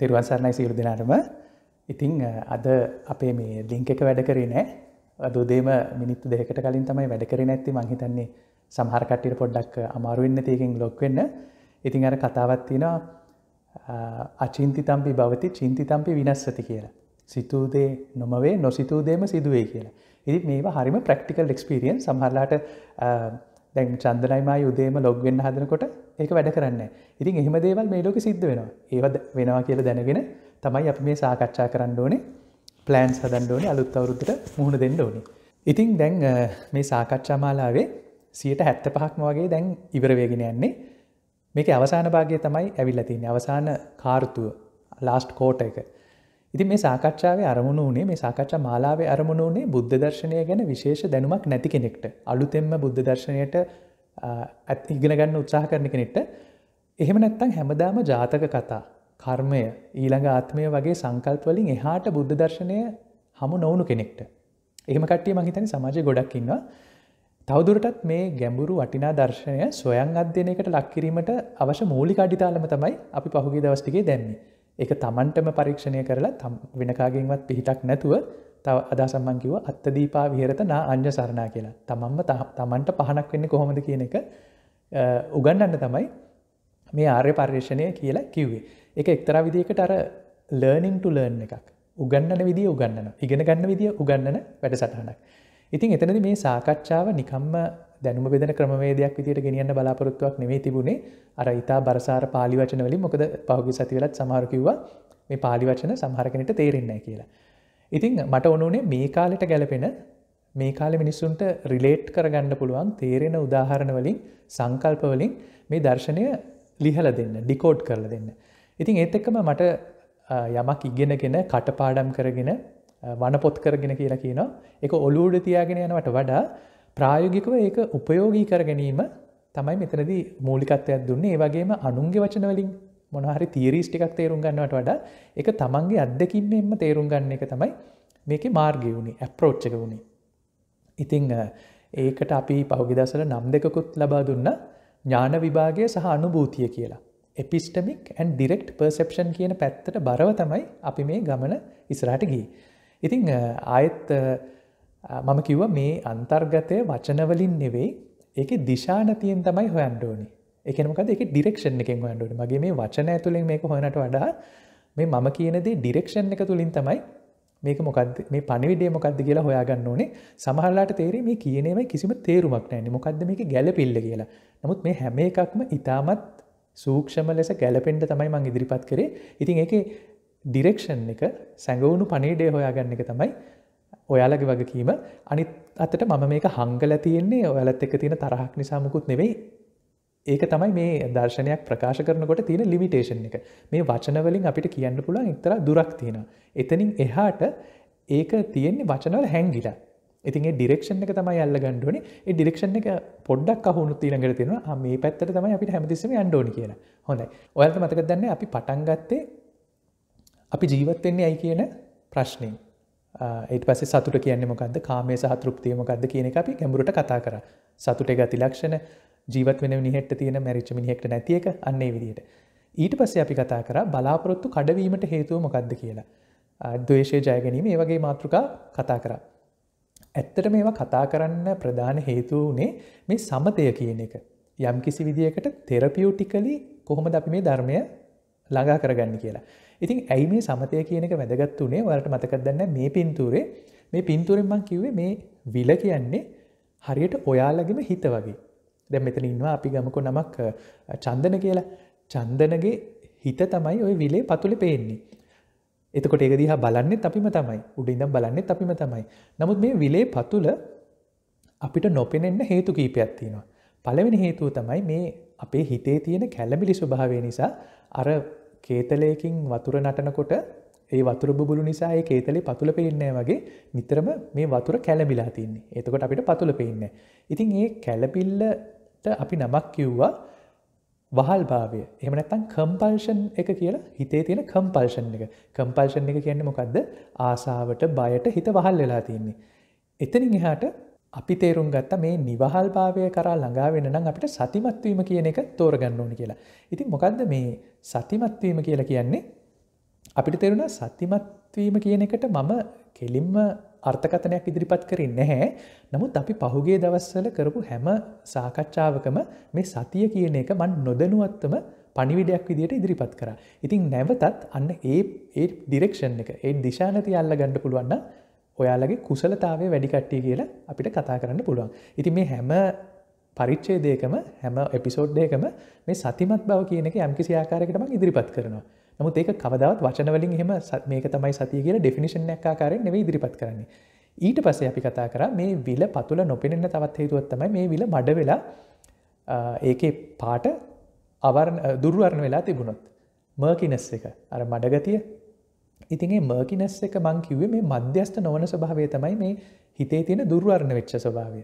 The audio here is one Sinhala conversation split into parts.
තෙරුවන් සරණයි සියලු දෙනාටම ඉතිං අද අපේ මේ ලිංක එක වැඩ කරේ නෑ දුදේම මිනිත්තු දෙකට කලින් තමයි වැඩ කරන ඇති මංහිතන්නේ සහරකට්ටිට පොඩ්ඩක් අමාරුවන්න තියකින් ලොක්වෙන්න ඉතිං අර කතාවත්තිනවා අචින්තිතම්පි බවති චින්තිතම්පි විනස්සති කියලා සිතූදේ නොමවේ නොසිතූදේම සිදුවේ කියලා ඉදි මේවා හරිම ප්‍රක්ටිකල් එක්ස්පිරියන් සහරලාට දැන් චන්දනයිමයි යුදේම ලොග්වෙන්න හදනකොට ඒක වැඩ කරන්න ඉතින් එහම දේවල් මේ ලෝක සිද්ධ වෙනවා ඒවත් වෙනවා කියල දැනගෙන තමයි අපි මේ සාකච්ඡා කරන්න ඕනේ පලෑන්ස් හදන්න ඕනේ අලුත් අවරුද්ධට මුහුණ දෙන්න ඕනි ඉතින් දැන් මේ සාකච්ඡා මාලාවේ සියට හැත්ත පහක්ම වගේ දැන් ඉවරවේගෙන යන්නේ මේක අවසාන භාගය තමයි ඇවිල්ලතින්නේ අවසාන කාර්තුව ලාස්ට් කෝට එක ඉති මේ සාකච්ඡාවේ අරමුණ වනේ මේ සාකච්ඡා මාලාවේ අරමුණ වනේ බුද්ධ දර්ශනය ගැන විශේෂ දැනුමක් නැති කෙනෙක්ට අලුතෙම බුද්ධ දර්ශනයට ඇත් ඉගෙන ගන්න උත්සාහ කරන කෙනෙක්ට එහෙම නැත්තං හැමදාම ජාතක කතා කර්මය ඊළඟ ආත්මය වගේ සංකල්පවලින් එහාට බුද්ධ දර්ශනය හමු නොවුණු කෙනෙක්ට. එහෙම කට්ටිය මහිතනි සමාජය ගොඩක් ඉන්නවා. තවදුරටත් මේ ගැඹුරු වටිනා දර්ශනය සොයන් අධ්‍යනයකට ලක්කිරීමට අවශ්‍ය මූලි කඩිතාලම තමයි අපි පහුගේ දවස්ටිගේ දැන්නේ. ඒක තමන්ටම පරීක්ෂණය කරලා වෙනකාගෙන්වත් පිහිටක් නැතුව තව අදාසම්මන් කිව අත්තදීපා විහරත නා අන්්‍ය සරණා කියලා තමන්ම තමන්ට පහනක් වෙන්න කොහොමද කියන එක උගන්නන්න තමයි මේ ආර්ය පර්යේෂණය කියලා කිව්වේ එක එක්තර විදිකට අර ලර්නිින්ට ලර්න් එකක් උගන්නන විදි උගන්නන ඉගෙන ගන්න විදිිය උගන්නන වැඩ සටහනක් ඉතින් එතනද මේ සාකච්ඡාව නිකම්ම දැනුම බෙදන ක්‍රමේදයක් විදිට ගෙනියන්න බලාපොරොත්තුවක් නෙවේ තිබුණේ අර ඉතා බරසාර පාලිවචනවලින් මොකද පහුගි සතිවලත් සමහරකිව්වා මේ පාලිවචන සමහරකනට තේරෙන්නේ කියලා. ඉතිං මට ඕනුනේ මේ කාලෙට ගැලපෙන මේ කාලෙ මිනිස්සුන්ට රිලේට් කරගන්න පුළුවන් තේරෙන උදාහරණවලින් සංකල්පවලින් මේ දර්ශනය ලිහල දෙන්න ඩිකෝඩ් කරල දෙන්න. ඉතින් ඒත් එක්කම මට යමක් ඉගෙනගෙන කටපාඩම් කරගෙන වනපොත් කරගෙන කියලා කියනවා එක ඔලූඩ තියාගෙන යනවට වඩා ප්‍රායෝගිකව ඒක උපයෝගී කර ගැනීම තමයි මෙතනද මූලිකත්වයක් දුන්නේ ඒවගේම අනුන්ගේ වචනවලින් මොනහරි තීරීෂ්ටිකක් තේරුම් ගන්නවට වඩා එක තමන්ගේ අත්දකින්න එම තේරුම් ගන්න එක තමයි මේක මාර්ගය වුණේ ඇප්‍රෝච්චක වුණේ. ඉතිං ඒකට අපි පෞගිදසල නම් දෙකකුත් ලබා දුන්න ඥාන විභාගය සහ අනුභූතිය කියලා. එපිස්ටමික් ඇන් ඩිරෙක්් පර්සෙප්ෂන් කියන පැත්තට බරව තමයි අපි මේ ගමන ඉස්රාට ගී. ඉතිං ආයත් මම කිව්ව මේ අන්තර්ගතය වචනවලින් නෙවෙයි ඒක දිශානතියෙන් තමයි හොයන්ඩෝනි එකනමකද එක ඩිරක්ෂණ එකෙන් හොයන්ඩුවන මගේ මේ වචන ඇතුළින් මේක හොනට වඩා මේ මම කියනදේ ඩිරක්ෂණ එක තුළින් තමයි මේක මොකද මේ පනිවිඩේ මොකක්ද කියලා හොයාගන්න ඕනේ සමහල්ලාට තේරේ මේ කියනව කිසිම තේරුමක් නෑන මොකක්ද මේක ගැලපිල්ල කියලා නමුත් මේ හැම එකක්ම ඉතාමත් සූක්ෂම ලෙස ගැලපෙන්ට තමයි මං ඉදිරිපත් කරේ ඉතින් ඒ ඩිරෙක්ෂන් එක සැඟවුණු පනිඩේ හොයාගන්න එක තමයි ඔයාලගේ වගකීම අනිත් අතට මම මේක හංගල තියෙන්නේ ඔයාලත් එක තියෙන තරහක් නිසාමකුත් නෙවෙයි ඒක තමයි මේ දර්ශනයක් ප්‍රකාශ කරනකොට තියෙන ලිමිටේෂන් එක මේ වචනවලින් අපිට කියන්න පුළුවන් එක්තර දුරක් තියෙන එතනින් එහාට ඒක තියෙන්නේ වචනවල හැංගිලා ඉතින් ඩිරක්ෂන් එක තමයි අල්ල ගණ්ඩුවන ඩිරක්ෂන් එක පොඩ්ඩක් අහුණු තිීනඟට තියෙනවා මේ පැත්තට තමයි අපිට හැමතිස්සම අන්ඩෝනි කියලා හොඳයි ඔයල්ත මතක දන්න අපි පටන්ගත්තේ අපි ජීවත්වෙන්නේ ඇයි කියන ප්‍රශ්නයෙන් ඒට පස සතුට කියන්නේ මොකක්ද කාමේ සහතෘප්තිය මොකක්ද කියන එක අපි ගැඹුරට කතා කර සතුට ගති ලක්ෂණ ජීවත් වෙන නිහට තියෙන මැරිච්ච මිනිහෙක්ට නැති එක අන්නේ විදිහට ඊට පස්සේ අපි කතා කර බලාපොරොත්තු කඩවීමට හේතුව මොකක්ද කියලා දවේශය ජයගැනීම ඒ වගේ මාතෘකා කතා කර ඇත්තට මේවා කතා කරන්න ප්‍රධාන හේතුව වනේ මේ සමතය කියන එක යම් කිසි විදිකට තෙරපියුටිකලි කොහොම ද අපි මේ ධර්මය ළඟා කරගන්න කියලා ඉතින් ඇයි මේ සමතය කියනක වැදගත් වනේ වලට මතකදන්න මේ පින්තූරේ මේ පින්තුරෙන්මං කිව්වේ මේ විල කියන්නේ හරියට ඔයාලගෙම හිත වගේ දැ මෙතන ඉන්නවා අපි ගමකු නමක් චන්දන කියලා චන්දනගේ හිත තමයි ඔය විලේ පතුලි පේන්නේ. එතකොට ඒක දිහා බලන්නේ අපිම තමයි උඩ ඉඳම් බලන්නේ අපිම තමයි. නමුත් මේ විලේ පතුල අපිට නොපෙනෙන්න හේතු කීපයක් තියෙනවා. පළවෙනි හේතුව තමයි මේ අපේ හිතේ තියෙන කැළඹිලි ස්වභාවය නිසා අර කේතලයකින් වතුර නටනකොට ඒ වතුර බුලු නිසා ඒ කේතලේ පතුල පෙන්නෑ වගේ නිතරම මේ වතුර කැලබිලා තින්නේ එතකොට අපිට පතුල පෙන්න. ඉතින් ඒ කැලපිල්ලට අපි නමක් කිව්වා වහල් භාවය එමනත්තන් කම්පල්ෂන් එක කියලා හිතේ තියෙන කම්පල්ෂන් එක කම්පල්ෂන් එක කියන්නේ මොකක්ද ආසාාවට බයට හිත වහල් වෙලා තින්නේ. එතනින් එහාට අපි තේරුම් ගත්ත මේ නිවහල් භාවය කරා ළඟාවෙන නම් අපිට සතිමත්වීම කියන එක තෝරගන්න ඕනි කියලා. ඉතින් මොකක්ද මේ සතිමත්වීම කියලා කියන්නේ අපිට තේරුණ සතිමත්වීම කියන එකට මම කෙලින්ම අර්ථකතනයක් ඉදිරිපත් කරින් නැහැ නමුත් අපි පහුගේ දවස්සල කරපු හැම සාකච්ඡාවකම මේ සතිය කියන එක මන් නොදනුවත්තම පනිවිඩයක් විදියට ඉදිරිපත් කර. ඉතින් නැවතත් අන්න ඒ ඒ ඩිරෙක්ෂන් එක ඒ දිශානති අල්ල ගණඩ පුළුවන්න ඔයාලගේ කුසලතාවේ වැඩිකට්ටිය කියලා අපිට කතා කරන්න පුළුවන්. ඉති මේ හැම පරිච්චේදයකම හැම එපිසෝඩ්ඩයකම මේ සතිමත් බව කියන එක යම්කිසි ආකාරකටම ඉදිරිපත් කරනවා. නමුත් ඒක කවදාවත් වචනවලින් හෙම මේක තමයි සතිය කියලා ඩෙෆිනිෂන් එකකාරෙන් නෙව ඉදිරිපත් කරන්නේ. ඊට පස්සේ අපි කතා කර මේ විල පතුල නොපෙනෙන්න තවත් හේතුවත් තමයි මේ විල මඩ වෙලා ඒකේ පාට අවරණ දුරුවරණ වෙලා තිබුණොත් මර්කිනස් එක අර මඩගතිය ඉතින්ගේ මර්කිනස් එක මං කිවේ මේ මධ්‍යස්ථ නොවන ස්භාවය තමයි මේ හිතේ තියෙන දුර්වරණ වෙච්ච ස්භාවය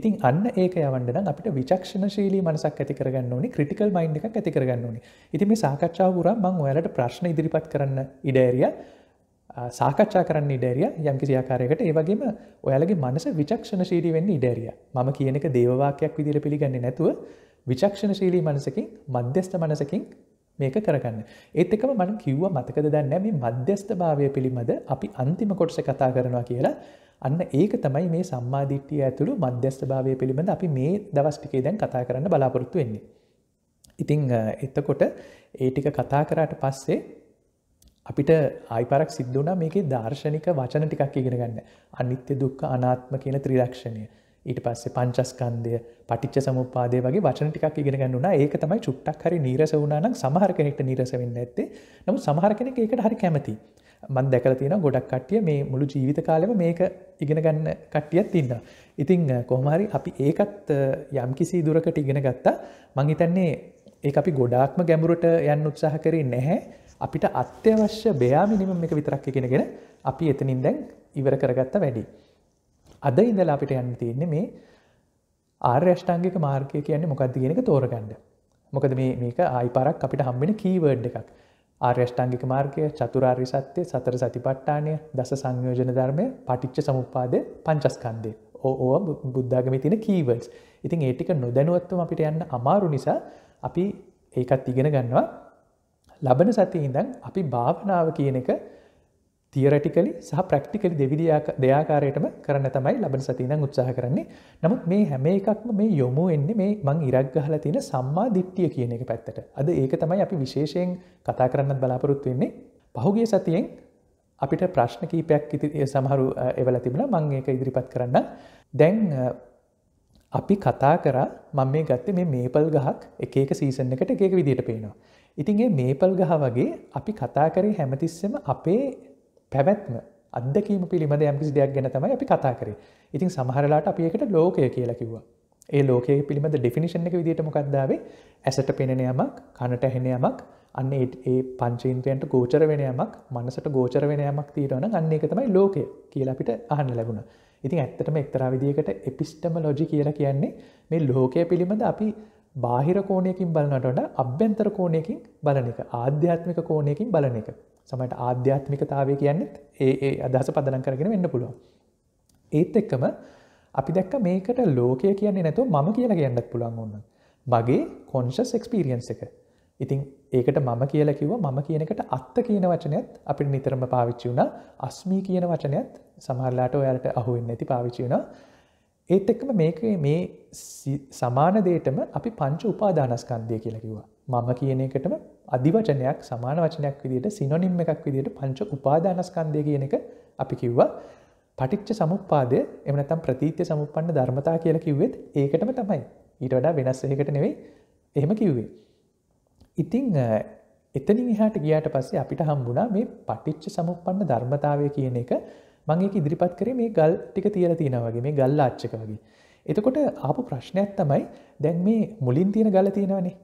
ඉතින් අන්න ඒක යවන්ඩන අපට විචක්ෂණශීලී මනසක් ඇති කරගන්න ඕනි ක්‍රටිකල් මයින්් එකක් ඇති කරගන්න ඕනි ඉතින් මේ සාකච්ඡාව පුරා මං ඔයාලට ප්‍රශ්න ඉදිරිපත් කරන්න ඉඩේරිය සාකච්ඡා කරන්න ඉඩේරිය යම්කිසි ආකාරයකට ඒවගේම ඔයාලගේ මනස විචක්ෂණශීලී වෙන්න ඉඩේරිය මම කියන එක දේවවාකයක් විදිර පිළිගන්නේ නැතුව විචක්ෂණශීලී මනසකින් මධ්‍යස්ථ මනසකින් මේක කරගන්න. ඒත් එකම මන කිව්ව මතකද දන්න මේ මධ්‍යස්ථ භාවය පිළිබඳ අපි අන්තිම කොටස කතා කරනවා කියලා අන්න ඒක තමයි මේ සම්මාධිට්්‍යිය ඇතුළු මධ්‍යස්ථ භාවය පිළිබඳ අපි මේ දවස්ටිකේ දැන් කතා කරන්න බලාපොරොත්තු වෙන්නේ. ඉතිං එත්තකොට ඒටික කතා කරාට පස්සේ අපිට ආයිපරක් සිද්ධ වනා මේකේ දර්ශනික වචන ටිකක් ඉගෙන ගන්න අනිත්‍ය දුක්ක අනාත්ම කියන ත්‍රීරක්ෂණය ඊට පස්සේ පංචස්කන්දය පටිච්ච සමුපාදය වගේ වචන ටිකක් ඉගෙන ගන්නුනා ඒක තමයි චුට්ටක් හරි නිරස වුණනම් සමහර කෙනෙක්ට නිරස වෙන්න ඇත්තේ නමු සමහර කෙනෙක් ඒකට හරි කැමති මන් දැකල තියෙන ගොඩක් කට්ටිය මේ මුළු ජීවිත කාලෙම මේක ඉගෙන ගන්න කට්ටියත් ඉන්න. ඉතිං කොහමරි අපි ඒකත් යම්කිසි දුරකට ඉගෙන ගත්තා මං හිතන්නේ ඒ අපි ගොඩාක්ම ගැඹුරට යන්න උත්සාහ කරේ නැහැ අපිට අත්‍යවශ්‍ය බයා මිනිමම් එක විතරක් එකෙනගෙන අපි එතනින් දැන් ඉවර කරගත්ත වැඩි. අද ඉඳලා අපිට යන්න තියෙන්නේ මේ ආර්යෂ්ටාංගික මාර්ගය කියන්නේ මොකක්ද කියනක තෝරගන්න මොකද මේක ආයි පරක් අපිට හම්බෙන කීවර්ඩ් එකක් ආර්යෂ්ටාංගික මාර්ගය චතුරාර්ය සත්‍යය සතර සතිපට්ඨානය දස සංයෝජන ධර්මය පටිච්ච සමුපාද පංචස්කන්දේ ඕ බුද්ධාගම තින කීවර්ස් ඉතින් ඒටික නොදැනුවත්තුම අපිට යන්න අමාරු නිසා අපි ඒකත් ඉගෙන ගන්නවා ලබන සති ඉඳන් අපි භාවනාව කියන එක තියරටිකලි සහ ප්‍රක්ටිකලි දෙවිදියා දෙයාකාරයටම කරන්න තමයි ලබන සතිනම් උත්සාහ කරන්නේ නමුත් මේ හැම එකක්ම මේ යොමු එන්නේ මේ මං ඉරක් ගහල තියෙන සම්මා දිට්ටිය කියන එක පැත්තට අද ඒක තමයි අපි විශේෂයෙන් කතා කරන්නත් බලාපොරොත්තු වෙන්නේ පහුගේ සතියෙන් අපිට ප්‍රශ්න කීපයක් ඉති සමහරු එවල තිබුණ මං ඒක ඉදිරිපත් කරන්න දැන් අපි කතා කරා මං මේ ගත්ත මේ මේපල් ගහක් එක එක සීසන් එකට එකක විදිට පේනවා ඉතින්ගේ මේපල් ගහ වගේ අපි කතා කරේ හැමතිස්සම අපේ පැවැත්ම අදකීම පිළිබඳ යම්කිසි දෙයක් ගැන තමයි අපි කතා කරේ ඉතින් සමහරලාට අපි එකට ලෝකය කියලා කිව්වා ඒ ලෝකයේ පිළිබඳ ඩිෆිනිශන් එක විදිට මොකක්දාවේ ඇසට පෙනෙන යමක් කණට ඇහෙන යමක් අන්න ඒ පංචීන්ත්‍රයන්ට ගෝචර වෙන යමක් මනසට ගෝචර වෙන යමක් තීරවන අන්න එක තමයි ලෝකය කියලා අපිට අහන්න ලැබුණ ඉතින් ඇත්තටම එක්තරා විදිකට එපිස්ටම ලොජි කියලා කියන්නේ මේ ලෝකය පිළිබඳ අපි බාහිර කෝණයකින් බලනට වඩ අභ්‍යන්තර කෝණයකින් බලන එක ආධ්‍යාත්මික කෝණයකින් බලන එක සමට ආධ්‍යාත්මිකතාවය කියන්නෙත් ඒ අදහස පදනම් කරගෙන වෙන්න පුළුවන්. ඒත් එක්කම අපි දැක්ක මේකට ලෝකය කියන්නේ නැතු මම කියලා කියන්නත් පුළුවන් ඔන්න. මගේ කොන්ශස් එක්ස්පිරියන්ස එක. ඉතින් ඒකට මම කියලා කිව මම කියනකට අත්ත කියන වචනයත් අපිට නිතරම පාවිච්චි වුණ අස්මී කියන වචනයත් සමහරලාට ඔයාලට අහුවෙන් නැති පාවිච්චි වුණ. ඒත් එක්කම මේක මේ සමානදේටම අපි පංච උපාදානස්කන්දය කියලා කිව්වා. මම කියන එකටම අධිවචනයක් සමාන වචනයක් විදිට සිනොනිම් එකක් විදිට පංච උපාදානස්කන්දය කියන එක අපි කිව්වා පටිච්ච සමුපාදය එමනතම් ප්‍රතීත්‍ය සමුපන්න ධර්මතා කියල කිව්වෙත් ඒකටම තමයි ඊට වඩා වෙනස් ඒකට නෙවෙයි එහෙම කිව්වේ. ඉතිං එතනින් එහාට ගියාට පස්සේ අපිට හම්බුණා මේ පටිච්ච සමුපන්න ධර්මතාවය කියන එක මං ඒක ඉදිරිපත් කරේ මේ ගල් ටික තියලා තියෙනවා වගේ මේ ගල් ආච්චක වගේ. එතකොට ආපු ප්‍රශ්නයක් තමයි දැන් මේ මුලින් තියෙන ගල තියෙනවනේ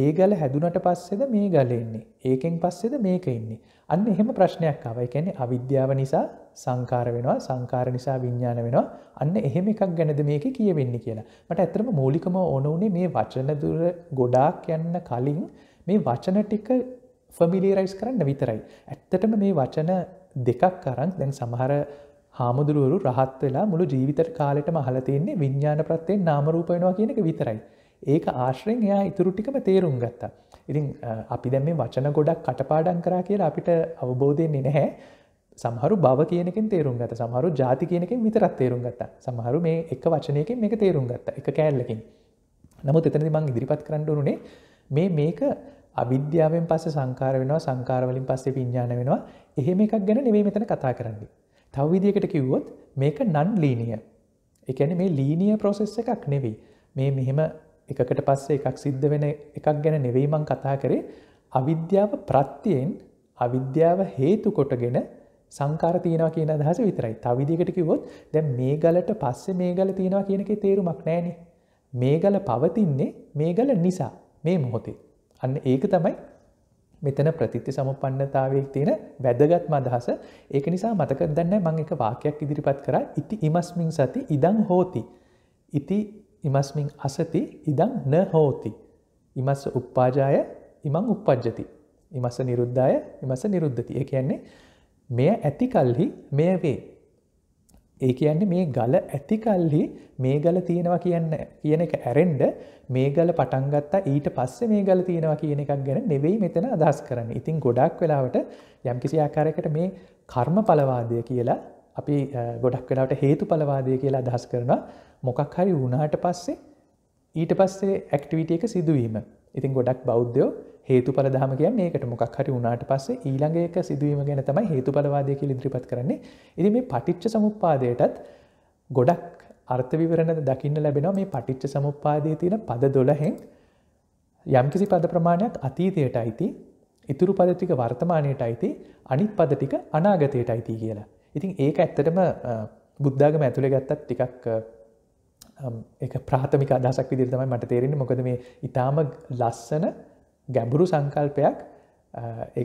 ඒ ගල හැදුනට පස්සෙද මේ ගලෙන්නේ ඒකෙන් පස්සෙද මේක ඉන්නේ අන්න එහෙම ප්‍රශ්නයක් ආවයි කියන්නේ අවිද්‍යාව නිසා සංකාර වෙනවා සංකාර නිසා විඤ්ඥාන වෙනවා අන්න එහෙම එකක් ගැනද මේක කියවෙන්න කියලා මට ඇතරම මූලිකම ඕනවනේ මේ වචනදුර ගොඩාක් යන්න කලින් මේ වචන ටික ෆමිලීරයිස් කරන්න විතරයි ඇත්තටම මේ වචන දෙකක් කරන් දැන් සමහර හාමුදුරුවරු රහත් වෙලා මුළු ජීවිතර කාලෙට මහලතයන්නේ විඤ්ඥාන ප්‍රත්තයෙන් නාමරූපයනවා කියනක විතරයි ඒක ආශ්‍රයෙන් එයා ඉතුරු ටිකම තේරුම් ගත්තා. ඉතින් අපි දැම් මේ වචන ගොඩක් කටපාඩන් කරා කියලා අපිට අවබෝධයෙන්නේ නැහැ සහරු බව කියනකින් තේරුම් ගත සහරු ජාති කියනකින් විතරත් තේරුම් ගත්තා සමහරු මේ එක වචනයකින් මේ තේරුම් ගත්ත එක කෑල්ලකින් නමුත් එතනදි මං ඉදිරිපත් කරන්නඩුනේ මේ මේක අවිද්‍යාවෙන් පස්ස සංකාර වෙනවා සංකාරවලින් පස්සේ විඤ්ඥාන වෙනවා එහෙම එකක් ගැන නෙවේ මෙතන කතා කරන්නේ. තවවිදිකට කිව්වොත් මේක නන් ලීනිය එකන මේ ලීනිය ප්‍රොසෙස් එකක් නෙවෙයි මේ මෙහෙම එකකට පස්සේ එකක් සිද්ධ වෙන එකක් ගැන නෙවෙයිමං කතා කරේ අවිද්‍යාව ප්‍රත්තියෙන් අවිද්‍යාව හේතු කොටගෙන සංකාර තියෙනවා කියන අදහස විතරයි තවිදිකට කිවොත් දැ මේ ගලට පස්සේ මේ ගල තියෙනවා කියනක තේරුමක් නෑනේ මේ ගල පවතින්නේ මේ ගල නිසා මේ මොහොතේ අන්න ඒක තමයි මෙතන ප්‍රතිත්ති සමපන්නතාවයක් තියෙන වැදගත්ම අදහස ඒක නිසා මතක දන්න මං එක වාකයක් ඉදිරිපත් කර ඉති ඉමස්මින් සති ඉදං හෝති ඉති ඉමස්මින් අසති ඉදං න හෝති. ඉමස්ස උප්පාජාය ඉමං උපද්ජති. ඉමස නිරුද්ධාය ඉමස නිරුද්ධති. ඒ කියන්නේ මෙය ඇති කල්හි මෙය වේ. ඒ කියන්නේ මේ ගල ඇති කල්හි මේ ගල තියෙනවා කියන්න කියන එක ඇරෙන්ඩ මේ ගල පටන්ගත්තා ඊට පස්සේ මේ ගල තියෙනවා කියන එකක් ගැන නෙවෙයි මෙතන අදහස් කරන්න. ඉතින් ගොඩක් වෙලාවට යම්කිසි ආකාරයකට මේ කර්ම පලවාදය කියලා අපි ගොඩක් වෙලාවට හේතු පලවාදය කියලා අදහස් කරනවා මොකක් හරි වුණාට පස්සේ ඊට පස්සේ ඇක්ටිවිට එක සිදුවීම ඉතින් ගොඩක් බෞද්ධයෝ හේතු පලදාම කිය මේකට මොකක් හරි වුණට පස්සේ ඊළඟඒක සිදුවීම ගැන තමයි හේතු පලවාදය කියල ඉදිරිපත් කරන්නේ ඉරි මේ පටිච්ච සමුපාදයටත් ගොඩක් අර්ථවිවරණ දකින්න ලැබෙන මේ පටිච්ච සමුපාදය තියෙන පද දොළහෙෙන් යම්කිසි පද ප්‍රමාණයක් අතීතයට අයිති ඉතුරු පදතික වර්තමානයට අයිති අනිත් පදටික අනාගතයට අයිති කියලා. ඉතින් ඒක ඇත්තටම බුද්ධාගම ඇතුළෙ ගත්තත් ටිකක් එක ප්‍රාථමික අදසක් විදිර තමයි මට තේරෙන මොකද මේ ඉතාම ලස්සන ගැඹුරු සංකල්පයක්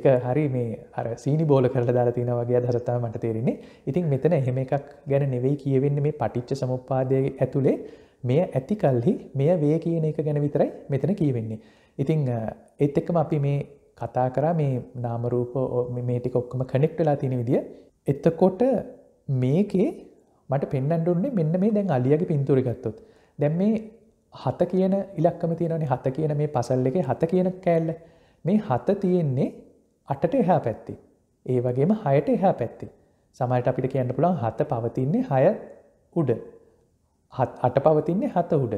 ඒ හරි මේ අර සීනි බෝල කරල දාලා තින වගේ දරතාව මට තේරෙන්නේ ඉතින් මෙතන එහෙම එකක් ගැන නෙවෙයි කියවෙන්න මේ පටිච්ච සමුපාදය ඇතුළේ මෙය ඇති කල්හි මෙය වේ කියන එක ගැන විතරයි මෙතන කියවෙන්නේ. ඉතිං ඒත් එක්කම අපි මේ කතා කරා මේ නාමරූප මේටික ඔක්කම කනෙක්ටලා තියෙන විදිිය එත්තකොට මේකේ මට පෙන්න්නඩුන්නේ මෙන්න මේ දැන් අලියගේ පින්තුරි ගත්තොත් දැම් මේ හත කියන ඉලක්කම තියෙනනේ හත කියන මේ පසල් එක හත කියන කෑල්ල මේ හත තියෙන්නේ අටට එහා පැත්ති ඒ වගේම හයට එහා පැත්ති සමයට අපිට කියන්න පුළන් හත පවතින්නේ හය උඩ අට පවතින්නේ හත උඩ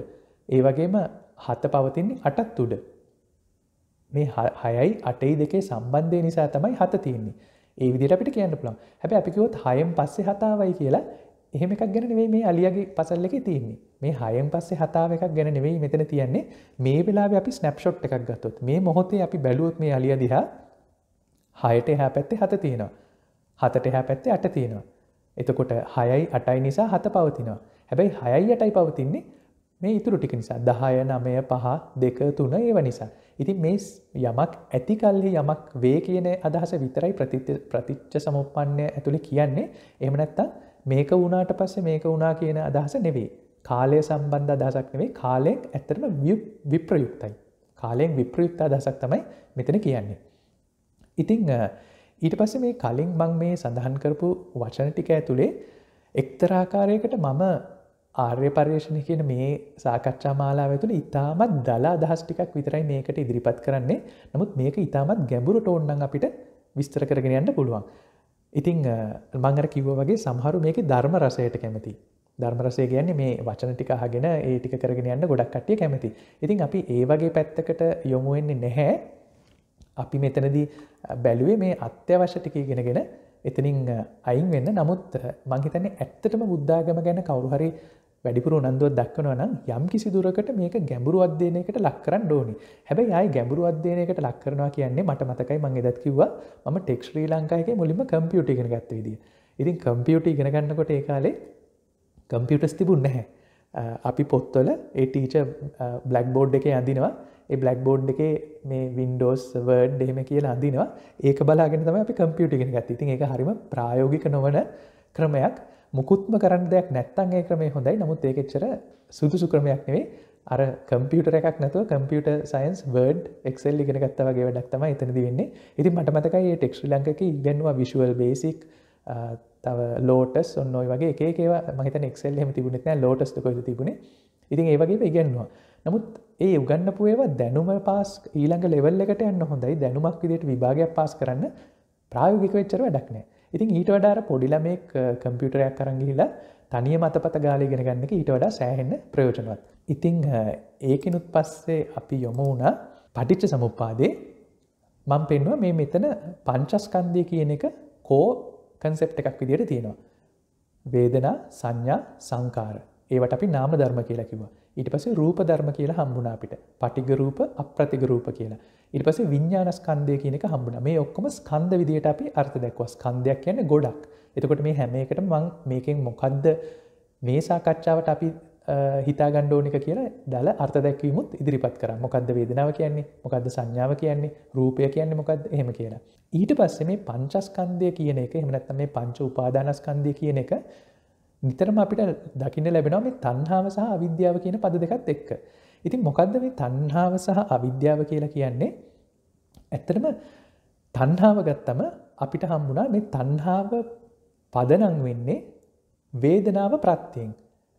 ඒ වගේම හත පවතින්නේ අටත් උඩ මේ හයයි අටයි දෙකේ සම්බන්ධය නිසා තමයි හත තියන්නේ ඒ විදිට අපිට කියන්න පුළන් හැබ අපිකවොත් හයම් පස්සේ හතාවයි කියලා එහෙම එකක් ගැන නෙවෙයි මේ අලියගේ පසල් එක තියන්නේ මේ හයම් පස්සේ හතාව එකක් ගැන නෙවෙයි මෙතන තියන්නේ මේ වෙලාව අපි ස්නප්ෂොට් එකක් ගත්තොත් මේ මොහොතේ අපි බැලුවොත් මේ අලිය දිහා හයට එහා පැත්තේ හත තියෙනවා හතට එහා පැත්තේ අට තියෙනවා එතකොට හයයි අටයි නිසා හත පවතිනවා හැබැයි හයයි යටයි පවතින්නේ මේ ඉතුරු ටික නිසා දහය නමය පහ දෙක තුන ඒව නිසා ඉතින් මේ යමක් ඇතිකල්හි යමක් වේ කියන අදහස විතරයි ප්‍රතිච්ච සමුපන්න ඇතුළි කියන්නේ එමනැත්තන් මේක වුණට පස්සේ මේක වුණා කියන අදහස නෙවෙයි කාලය සම්බන්ධ අදහසක් නෙවේ කාලයෙන් ඇත්තරම විප්‍රයුක්තයි කාලයෙන් විප්‍රයුක්ත අදහසක් තමයි මෙතන කියන්නේ. ඉතිං ඊට පස්ස මේ කලින් මං මේ සඳහන් කරපු වචන ටික ඇතුළේ එක්තරාකාරයකට මම ආර්ය පර්යේෂණය කියන මේ සාකච්ඡා මාලාව තුළ ඉතාමත් දලා අදහස් ටිකක් විතරයි මේකට ඉදිරිපත් කරන්නේ නමුත් මේක ඉතාමත් ගැඹුරු ටෝන්නන් අපිට විස්තර කරගෙන යන්න පුළුවන් ඉතිං මංගර කිව්ව වගේ සහරු මේක ධර්ම රසයට කැමති ධර්මරසය ගැන්නේ මේ වචන ටික හගෙන ඒටික කරගෙන යන්න ගොඩක් කටිය කැමති ඉතින් අපි ඒ වගේ පැත්තකට යොමුවෙන්නේ නැහැ අපි මෙතනදී බැලුවේ මේ අත්‍යවශ්‍ය ටික ඉගෙනගෙන එතනින් අයින් වෙන්න නමුත් මංහිතන්නේ ඇත්තටම බුද්ධාගම ගැන කවරුහරි වැඩිපුර උනන්දුවත් දක්වනවා නම් යම් කිසි දුරකට මේක ගැඹුරු අධ්‍යයනයකට ලක් කරන්න ඕනි හැබැයි ආයි ගැඹුරු අධ්‍යයනයකට ලක් කරනවා කියන්නේ මට මතකයි මං එදත් කිව්වා මම ටෙක් ශ්‍රී ලංකායගේ මුලින්ම කම්පියුට ඉගෙන ගත්ත විදිය ඉතින් කම්පියුට ඉගෙන ගන්නකොට ඒ කාලේ කම්පියුටස් තිබුන් නැහැ අපි පොත්වල ඒ ටීච බ්ලක් බෝඩ් එක අඳනවා ඒ බ්ලක් බෝඩ් එක මේ වින්ඩෝස් වර්ඩ් එහෙම කියලා අඳනවා ඒක බලාගෙන තම අපි කම්පියුට ඉගෙන ගත්ත ඉතින් ඒ හරිම ප්‍රායෝගික නොවන ක්‍රමයක් මුකුත්ම කරන්න දෙයක් නැත්තන් ඒ ක්‍රමේ හොඳයි නමුත් ඒකෙච්චර සුදුසු ක්‍රමයක් නෙවේ අර කම්පියුටර එකක් නැතුව කම්පියුට සයින්ස් වර්ඩ් එක්සෙල් ඉගෙන ගත්ත වගේ වැඩක් තම එතනද වෙන්නේ ඉතින් මට මතකයි ටෙක්ශ්‍රී ලංකක ඉගන්වා විශුවල් බේසික් තව ලෝටස් ඔන්නොයි වගේ එකේව මහිත නෙක්සෙල් හෙම තිබුණෙත් නෑ ලෝටස් කොද තිබුණ ඉතින් ඒ වගේ ඉගන්නවා නමුත් ඒ උගන්නපු ඒවා දැනුම පාස් ඊළඟ ලෙවල් එකට යන්න හොඳයි දැනුමක් විදියට විභාගයක් පාස් කරන්න ප්‍රායෝගික වෙච්චර වැඩක්නෑ ඉතින් ඊට වඩාර පොඩිලමේ කම්පියුටරයක් කරංගිහිලා තනිය මතපත ගාලිගෙන ගන්නක ඊට වඩා සෑහෙන්න ප්‍රයෝජනවත්. ඉතිං ඒකනුත් පස්සේ අපි යොමු වුණ පටිච්ච සමුපාදේ මං පෙන්වා මේ මෙතන පංචස්කන්දය කියන එක කෝ කන්සෙප් එකක් විදියට තියෙනවා. වේදනා සංඥා සංකාර ඒවට අපි නාම ධර්ම කියලා කිව ඊට පසේ රූප ධර්ම කියලා හම්බුණා අපිට පටිගරූප අප්‍රතිගරූප කියලා ඉට පස විඤ්ඥානස්කන්දය කියනක හම්බුණ මේ ඔක්කොම ස්කන්ද විදිට අපි අර්ථ දැක්ව ස්කන්දයක් කියන්න ගොඩක් එතකොට මේ හැම එකට මං මේකෙන් මොකක්ද මේ සාකච්ඡාවට අපි හිතා ගණ්ඩෝනික කියලා දල අර්ථ දැක්වීමුත් ඉදිරිපත් කර මොකක්ද වේදනාව කියන්නේ මොකක්ද සංඥාව කියන්නේ රූපය කියන්නේ මොකක්ද එහෙම කියලා ඊට පස්සේ මේ පංචස්කන්දය කියන එක එමනත්ත මේ පංච උපාදානස්කන්දය කියන එක නිතරම අපිට දකින්න ලැබෙනවා මේ තන්හාම සහ අවිද්‍යාව කියන පද දෙකත් එක්ක ඉතින් මොකක්ද මේ තන්හාාව සහ අවිද්‍යාව කියලා කියන්නේ ඇත්තටම තන්හාාව ගත්තම අපිට හම්බුණා මේ තන්හාාව පදනං වෙන්නේ වේදනාව ප්‍රත්තියෙන්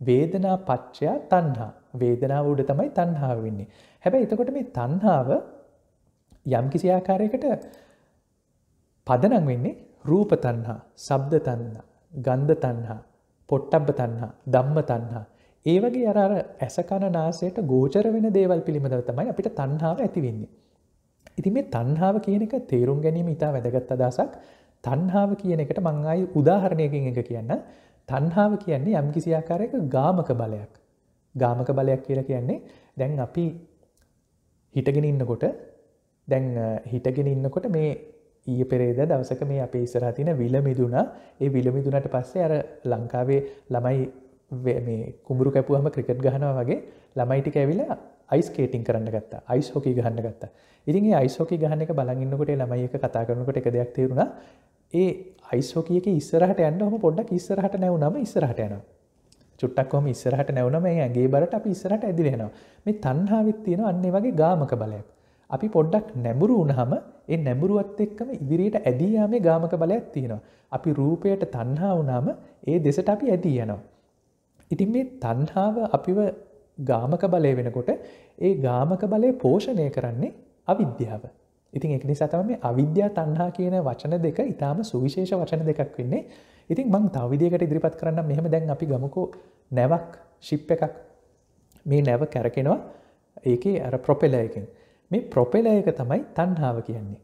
වේදනා පච්චයා තන්හා වේදනාව උඩ තමයි තන්හාාව වෙන්නේ හැබැ එතකොට මේ තන්හාාව යම් කිසි ආකාරයකට පදනං වෙන්නේ රූප තන්හා සබ්ද තන්න ගන්ධ තන්හා පොට්ටබ්බ තන්හා දම්ම තන්හා ඒ වගේ අර ඇස කණ නාසයට ගෝචර වෙන දේවල් පිළිබඳව තමයි අපිට තන්හාාව ඇතිවෙන්නේ. ඉති මේ තන්හාාව කියන එක තේරුම් ගැනීම ඉතා වැදගත් අදසක් තන්හාාව කියන එකට මං අයි උදාහරණයකින් එක කියන්න තන්හාාව කියන්නේ යම්කිසියාකාරයක ගාමක බලයක්. ගාමක බලයක් කියලා කියන්නේ දැන් අපි හිටගෙන ඉන්නකොට දැන් හිටගෙන ඉන්නකොට මේ ඊය පෙරේද දවසක මේ අපේ ඉස්සරහතින විලමිදුනා ඒ විලමිදුනට පස්සේ අර ලංකාවේ ළමයි මේ කුමරු කැපුහම ක්‍රිකට් ගහනවා වගේ ළමයිටි කැවිලා අයිස් කේටිං කරන්න ගත්තා අයිස් හෝකී ගහන්න ගත්තා ඉරිගේ අයිස්ෝක ගහන්න එක බලගන්නකොට ළමයික කතා කරනකට එක දෙයක් තේරුණා ඒ අයිස්ෝකියක ඉස්සරහට යන්න හම පොඩ්ඩක් ඉස්සරහට නැවනම ඉස්සරහට යන චුට්ටක්කොම ඉස්සරහට නැවනම ඇගේ බරට අප ඉස්සරහට ඇදිලෙනවා මේ තන්හාවිත් තියෙන අන්නේ වගේ ගාමක බලයක් අපි පොඩ්ඩක් නැඹුරු වුණහම ඒ නැඹුරුවත් එක්කම ඉදිරියට ඇදීයාමේ ගාමක බලයක් තියෙනවා අපි රූපයට තන්හා වනාම ඒ දෙසට අපි ඇදී යනවා ඉතින් මේ තන්හාාව අපිව ගාමක බලය වෙනකොට ඒ ගාමක බලය පෝෂණය කරන්නේ අවිද්‍යාව ඉතින් එක නිසාතම මේ අවිද්‍යා තන්හා කියන වචන දෙක ඉතාම සුවිශේෂ වචන දෙකක් වෙන්නේ ඉතින් මං තවිදිකට ඉදිරිපත් කරන්න මෙහම දැන් අපි ගමකෝ නැවක් ශිප් එකක් මේ නැව කැරකෙනවා ඒක අර ප්‍රොපෙලයකින් මේ ප්‍රොපෙලයක තමයි තන්හාාව කියන්නේ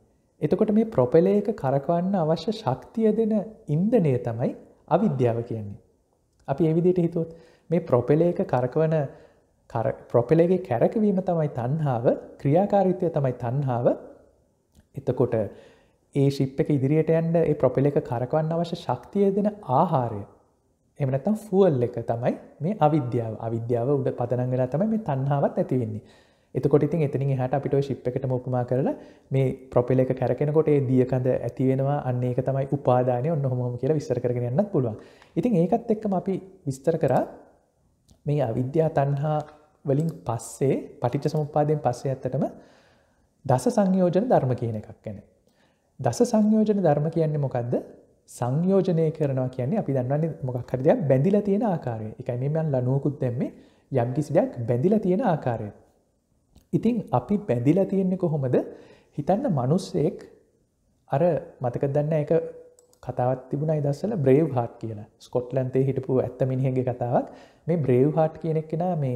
එතකොට මේ ප්‍රොපෙලයක කරකවන්න අවශ්‍ය ශක්තිය දෙන ඉන්දනය තමයි අවිද්‍යාව කියන්නේ අපි එවිදිට හිතුවත් මේ ප්‍රොපෙලේක කරකවන ප්‍රොපෙලේගේ කැරකවීම තමයි තන්හාාව ක්‍රියාකාරිත්වය තමයි තන්හාාව එතකොට ඒ ශිප් එක ඉදිරියට ඇන්ඩ ඒ ප්‍රොපෙල එක කරකවන්න අවශ්‍ය ශක්තිය දෙන ආහාරය එමනතම් ෆුවල් එක තමයි මේ අවිද්‍යාව අවිද්‍යාව උඩ පදනංගලා තමයි මේ තන්හාවත් ඇතිවෙන්නේ එතකොටින් එතනින් හට අපිට ශිප් එකට මොපමා කරලා මේ ප්‍රොපෙල එක කැරකෙනකොට දියකඳ ඇතිවෙනවා අන්නේ එක තමයි උපාදානය ඔන්න හොම කියලා විස්තර කරගෙනන්න පුළුවන් ඉතින් ඒකත් එක්කම අපි විස්තර කරා මේ අවිද්‍යා තන්හා වලින් පස්සේ පටිච්ච සමුපාදයෙන් පස්සේ ඇත්තටම දස සංයෝජන ධර්ම කියන එකක් ගැන. දස සංයෝජන ධර්ම කියන්නේ මොකක්ද සංයෝජනය කරනවා කියන්නේ අපි දන්නන්නේ මොකක් හරි දෙයක් බැඳිලා තියෙන ආකාරය. එකයි මේ මන් ලනුවකුත් දැම්මේ යම් කිසි දෙයක් බැඳිලා තියෙන ආකාරය. ඉතින් අපි බැඳිලා තියෙන්නේ කොහොමද හිතන්න මනුස්සෙක් අර මතක දන්න එක කතාවත් තිබුණ ඉදස්සල බ්‍රේව් හාට් කියන ස්කොට්ලන්තේ හිටපු ඇත්ත මිනිහගේ කතාවක් මේ බ්‍රේව් හාට් කියනෙක් කෙනා මේ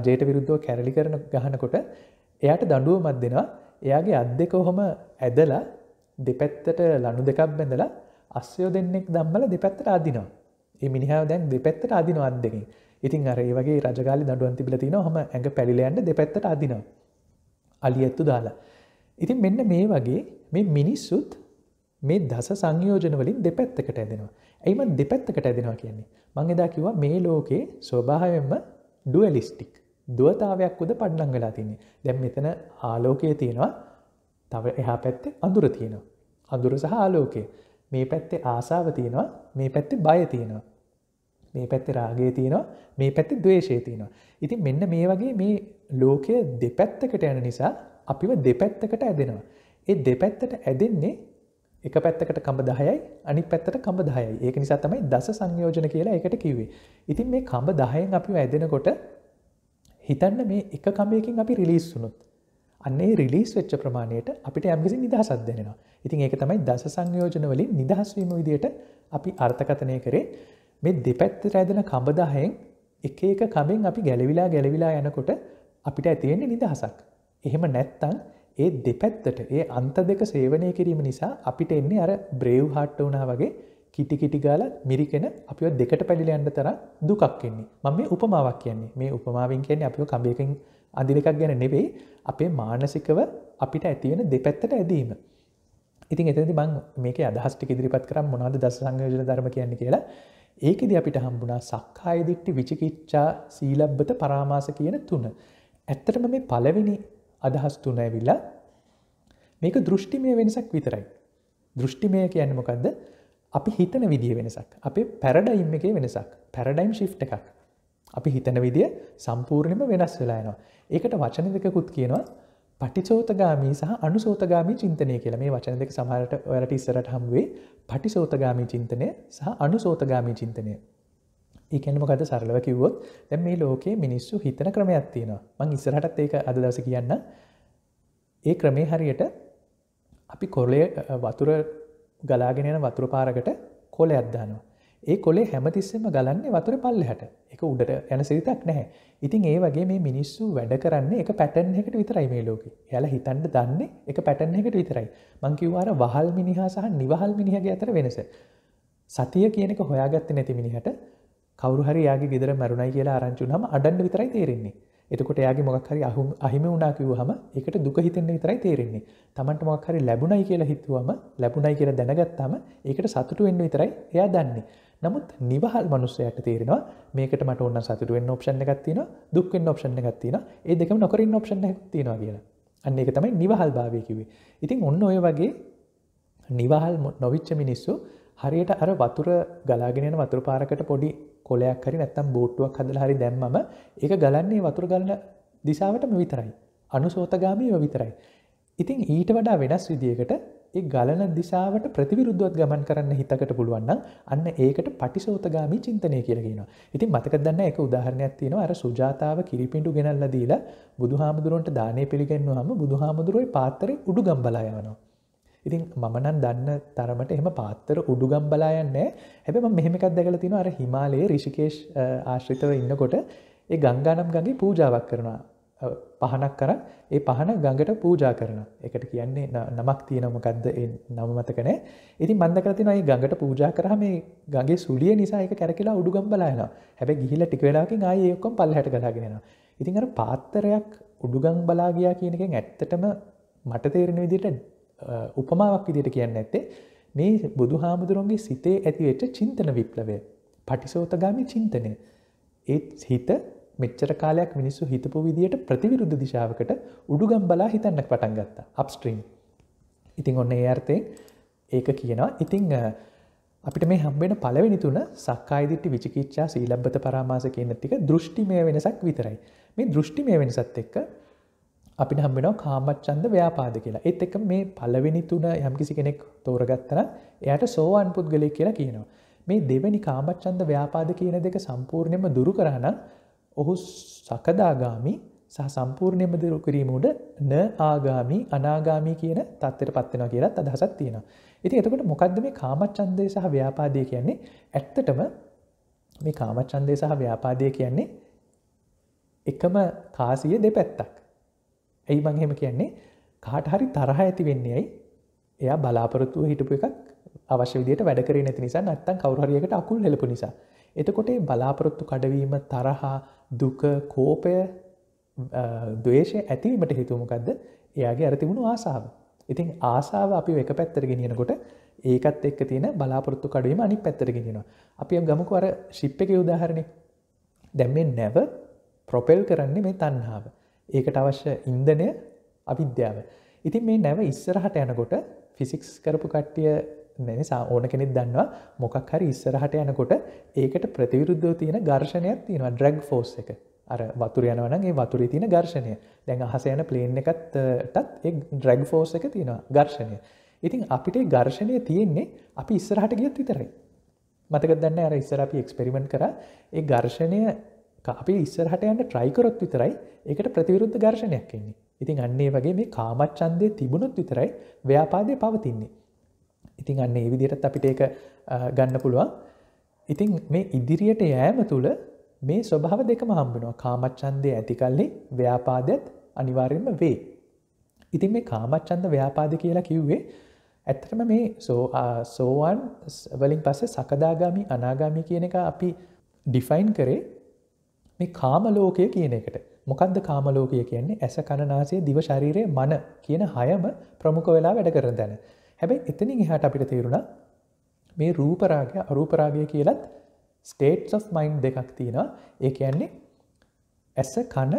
රජයට විරුද්ධෝ කැරලි කරන ගහනකොට එයට දඩුවමත් දෙෙනවා එයාගේ අත් දෙක ඔහොම ඇදලා දෙපැත්තට ලනු දෙකක් බැඳලා අස්යෝ දෙන්නෙක් දම්බල දෙපැත්තට අදිනවා ඒ මිනිහාව දැන් දෙපැත්තට අදිනවා අත් දෙකින් ඉතින් අර ඒ වගේ රජගාලි දඩුවන් තිබිල තින හොම ඇඟ පැලිලයන්ට දෙපැත්තට අදිනවා අලි ඇත්තු දාලා ඉතින් මෙන්න මේ වගේ මේ මිනිස්සුත් මේ දස සංයෝජන වලින් දෙපැත්තකට ඇදෙනවා ඇයිම දෙපැත්තකට ඇදෙනවා කියන්නේ මං එදා කිව්වා මේ ලෝකේ ස්වභාවයෙන්ම ඩුවලිස්ටික් දුවතාවයක් උද පඩ්ඩං වෙලා තින්නේ දැම් මෙතන ආලෝකය තියෙනවා තව එහා පැත්තේ අඳුර තියෙනවා අඳුර සහ ආලෝකය මේ පැත්තේ ආසාාව තියෙනවා මේ පැත්තේ බය තියෙනවා මේ පැත්ති රාගේ තියෙනවා මේ පැත්ති දවේශය තියෙනවා ඉතින් මෙන්න මේ වගේ මේ ලෝකය දෙපැත්තකට යන නිසා අපිව දෙපැත්තකට ඇදෙනවා ඒ දෙපැත්තට ඇදෙන්නේ එක පැත්තකට කම්බ දහයයි අනි පැත්තට කම්බ දහයයි ඒක නිසා තමයි දස සංයෝජන කියලා එකට කිවේ ඉතින් මේ කම්බ දහයෙන් අපි ඇදෙනකොට හිතන්න මේ එක කමයකින් අපි රිලිස් වුනුත් අන්නේ රිලිස් වෙච්ච ප්‍රමාණයට අපිට යම්කිසි නිදහසත් දෙෙනවා ඉතින් ඒක තමයි දස සංයෝජන වලින් නිදහස්වීම විදියට අපි අර්ථකථනය කරේ මේ දෙපැත්ත රැදන කඹදාහයෙන් එක එක කමෙන් අපි ගැලවිලා ගැලවිලා යනකොට අපිට ඇතිවෙන්නේ නිදහසක්. එහෙම නැත්තං ඒ දෙපැත්තට ඒ අන්ත දෙක සේවනය කිරීම නිසා අපිට එන්නේ අර බ්‍රේව් හට්ට වනා වගේ කිටි කිටිගාල මිරිකෙන අපිව දෙකට පැඩිල යන්න තර දුකක්කෙන්නේ මම මේ උපමාවක් කියන්නේ මේ උපමාවෙන් කියන්නේ අපිෝ කඹයකින් අඳින එකක් ගැන නෙවෙයි අපේ මානසිකව අපිට ඇතිවෙන දෙපැත්තට ඇදීම. ඉතින් එතති බං මේක අදහස්ටි ඉදිරිපත් කරම් මොනාද දස සංයෝජන ධර්ම කියන්නේ කියලා ඒකෙද අපිට හම්බුණා සක්කාය දිට්ටි විචිකිච්ඡා සීලබ්බත පරාමාස කියන තුන. ඇත්තටම මේ පළවෙනි අදහස් තුන ඇවිල්ලා මේක දෘෂ්ටිමය වෙනසක් විතරයි. දෘෂ්ටිමය කියන්නේ මොකද්ද? අපි හිතන විදිය වෙනසක්. අපේ පැරඩයිම් එකේ වෙනසක්. පැරඩයිම් ශිෆ්ට් එකක්. අපි හිතන විදිය සම්පූර්ණයෙන්ම වෙනස් වෙලා යනවා. ඒකට වචන දෙකකුත් කියනවා පටිසෝතගාමී සහ අනුසෝතගාමී චින්තනය කියලා මේ වචන දෙක සමහරට ඔයට ඉස්සරට හම්ුවේ පටිසෝතගාමී චින්තනය සහ අනුසෝතගාමී චින්තනය ඒකනමකට සරලව කිව්වොත් දැ මේ ලෝකයේ මිනිස්සු හිතන ක්‍රමයක් තියෙනවා මං ඉස්සරහටත් ඒක අද දස කියන්න ඒ ක්‍රමේ හරියට අපි කොරලය වතුර ගලාගෙනන වතුර පාරකට කොල අද්දානවා ඒ කොලේ හැමතිස්සෙම ගලන්නේ වතුර පල්ලෙහට එක උඩට යන සිරිතක් නැහැ. ඉතින් ඒ වගේ මේ මිනිස්සු වැඩ කරන්නේ එක පැටන් එකට විතරයි මේ ලෝකෙ. එයාලා හිතන්න දන්නේ එක පැටන් එකට විතරයි. මං කිව්වා අර වහල් මිනිහා සහ නිවහල් මිනිහාගේ අතර වෙනස. සතිය කියන එක හොයාගත්තේ නැති මිනිහට කවුරු හරි යාගේ ගෙදර මැරුණයි කියලා ආරංචි වුණාම අඬන්න විතරයි තේරෙන්නේ. එතකොට යාගේ මොකක් හරි අහුම් අහිම වුණා කිව්වහම ඒකට දුක හිතෙන්න විතරයි තේරෙන්නේ. Tamanට මොකක් හරි ලැබුණයි කියලා හිතුවම ලැබුණයි කියලා දැනගත්තාම ඒකට සතුටු වෙන්න විතරයි එයා දන්නේ. නමුත් නිවහල් මනුස්සයට තේරෙනවා මේකට මට ඔන්න සතුරුවෙන් ඔප්ෂණ ගත්තින දුක්ෙන් ඔප්ෂණ ගත්තින ඒ දෙකම නොකරින් ඔප්ෂණ තියෙනවා කියලා අන්න එක තමයි නිවහල් භාවයකිවේ ඉතින් ඔන්න ඔය වගේ නිවහල් නොවිච්ච මිනිස්සු හරියට අර වතුර ගලාගෙනෙන වතුර පාරකට පොඩි කොලයක් හරි නැත්තම් බෝට්ටුවක් හදල හරි දැම්මම ඒ ගලන්නේ වතුර ගලන දිසාවටම විතරයි අනුසෝතගාමීව විතරයි ඉතින් ඊට වඩා වෙනස් විදිකට ඒ ගලන දිසාවට ප්‍රතිවිරුද්ධවත් ගමන් කරන්න හිතකට පුළුවන්න අන්න ඒකට පටිසෝතගාමි චින්තනය කියලගෙන. ඉතින් මතක දන්න එක උදාහරණයක් තියෙන අර සුජාතාව කිරිපිඩු ගෙනල්ල දීලා බුදු හාමුදුරුවන්ට දානය පිළිගෙන්න්නු හම බුදු හාමුදුරුවයි පාතරේ උඩු ගම්බලායවනවා. ඉතින් මමනන් දන්න තරමට එහම පාත්තර උඩු ගම්බලායන්නෑ හැබම මෙහෙමකක් දැකල තින අර හිමාලයේ රිෂිකේෂ් ආශ්‍රිතව ඉන්නකොට ඒ ගංගානම් ගගේ පූජාවක් කරනවා පහනක් කර ඒ පහන ගඟට පූජා කරන එකට කියන්නේ නමක් තියෙනමකක්ද නම මතකනෑ ඉති මන්දකරතින අයි ගඟට පූජා කරහම මේ ගගේ සුලිය නිසායක කැරකිලා උඩුගම් බලායන හැබැ ගිහිල ටිකවෙලාකින් ආයයකොම් පල් හැට කලාගෙනෙන ඉතින් අර පාත්තරයක් උඩුගං බලාගයා කියනකින් ඇත්තටම මට තේරෙන විදිට උපමාවක් විදිට කියන්න ඇත්තේ මේ බුදු හාමුදුරුවන්ගේ සිතේ ඇතිවෙච්ච චින්තන විප්ලවය පටිසෝතගාමි චින්තනය ඒත් හිත මෙච්චර කාලයක් මිනිස්සු හිතපු විදියට ප්‍රතිවිරුද්ධ දිශාවකට උඩුගම් බලා හිතන්න පටන් ගත්තා අපස්ට්‍රීම් ඉතිං ඔන්න ඒ අර්ථය ඒක කියනවා ඉතිං අපිට මේ හම්බෙන පලවෙනි තුන සක්කායිදිට්ටි විචිකිච්චා සීලබ්බත පරාමාස කියන තික දෘෂ්ටිමය වෙනසක් විතරයි මේ දෘෂ්ටිමය වෙනසත් එක්ක අපි හම්බෙනෝ කාමච්චන්ද ව්‍යාපාද කියලා එත් එක මේ පලවෙනි තුන යම්කිසි කෙනෙක් තෝරගත්තන එයට සෝවාන් පුද්ගලය කියලා කියනවා මේ දෙවැනි කාමච්චන්ද ව්‍යාපාද කියන දෙක සම්පූර්ණයම දුරු කරන්න ඔහු සකදාගාමි සහ සම්පූර්ණයම දෙරු කිරීම උඩ න ආගාමී අනාගාමී කියන තත්ත්වයට පත්වෙන කියලත් අදහසත් තියෙන. ඉති එතකට මොකක්ද මේ කාමච්චන්දය සහ ව්‍යාපාදය කියන්නේ ඇත්තටම මේ කාමච්චන්දය සහ ව්‍යාපාදය කියන්නේ එකම කාසිය දෙපැත්තක්. ඇයි මංහෙම කියන්නේ කාටහරි තරහ ඇති වෙන්නේ ඇයි එයා බලාපොරොත්තුව හිටපු එකක් අවශ්‍ය විදියට වැඩකර නැති නිසා නත්තන් කවරහරියකට අකුල් හෙලපු නිසා එතකොට බලාපොරොත්තු කඩවීම තරහා දුක කෝපය දේශය ඇතිවීමට හිතුමකක්ද එයාගේ ඇරතිවුණු ආසාාව. ඉතින් ආසාාව අපි එක පැත්තර ගෙනියනකොට ඒකත් එක් තියෙන බලාපොරොත්තු කඩුවීම අනි පැත්තර ගෙනෙනවා. අපි ගමක අර ශිප් එක උදාහරණය දැම්ම නැව ප්‍රොපෙල් කරන්නේ මේ තන්හාාව. ඒකට අවශ්‍ය ඉන්දනය අවිද්‍යාව. ඉතින් මේ නැව ඉස්සරහට යනකොට ෆිසික්ස් කරපු කට්ටිය නිසා ඕන කෙනෙක් දන්නවා මොකක් හරි ඉස්සරහට යනකොට ඒකට ප්‍රතිවිරුද්ධව තියෙන ගර්ශනයක් තියෙනවා ඩ්‍රැග් ෆෝස් එක අර වතුර යනවනගේ වතුරී තියෙන ගර්ශනය දැන් අහස යන ප්ලේන් එකත්තටත් ඒ ඩ්‍රැග් ෆෝස් එක තියෙනවා ගර්ශනය ඉතින් අපිට ගර්ශනය තියෙන්නේ අපි ඉස්සරහට ගියත් විතරයි මතක දන්න අර ඉස්සර අපි එක්ස්පෙරිමෙන්ට් කර ඒ ගර්ශනය අපි ඉස්සරහට යන්න ට්‍රයිකරොත් විතරයි ඒකට ප්‍රතිවිරුද්ධ ගර්ශනයක් එන්නේ ඉතින් අන්නේ වගේ මේ කාමච්චන්දය තිබුණොත් විතරයි ව්‍යාපාදය පවතින්නේ ඉතින් අන්න ඒ විදිහටත් අපිට ඒක ගන්න පුළුවන් ඉතින් මේ ඉදිරියට යෑම තුළ මේ ස්වභාව දෙකම හම්බෙනවා කාමච්චන්දය ඇති කල්ලේ ව්‍යාපාදත් අනිවාර්යෙන්ම වේ. ඉතින් මේ කාමච්චන්ද ව්‍යාපාද කියලා කිව්වේ ඇත්තරම මේ සෝවාන් වලින් පස්සේ සකදාගාමි අනාගාමි කියන එක අපි ඩිෆයින් කරේ මේ කාමලෝකය කියන එකට මොකක්ද කාමලෝකය කියන්නේ ඇස කණනාසය දිවශරීරය මන කියන හයම ප්‍රමුඛ වෙලා වැඩ කරන දැන. හැබැයි එතනින් එහට අපිට තේරුණා මේ රූපරාගය අරූපරාගය කියලත් ස්ටේට් of මයින්් දෙකක් තියෙනවා ඒ කියන්නේ ඇස කන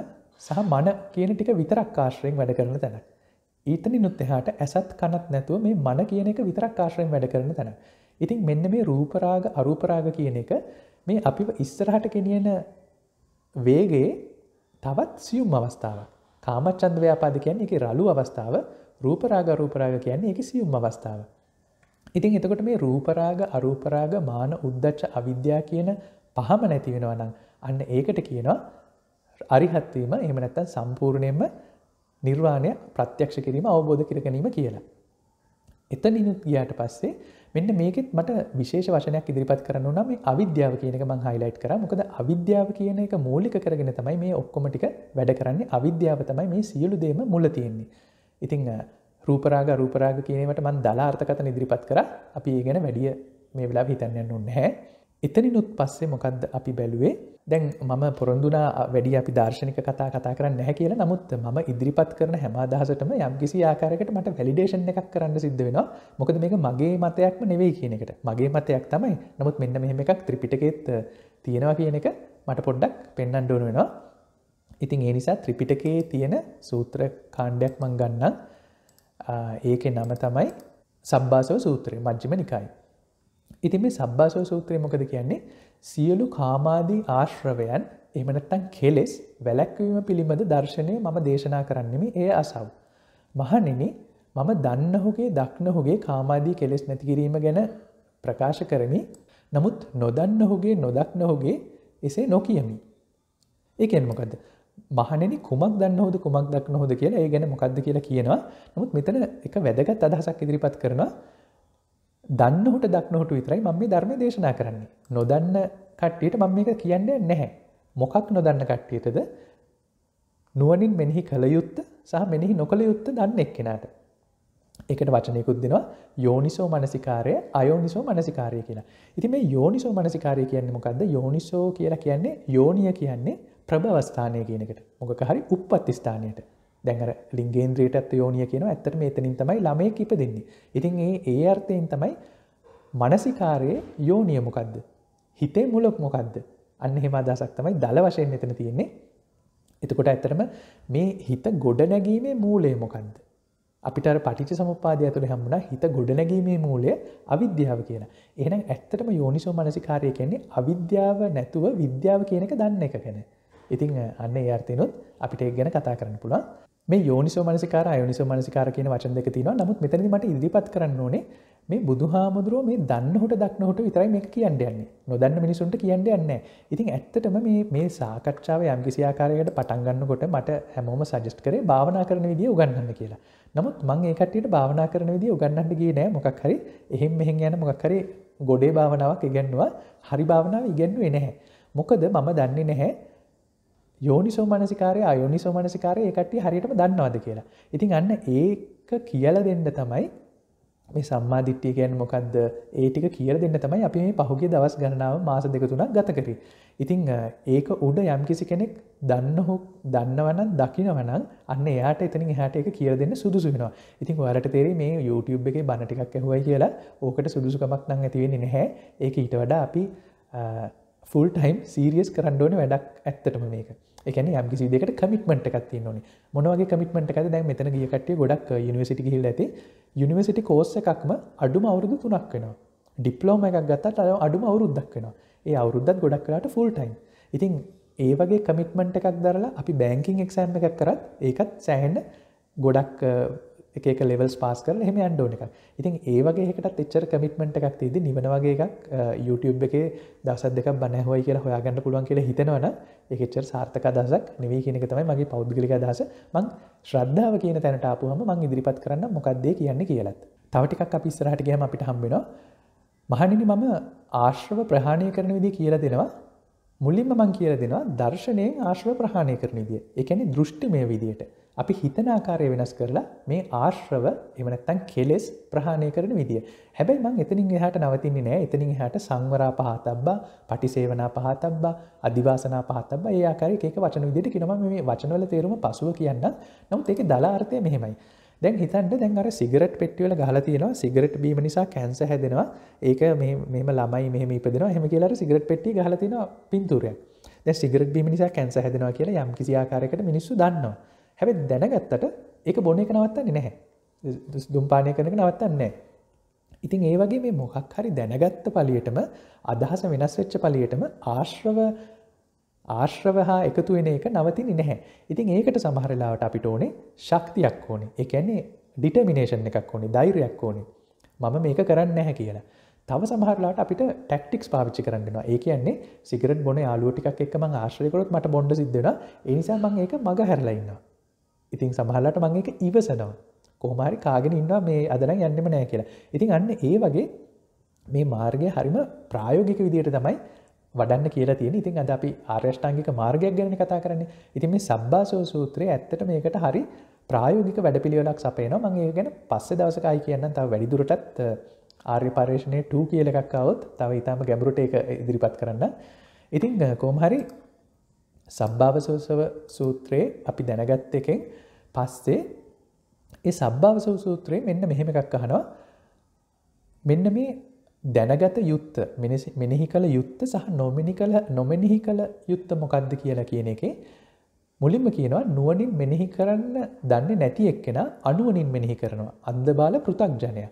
සහ මන කියන ටික විතරක් ආශ්‍රයෙන් වැඩ කරන තැන ඊතනි නුත් එහාට ඇසත් කනත් නැතුව මේ මන කියන එක විතරක් ආශ්‍රයෙන් වැඩ කරන තැන ඉතින් මෙන්න මේ රූපරාග අරූපරාග කියන එක මේ අපි ඉස්සරහට කෙනියන වේගේ තවත් සියුම් අවස්ථාවක් කාමච්චන්ද ව්‍යාපාද කියන්නේ එක රලු අවස්ථාව රූපරාග රූපරාග කියන්නේ එක සියුම් අවස්ථාව. ඉතින් එතකොට මේ රූපරාග අරූපරාග මාන උද්දච්ච අවිද්‍යා කියන පහම නැතිවෙනවනම් අන්න ඒකට කියනවා අරිහත්වීම එහම නැත්තන් සම්පූර්ණයෙන්ම නිර්වාණය ප්‍රත්‍යක්ෂ කිරීම අවබෝධ කර ගැනීම කියලා. එත නිනුත් ගියාට පස්සේ මෙන්න මේකෙත් මට විශේෂ වශනයක් ඉදිරිපත් කරන්න නම් මේ අවිද්‍යාව කියනක මං හයිලයිට් කර මොකද අවිද්‍යාව කියන එක මූලික කරගෙන තමයි මේ ඔක්කොමටික වැඩ කරන්නේ අවිද්‍යාව තමයි මේ සියලු දේම මුල තියෙන්නේ ඉතිං රූපරාග රූපරාග කියනීමට මන් දලාර්ථකත ඉදිරිපත් කර අපි ඒ ගැන වැඩිය මේ වෙලා හිතන්නන්න නැහැ. එතනි නුත් පස්සේ මොකක්ද අපි බැලුවේ දැන් මම පොරොන්දුනා වැඩි අපි දර්ශනික කතා කතා කරන්න නැහැ කියලා නමුත් මම ඉදිරිපත් කරන හැමදහසටම යම්කිසි ආකාරකට මට වැලිඩේෂන් එකක් කරන්න සිද්ධ වෙන මොකද මේක මගේ මතයක්ම නෙවෙයි කියන එකට මගේ මතයක් තමයි නමුත් මෙන්න මෙහෙම එකක් ත්‍රිපිටකෙත් තියෙනවා කියන එක මට පොඩ්ඩක් පෙන්න්න ඕන වෙනවා ඉතින් ඒ නිසා ත්‍රිපිටකයේ තියෙන සූත්‍ර කාණ්ඩයක් මං ගන්නම් ඒක නම තමයි සබ්බාසෝ සූත්‍රය මජ්ජිම නිකායි. ඉතින් මේ සබ්බාසෝ සූත්‍රය මොකද කියන්නේ සියලු කාමාදී ආශ්‍රවයන් එමනත්තන් කෙලෙස් වැලැක්වීම පිළිබඳ දර්ශනය මම දේශනා කරන්නෙමි ඒ අසව්. මහනෙමි මම දන්නහුගේ දක්නහුගේ කාමාදී කෙලෙස් නැතිකිරීම ගැන ප්‍රකාශ කරමි නමුත් නොදන්නහුගේ නොදක්නහුගේ එසේ නොකියමි. ඒ එන්මකද මහනෙන කුමක් දන්නහොද කුමක් දක්න හොද කියලා ඒ ගැන මොකක්ද කියලා කියනවා නමුත් මෙතන එක වැදගත් අදහසක් ඉදිරිපත් කරනවා දන්නහට දක්නොට විතරයි මම මේ ධර්ම දේශනා කරන්නේ නොදන්න කට්ටියට මම එක කියන්න නැහැ මොකක් නොදන්න කට්ටියටද නුවනින් මෙනෙහි කළ යුත්ත සහ මෙනෙහි නොකළ යුත්ත දන්න එක්කෙනට එකට වචනයකුත් දෙෙනවා යෝනිසෝ මනසිකාරය අයෝනිසෝ මනසිකාරය කියලා ඉති මේ යෝනිසෝ මනසිකාරය කියන්නේ මොකක්ද යෝනිසෝ කියලා කියන්නේ යෝනිය කියන්නේ ප්‍රභවස්ථානය කියනකට මොකක හරි උපත් ස්ථානයට දැඟර ලිංගේන්ද්‍රීයටත් යෝනිය කියන ඇත්තට මෙතනින් තමයි ළමය කිප දෙන්නේ. ඉතින් ඒ ඒ අර්ථයෙන් තමයි මනසිකාරයේ යෝනිය මොකක්ද. හිතේ මුලොක් මොකක්ද අන්න එහෙම අදසක් තමයි දල වශයෙන් මෙතන තියෙන්නේ. එතකොට ඇතරම මේ හිත ගොඩ නැගීමේ මූලේ මොකක්ද. අපිට පටිච සමුපාදය තුළ හම්මුණ හිත ගොඩනැගීමේ මූලය අවිද්‍යාව කියන. එහනම් ඇත්තටම යෝනිසෝ මනසිකාරය කියන්නේ අවිද්‍යාව නැතුව විද්‍යාව කියනක දන්න එක ගැන. ඉතිං අන්න ඒ අර්තිනුත් අපිට ගැන කතා කරන්න පුළුවන් මේ යෝනිසෝ මනසිකාර අයනිසෝ මනසිකාර කියන වචන දෙක තියෙනවා නමුත් මෙතනදි මට ඉදිරිපත් කරන්න ඕනේ මේ බුදුහාමුදුරුව මේ දන්නහොට දක්නහොට විතරයි මේ කියන්න යන්නේ නොදන්න මිනිසුන්ට කියන්න යන්නේ ඉතින් ඇත්තටම මේ මේ සාකච්ඡාව යම්කිසිආකාරයකට පටන්ගන්නකොට මට හැමෝම සජස්ට කරේ භාවනා කරන විදිිය උගන්නන්න කියලා නමුත් මං ඒකටට භාවනා කරන විදි උගන්නන්න ගේ නෑ මොකක් හරි එහෙම මෙහෙන් යන මොකක්හරි ගොඩේ භාවනාවක් ඉගැන්නවා හරි භාවනාව ඉගැන්නුවේ නැහැ මොකද මම දන්නේ නැහැ යෝනිසෝ මනසිකාරය අයෝනිසෝ මනසිකාරය එකට්ටි හරියටම දන්නවාද කියලා. ඉතින් අන්න ඒක කියල දෙන්න තමයි මේ සම්මාධිට්ටියකයන් මොකක්ද ඒටික කියල දෙන්න තමයි අපි මේ පහුගේ දවස් ගණනාව මාස දෙක තුනක් ගතකර. ඉතිං ඒක උඩ යම්කිසි කෙනෙක් දන්නහො දන්නවනම් දකිනවනම් අන්න එයාට එතනින් එහට එක කිය දෙන්න සුදුසු වෙනවා ඉතින් ඔයාට තේරේ මේ YouTube එක බණටිකක් ඇහුවයි කියලා ඕකට සුදුසුකමක් නං ඇතිවෙන්නේ නැහැ ඒක ඊට වඩා අපි ෆුල් ටයිම් සීරියස් කරන්න ඕන වැඩක් ඇත්තටම මේක එකන යම්කිසි දෙකට කමිටමට එකක්ති න මොනවගේ කමිටමට එකද දැන් මෙතන ගිය කටිය ගොඩක් යනිවසිටි uh, හිල් ඇති යනිවසිටි කෝස්ස එකක්ම අඩුම අවුරුදු තුනක් වෙනවා ඩිප්ලෝම එකක් ගත්තත් අය අඩුම අවුරුද්දක් වෙනවා ඒ අවුරුද්දත් ගොඩක් කරට ෆුල් ටයිම් ඉතින් ඒ වගේ කමිටමට එකක් දරලා අපි බෑංකින් එක්සෑම් එකක් කරත් ඒකත් සෑහෙන්න ගොඩක් uh, එක ලෙවල් පාස් කර හෙම අන්ඩෝන එක ඉතින් ඒවගේ එකට එච්චර කමිටමට එකක් තිේද නිවනවගේ එකක් YouTube එක දසත් දෙක බනහෝයි කියලා හොයාගන්න පුළුවන් කියලා හිතනවන එකච්චර සාර්ථක දසක් නෙවී කියනක තමයි මගේ පෞද්ගලික දස මං ශ්‍රද්ධාව කියන තැනට ආපුහම මං ඉදිරිපත් කරන්න මොකක්දේ කියන්න කියලත් තවටිකක් අපි ස්රහට ගහම අපිට හම්බෙනවා මහනිනි මම ආශ්‍රව ප්‍රහාණය කරන විදි කියලා දෙනවා මුලින්ම මං කියල දෙෙනවා දර්ශනයෙන් ආශ්‍රව ප්‍රහණය කරන විදිිය එකැන දෘෂ්ටි මේ විදියට අපි හිතනාකාරය වෙනස් කරලා මේ ආශ්‍රව එමනත්තන් කෙලෙස් ප්‍රහණය කරන විදිිය හැබැයි මං එතනින් එහට නවතින්නේ නෑ එතනින් හට සංවරා පහතබ්බා පටිසේවනා පහතබ්බා අධිවාසනා පහතබ ඒආකාරය එක වචන විදිට කිනම මේ වචනවල තේරුම පසුව කියන්න නමුත් ඒක දලාර්ථය මෙහෙමයි දැන් හිතන්න දැන් අර සිගරට් පෙට්ටිවල ගහලා තියෙනවා සිගරට් බීම නිසා කැන්සර් හැදෙනවා ඒක මෙහෙම ළමයි මෙහෙම ඉපදෙනවා එහෙම කියලා අර සිගරට් පෙට්ටිය ගහලා තියෙනවා පින්තූරයක් දැන් සිගරට් බීම නිසා කැන්සර් හැදෙනවා කියලා යම් කිසි ආකාරයකට මිනිස්සු දන්නවා හැබැයි දැනගත්තට ඒක බොන එක නවත්තන්නේ නැහැ දුම්පානය කරන එක නවත්තන්නේ නැහැ ඉතින් ඒ වගේ මේ මොකක් හරි දැනගත්ත පලියටම අදහස වෙනස් වෙච්ච පලියටම ආශ්‍රව ආශ්‍රව හා එකතු වෙන එක නවතින්නේ නැහැ. ඉතින් ඒකට සමහරලාවට අපිට ඕනේ ශක්තියක් ඕනේ. ඒ කියන්නේ ඩිටර්මිනේෂන් එකක් ඕනේ, ධෛර්යයක් ඕනේ. මම මේක කරන්නේ නැහැ කියලා. තව සමහරලාට අපිට ටැක්ටික්ස් පාවිච්චි කරන්න වෙනවා. ඒ කියන්නේ සිගරට් බොන යාළුවෝ ටිකක් එක්ක මම ආශ්‍රය කරොත් මට බොන්න සිද්ධ වෙනවා. ඒ නිසා මම ඒක මග හැරලා ඉන්නවා. ඉතින් සමහරලාට මම ඒක ඉවසනවා. කොහොම හරි කාගෙන ඉන්නවා මේ අද නම් යන්නෙම නැහැ කියලා. ඉතින් අන්න ඒ වගේ මේ මාර්ගය හරිම ප්‍රායෝගික විදියට තමයි වඩන්න කියලා තියෙන ඉතින් අද අපි ආර්යෂ්ඨාංගික මාර්ගයක් ගැන කතා කරන්නේ ඉතින් මේ සබ්බාසෝ සූත්‍රය ඇත්තට මේකට හරි ප්‍රායෝගික වැඩපිළිවෙලක් සපයනවා මම ඒක ගැන පස්සේ දවසක ආයි කියන්නම් තව වැඩිදුරටත් ආර්ය පර්යේෂණයේ 2 කියලා එකක් આવොත් තව ඊටාම ගැඹුරට ඒක ඉදිරිපත් කරන්න. ඉතින් කොහොම හරි සබ්බාවසෝසව සූත්‍රයේ අපි දැනගත් එකෙන් පස්සේ ඒ සබ්බාවසෝ සූත්‍රයේ මෙන්න මෙහෙම එකක් අහනවා. මෙන්න මේ දැනගත යුත්ත මෙනෙහි කළ යුත්ත සහ නොමිනි කළ නොමෙනෙහි කළ යුත්ත මොකක්ද කියලා කියන එක මුලින්ම කියනවා නුවනින් මෙනෙහි කරන්න දන්න නැති එක්කෙන අනුවනින් මෙනෙහි කරනවා අන්ද බාල පෘතක්ජනය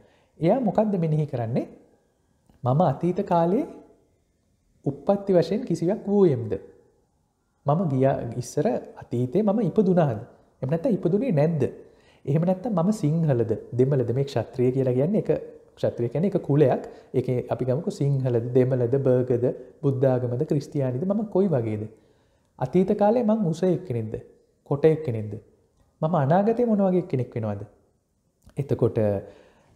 එයා මොකක්ද මෙනෙහි කරන්නේ මම අතීත කාලයේ උප්පත්ති වශයෙන් කිසිවක් වූයම්ද මම ගිය ඉස්සර අතීතේ මම ඉපදුනාද එමනැත ඉපදුනේ නැද්ද එහෙම නැත්ත මම සිංහලද දෙමලද මේ ක්ෂත්‍රිය කියලා ගැන්න එක ක්ෂත්‍රය කැන එක කුලයක් එක අපිගමක සිංහලද දෙමලද බර්ගද බුද්ධාගමද ක්‍රස්තියානිද මම කොයි වගේද. අතීත කාලේ මං උසයෙක් කෙනෙක්ද කොට එක් කෙනෙක්ද. මම අනාගතය මොනවගේ කෙනෙක් වෙනවාද. එතකොට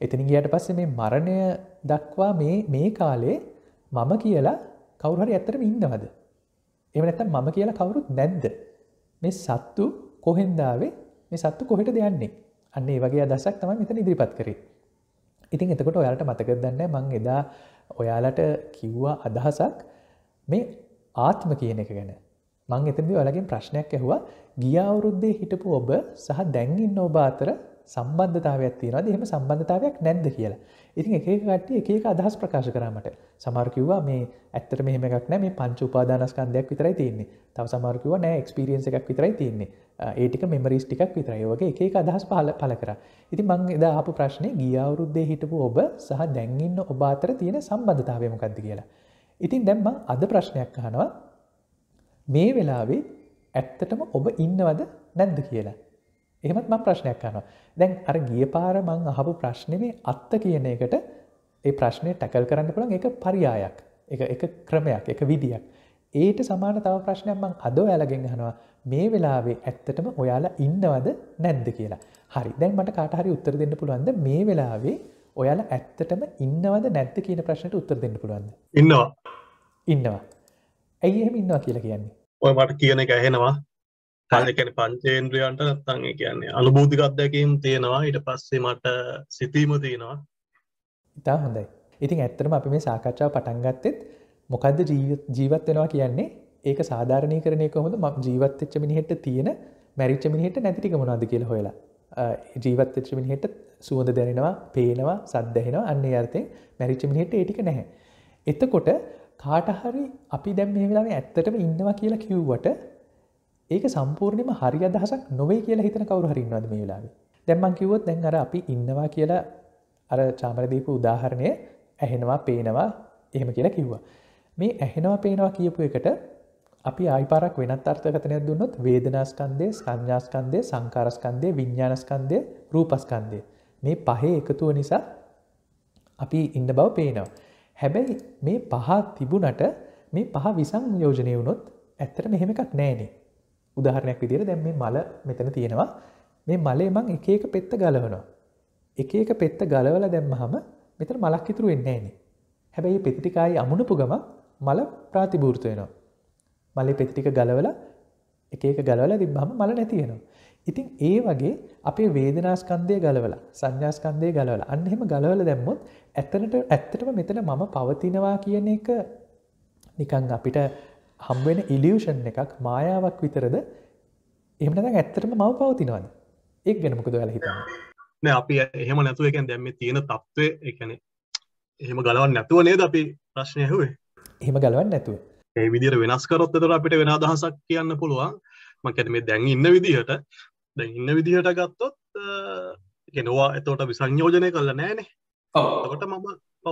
එතනි ගියට පස්සේ මේ මරණය දක්වා මේ කාලේ මම කියලා කවුරහරි ඇත්තරම ඉන්නවද. එමනැත මම කියලා කවුරුත් නැද්ද. මේ සත්තු කොහෙන්දාවේ මේ සත්තු කොහෙට දෙයන්නේ අන්නේ වගේ අදසක් තම මෙතන ඉදිරිපත් කරේ. ඉතින් එතකොට ඔයාලට මතක දන්න මං එදා ඔයාලට කිව්වා අදහසක් මේ ආත්ම කියන එක ගැන මං එතදි ඔලගින් ප්‍රශ්නයක් ඇහවා ගියවුරුද්දේ හිටපු ඔබ සහ දැන්ගින්න ඔබ අතර සම්බන්ධතාවයක් තියෙනද එහෙම සම්බන්ධතාවයක් නැද්ද කියලා. ඉතින් එක කට්ටිය එක එක අදහස් ප්‍රකාශ කරාමට සමහර කිව්වා මේ ඇත්තට මෙහෙම එකක් නැහැ මේ පංච උපාදානස්කන්ධයක් විතරයි තියෙන්නේ. තව සමහර කිව්වා නෑ එක්ස්පීරියන්ස් එකක් විතරයි තියෙන්නේ. ඒ ටික මෙමරිස් ටිකක් විතරයි. වගේ එක එක අදහස් පහල පළ කරා. ඉතින් මම එදා ආපු ප්‍රශ්නේ ගිය අවුරුද්දේ හිටපු ඔබ සහ දැන් ඉන්න ඔබ අතර තියෙන සම්බන්ධතාවය මොකක්ද කියලා. ඉතින් දැන් මම අද ප්‍රශ්නයක් අහනවා මේ වෙලාවේ ඇත්තටම ඔබ ඉන්නවද නැද්ද කියලා. එහෙමත් මං ප්‍රශ්නයක් කරනවා දැන් අර ගිය පාර මං අහපු ප්‍රශ්නමේ අත්ත කියන එකට ඒ ප්‍රශ්නය ටැකල් කරන්න පුළන් එක පරියායක් එක එක ක්‍රමයක් එක විදිියක් ඒට සමාන තව ප්‍රශ්නයක් මං අදෝ ඇලගෙන් හනවා මේ වෙලාවේ ඇත්තටම ඔයාලා ඉන්නවද නැද්ද කියලා හරි දැන් මට කාටහරි උත්තර දෙන්න පුළුවන්ද මේ වෙලාවේ ඔයාලා ඇත්තටම ඉන්නවද නැත්ත කියන ප්‍රශ්නයට උත්තර දෙන්න පුළුවන්ද ඉන්නවා ඉන්නවා ඇයි එහෙම ඉන්නවා කියලා කියන්නේ ඔය මට කියන එක ඇහෙනවා පලකැන පංචේන්ද්‍රයන්ට නත්තං කියන්නේ අනුබෝධික අත්දැකීම් තියෙනවා ඊට පස්සේ මට සිතීම තියෙනවා ඉතා හොඳයි ඉතින් ඇත්තරම අපි මේ සාකච්ඡාව පටන්ගත්තෙත් මොකක්ද ජීවත් වෙනවා කියන්නේ ඒක සාධාරණය කරනය කොහොද ම ජීවත්තච්ච මිනිහෙට තියෙන මැරිච්ච මිනිහෙට නැතික මොනාද කියල හොලා ජීවත්තච්ච මිනිහෙට සුවඳ දැනෙනවා පේනවා සද්දහෙනවා අන්නේ අර්ථයෙන් මැරිච්ච මිනිහෙට ඒටික නැහැ එතකොට කාටහරි අපි දැම් මේ වෙලාම ඇත්තටම ඉන්නවා කියලා කිව්වට ඒක සම්පූර්ණයම හරි අදහසක් නොවේ කියලා හිතන කවරු හරින්නවද මේ වෙලාවේ දැම්මන් කිවොත් දැන් අර අපි ඉන්නවා කියලා අර චාමරදීපු උදාහරණය ඇහෙනවා පේනවා එහෙම කියලා කිව්වා මේ ඇහෙනවා පේනවා කියපු එකට අපි ආයිපාරක් වෙනත් අර්ථකතනයක් දුන්නොත් වේදනාස්කන්දේ සංඥාස්කන්දේ සංකාරස්කන්දේ විඤ්ඥානස්කන්දය රූපස්කන්දය මේ පහේ එකතුව නිසා අපි ඉන්න බව පේනවා. හැබැයි මේ පහ තිබුණට මේ පහ විසං යෝජනය වුණොත් ඇත්තට මෙහෙම එකක් නෑනේ උදාහරණයක් විදිර දැම් මේ මල මෙතන තියෙනවා මේ මලේ මං එක එක පෙත්ත ගලවනවා. එක එක පෙත්ත ගලවල දැම්මහම මෙතන මලක් ඉතුරු වෙන්නේන. හැබැයි පෙතිටිකායි අමුණපු ගම මල ප්‍රාතිභූර්තයනවා. මලේ පෙතිටික ගලවල එක එක ගලවල තිබ්බහම මල නැතියෙනවා. ඉතින් ඒ වගේ අපේ වේදනාස්කන්දය ගලවල සංඥාස්කන්දය ගලවල අන්නෙම ගලවල දැම්මුත් ඇතනට ඇත්තටම මෙතන මම පවතිනවා කියන එක නිකං අපිට හම්බෙන ඉලියෂන් එකක් මායාවක් විතරද එමන ඇත්තරම මව පවතිනවාද එක් ගැනමකද වැල හිතන්න නෑ අපි එහෙම නැතුව එකෙන් දැම්ම තියෙන තත්ත්වය එකන එහෙම ගලවන් නැතුව නේද අපි ප්‍රශ්නය හුවේ එහෙම ගලවන් නැතුව ඒ විදිර වෙනස් කරොත්තතර අපිට වෙන අදහසක් කියන්න පුළුවන් මකැන මේ දැන් ඉන්න විදිහට දැ ඉන්න විදිහට ගත්තොත් ගෙනවා එතෝට විසංයෝජනය කල නෑනේ ඔකට මම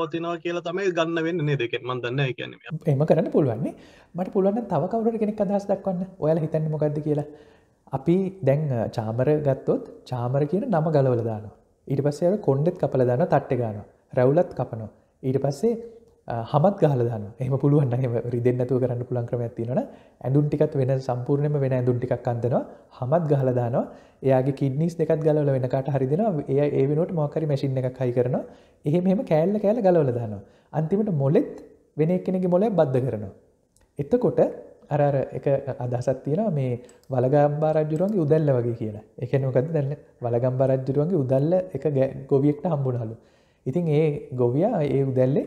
පවතිනවා කියලා තමයි ගන්න වෙන්න නදක මන්දන්න කියන එම කරන්න පුළුවන්නේ මට පුළුවන් තව කවරට කෙනෙක් අදහස් දක්වන්න ඔයාල හිතන්න මොකක්ද කියලා අපි දැන් චාමර ගත්තොත් චාමර කියන නම ගලවල දාන ඊට පස්සේ කොන්්ඩෙත් කපල දාන තට්ට ගාන රැවුලත් කපනවා ඊට පස්සේ හමත් ගහල දන්න එහම පුළුවන් එම රිදන්නතුව කරන්න පුළන් ක්‍රම ඇතිනන ඇඳුන් ටිකත් වෙන සම්පූර්ණයම වෙන ඇඳුන් ටිකක් කන්දනවා හමත් ගහල දානවා එයාගේ කිඩනිස් දෙකත් ගලවල වෙනකාට හරිදිනවා එය ඒ වෙනට මොකරි මැසින් එකක් හයි කරන එහෙම එම කෑල්ල කෑල ගලවල දානවා අන්තිමට මොලෙත් වෙන කෙනෙ මොලේ බද්ධ කරනවා එත්තකොට අරර එක අදහසත් තියෙන මේ වලගම්බාරජ්ජුරුවන්ගේ උදල්ල වගේ කියලා එකනොකද දැන්න වලගම්බාරජ්ජුරුවන්ගේ උදල්ල එක ගොවියෙක්ට හම්බුණහලු ඉතින් ඒ ගොවියා ඒ උදැල්ලේ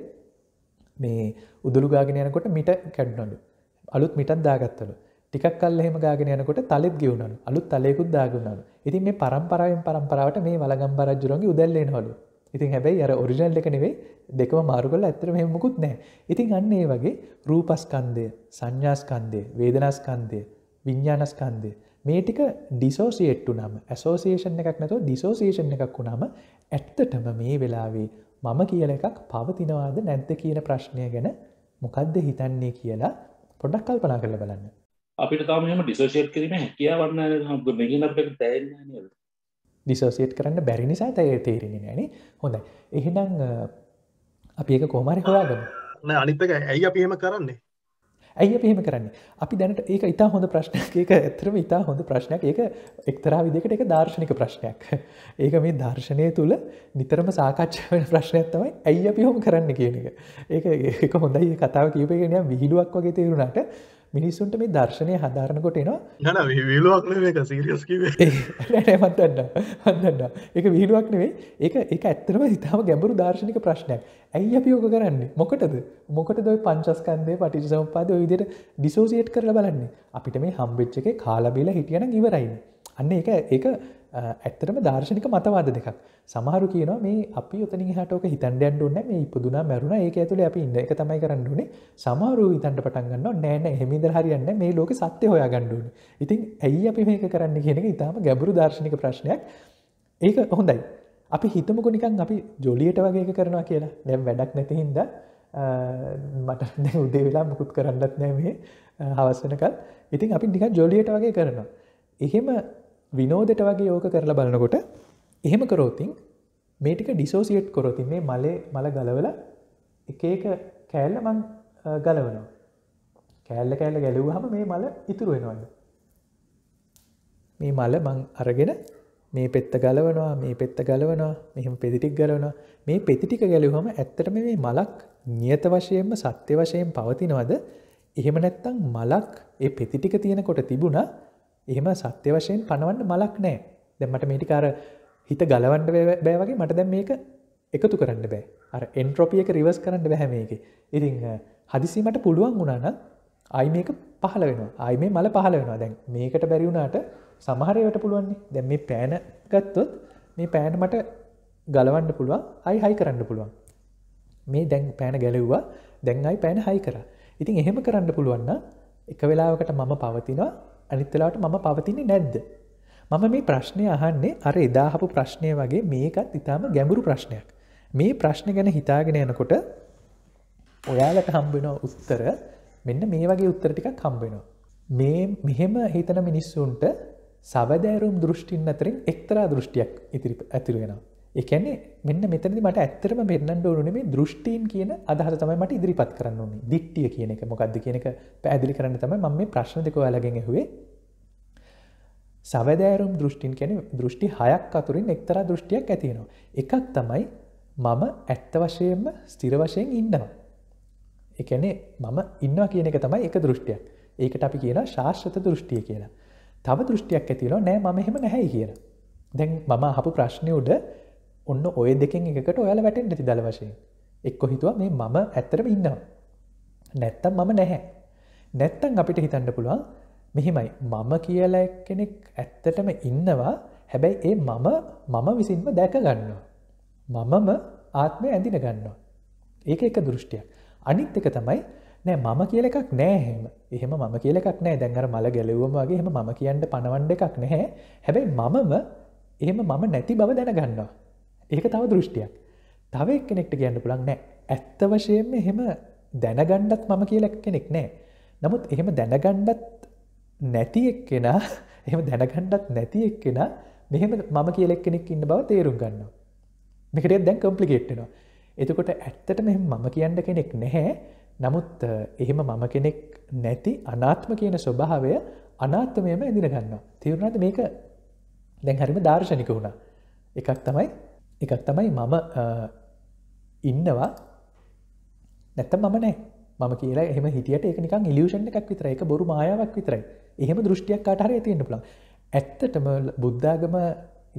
මේ උදුළු ගාගෙන යනකොට මිට කැඩ්නොලු අලුත් මිටත් දාගත්තලු ටිකක් කල්හෙම ගාගෙන යනකොට තලෙත් ගිවුණලු අලුත් තලයකුත් දාගුණලු ඉතින් මේ පරම්පරාවෙන් පරම්පරාවට මේ වලගම් රජ්ජුරන්ගේ උදැල්ලෙන හොලු ඉතින් හැබැයි අර ඔරිජනල් එක නෙවෙයි දෙකම මාරුගල ඇතර මෙහමකුත් නෑ ඉතින් අන්න ඒ වගේ රූපස්කන්දය සංඥාස්කන්දය වේදනස්කන්දය විඤ්ඥානස්කන්දය මේ ටික ඩිසෝසිේට්ටු නම් ඇසෝසිේෂන් එකක් නැතු ඩිසෝසේෂන් එකක් වුණාම ඇත්තටම මේ වෙලාවේ මම කියල එකක් පවතිනවාද නැද්ද කියන ප්‍රශ්නය ගැන මොකක්ද හිතන්නේ කියලා පොඩක් කල්පනා කරල බලන්න අපිට තාමම ඩිසෝෂයට කිරීම හැකියාවන්න ග ඩිසෝසිේට් කරන්න බැරි නිසා තය තේරෙන නෑන හොඳ එහෙනම් අප එක කෝමරි හොයාගම අනිත්තක ඇයි අපහෙම කරන්නේ ඇයි පහෙම කරන්නේ අපි දැනට ඒක ඉතා හොඳ ප්‍රශ්නයක් ඒක ඇතරම ඉතා හොඳ ප්‍රශ්නයක් ඒක එක්තරා විදිකට එක දර්ශනික ප්‍රශ්නයක් ඒක මේ දර්ශනය තුළ නිතරම සාකච්ඡ වන ප්‍රශ්නයක් තමයි ඇයි අපි හොම කරන්න කියන එක ඒක ඒක හොඳයි කතාව කියපගෙන විහිළුවක් වගේ තේරුණට මිනිස්සුන්ට මේ දර්ශනය හදාරනකොට එනවා න විලුවක් නේ සීරියස්කිවේ මතන්න හඳන්න එක විහිලුවක් නෙවේ ඒ එක ඇත්තරම ඉතාම ගැඹරු දර්ශනික ප්‍රශ්නයක් ඇයි අපි යෝක කරන්නේ මොකටද මොකට දොයි පංචස්කන්දය පටිච සම්පාද විදිට ඩිසෝසිේට් කරලා බලන්නේ අපිට මේ හම්බෙච්ච එක කාලබේලා හිටියන ඉවරයින්න අන්න එක ඒ ඇත්තරම දර්ශනික මතවාද දෙකක් සමහරු කියන මේ අපි යොතන හටෝක හිතන්ඩයන්ඩුන්න මේ ඉපදුනා මැරුණ ඒක ඇතුළ අපි ඉන්න එක තමයි කරන්නුනේ සමාරු ඉතන්ට පටන්ගන්න නෑන හෙමිද හරියන්න මේ ලෝක සත්‍ය හොයා ගණ්ඩුවන ඉතින් ඇයි අපි මේක කරන්න කියෙනෙ ඉතාම ගැබරු දර්ශනික ප්‍රශ්නයක් ඒක හොඳයි අපි හිතමක නිකන් අපි ජොලියට වගේ කරනවා කියලා දැම් වැඩක් නැතිහින්ද මට උදේ වෙලා මුකුත් කරන්නත් නෑ මේ හවස්සනකල් ඉතින් අපි නිකන් ජොලියට වගේ කරනවා එහෙම විනෝදට වගේ යෝක කරලා බලනකොට එහෙම කරෝතින් මේටික ඩිසෝසිට් කොරොතින් මේ මලේ මල ගලවල එක එක කෑල්ල මං ගලවනවා කෑල්ල කෑල්ල ගැලවහම මේ මල ඉතුරු වෙනවද මේ මල මං අරගෙන මේ පෙත්ත ගලවනවා මේ පෙත්ත ගලවනවා මෙහම පෙදිටික් ගලවනවා මේ පෙතිටික ගැලවහම ඇත්තටම මේ මලක් නියත වශයෙන්ම සත්‍ය වශයෙන් පවතිනවද එහෙම නැත්තං මලක් ඒ පෙතිටික තියෙනකොට තිබුණා එහෙම සත්‍ය වශයෙන් පණවන්න මලක් නෑ දැමට මේටිකාර හිත ගලවන්ඩ බෑ වගේ මට දැම් මේක එකතු කරන්න බෑ අර එන්ට්‍රෝපියක රිවස් කරන්න බැහැ මේක ඉතිං හදිසීමට පුළුවන් වුණාන අයි මේක පහල වෙන අයි මේ මල පහල වෙනවා දැන් මේකට බැරිවුණාට සමහරයට පුළුවන්නේ දැම් මේ පෑන ගත්තොත් මේ පෑන මට ගලවන්න පුළුවන් අයි හයි කරන්න පුළුවන් මේ දැන් පෑන ගැලව්වා දැන් අයි පෑන හයි කර ඉතින් එහෙම කරන්න පුළුවන්න එක වෙලාවකට මම පවතිනවා අනිත්තලාට මම පවතින්නේ නැද්ද. මම මේ ප්‍රශ්නය අහන්නේ අර එදාහපු ප්‍රශ්නය වගේ මේකත් ඉතාම ගැඹුරු ප්‍රශ්නයක්. මේ ප්‍රශ්න ගැන හිතාගෙන යනකොට ඔයාලට හම්බෙන උත්තර මෙන්න මේ වගේ උත්තර ටිකක් හම්බෙනවා. මේ මෙහෙම හිතන මිනිස්සුන්ට සවදෑරුම් දෘෂ්ටින් අතරින් එක්තරා දෘෂ්ටියක් ඉතිරි ඇතිරෙනවා. එකැනෙ මෙන්න මෙතනදි මට ඇත්තරම පෙන්න්න ඕනුනේ මේ දෘෂ්ටීන් කියන අදහර තමයි මට ඉදිරිපත් කරන්න ඕනේ දිට්ටිය කියන එක මොකක්ද කියනක පැදිලි කරන්න තමයි මම මේ ප්‍රශ්න දෙක අලගෙන හුවේ සවදෑරුම් දෘෂ්ටින් කැන දෘෂ්ටි හයක් අතුරින් එක්තරා දෘෂ්ටියක් ඇතියෙනවා එකක් තමයි මම ඇත්ත වශයෙන්ම ස්තිර වශයෙන් ඉන්නවා එකනේ මම ඉන්නවා කියන එක තමයි එක දෘෂ්ටියක් ඒකට අපි කියලා ශාශ්‍රත දෘෂ්ටිය කියලා තව දෘෂ්ටියක් ඇතිවෙනවා නෑ මම එහෙම නැහැයි කියලා දැන් මම හපු ප්‍රශ්නය උඩ ඔන්න ඔය දෙකෙන් එකට ඔයාල වැටෙන් ඇති දළ වශයෙන් එක්කො හිතුව මේ මම ඇත්තරම ඉන්නවා නැත්තම් මම නැහැ නැත්තන් අපිට හිතන්න පුළුවන් මෙහෙමයි මම කියලා කෙනෙක් ඇත්තටම ඉන්නවා හැබැයි ඒ මම මම විසින්ම දැක ගන්නවා මමම ආත්මය ඇඳින ගන්නවා ඒක එක දෘෂ්ටියක් අනිත් එක තමයි නෑ මම කියල එකක් නෑහෙම එහෙම මම කියල එකක් නෑ දැන්ගර මල ගැලවුවමගේ එහම මම කියන්න පණවන්ඩ එකක් නැහැ හැබැයි මමම එහෙම මම නැති බව දැනගන්නවා ඒක තව දෘෂ්ටියක් තව කෙනෙක්ට කියන්න පුළන් නෑ ඇත්ත වශයෙන්ම එහෙම දැනගණ්ඩත් මම කියලක් කෙනෙක් නෑ නමුත් එහෙම දැනගණ්ඩත් නැති එක්කෙන එහම දැනගණ්ඩත් නැති එක්කෙන මෙහෙම මම කියලෙක් කෙනෙක් ඉන්න බව තේරුම් ගන්න මෙකට දැන් කම්පලිගේට්නවා එතකොට ඇත්තට මෙ මම කියන්න කෙනෙක් නැහැ නමුත් එහෙම මම කෙනෙක් නැති අනාත්ම කියන ස්වභාවය අනාත්මයම ඇදින ගන්න තේරුණාද මේක දැන් හරිම දර්ශනික වුණා එකක් තමයි එකක් තමයි මම ඉන්නවා නැත්තම් මම නෑ මම කියලා එම හිටියට එක නිකන් ඉලියෂන් එකක් විතරයි එක බොරු මායාවක් විතරයි එහෙම දෘෂ්ටියක් කාටහර ඇතින්න පුළන් ඇත්තටම බුද්ධාගම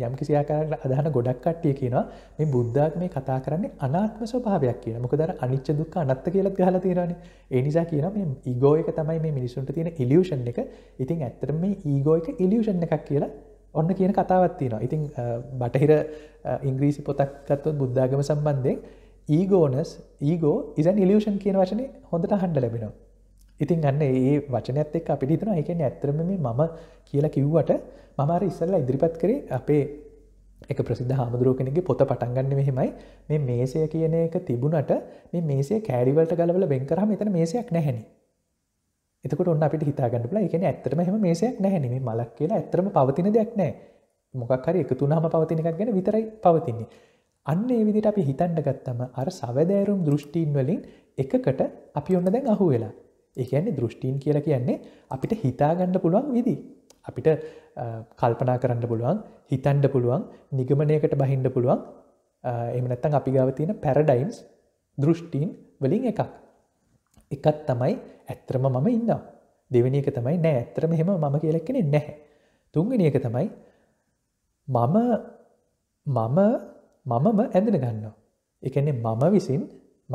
යම් කිසියාකාරට අදහන ගොඩක් කට්ටිය කියනවා මේ බුද්ධාග මේ කතා කරන්නේ අනාත්ම ස්වභාවයක් කියන මොකදර අනිච්ච දුක්ක අනත්ත කියලත් ගහලා තියෙනවානේ ඒ නිසා කියන මේ ඊගෝ එක තමයි මේ මිනිසුන්ට තියෙන ඉලියෂන් එක ඉතින් ඇත්තට මේ ඊගෝ එක ඉලියෂන් එකක් කියලා ඔන්න කියන කතාවත්තිනවා ඉතිං බටහිර ඉංග්‍රීසි පොතක්කත්වත් බුද්ධාගම සම්බන්ධයෙන් ඒගෝනස් ඒගෝ ඉසන් ඉලියෂන් කියන වචනය හොඳට හන්ඩ ලැබෙනවා ඉතින් ගන්න ඒ වචනයත් එක් අපි හිතන එක ඇත්‍රම මේ මම කියලා කිව්වට මමාර ඉස්සල්ල ඉදිරිපත් කරේ අපේ එක ප්‍රසිද්ධ හාමුදුරුවකෙනගේ පොත පටන්ගන්න මෙහෙමයි මේ මේසය කියන එක තිබුණට මේ මේසේ කෑඩිවලට ගලවල වෙන්කරහම එතන මේසයක් නැහැනේ එතකට ඔන්න අපිට හිතාගන්නපුලා එකන ඇතරම හම මේසයක් නැහැනීම මලක් කියලා ඇතරම පවතින දෙයක් නෑ මොකක්හර එකතුනාම පවතිනක් ගැන විතරයි පවතින්නේ. අන්න ඒ විදිට අපි හිතන්න ගත්තම අර සවදෑරුම් දෘෂ්ටීන් වලින් එකකට අපි ඔන්න දැන් අහු වෙලා ඒකන්නේ දෘෂ්ටීන් කියලා කියන්නේ අපිට හිතාගණ්ඩ පුළුවන් විදි. අපිට කල්පනා කරන්න පුළුවන් හිතන්ඩ පුළුවන් නිගමනයකට බහින්ඩ පුළුවන් එමනත්තන් අපි ගාව තියෙන පැරඩයිම්ස් දෘෂ්ටීන් වලින් එකක් එකත් තමයි ඇත්‍රම මම ඉන්නවා. දෙවනික තමයි නෑ ඇත්‍රම හෙම මම කියලක්කෙනෙ නැහැ. තුංගනියක තමයි මම මම මමම ඇඳෙන ගන්නවා. එකන්නේ මම විසින්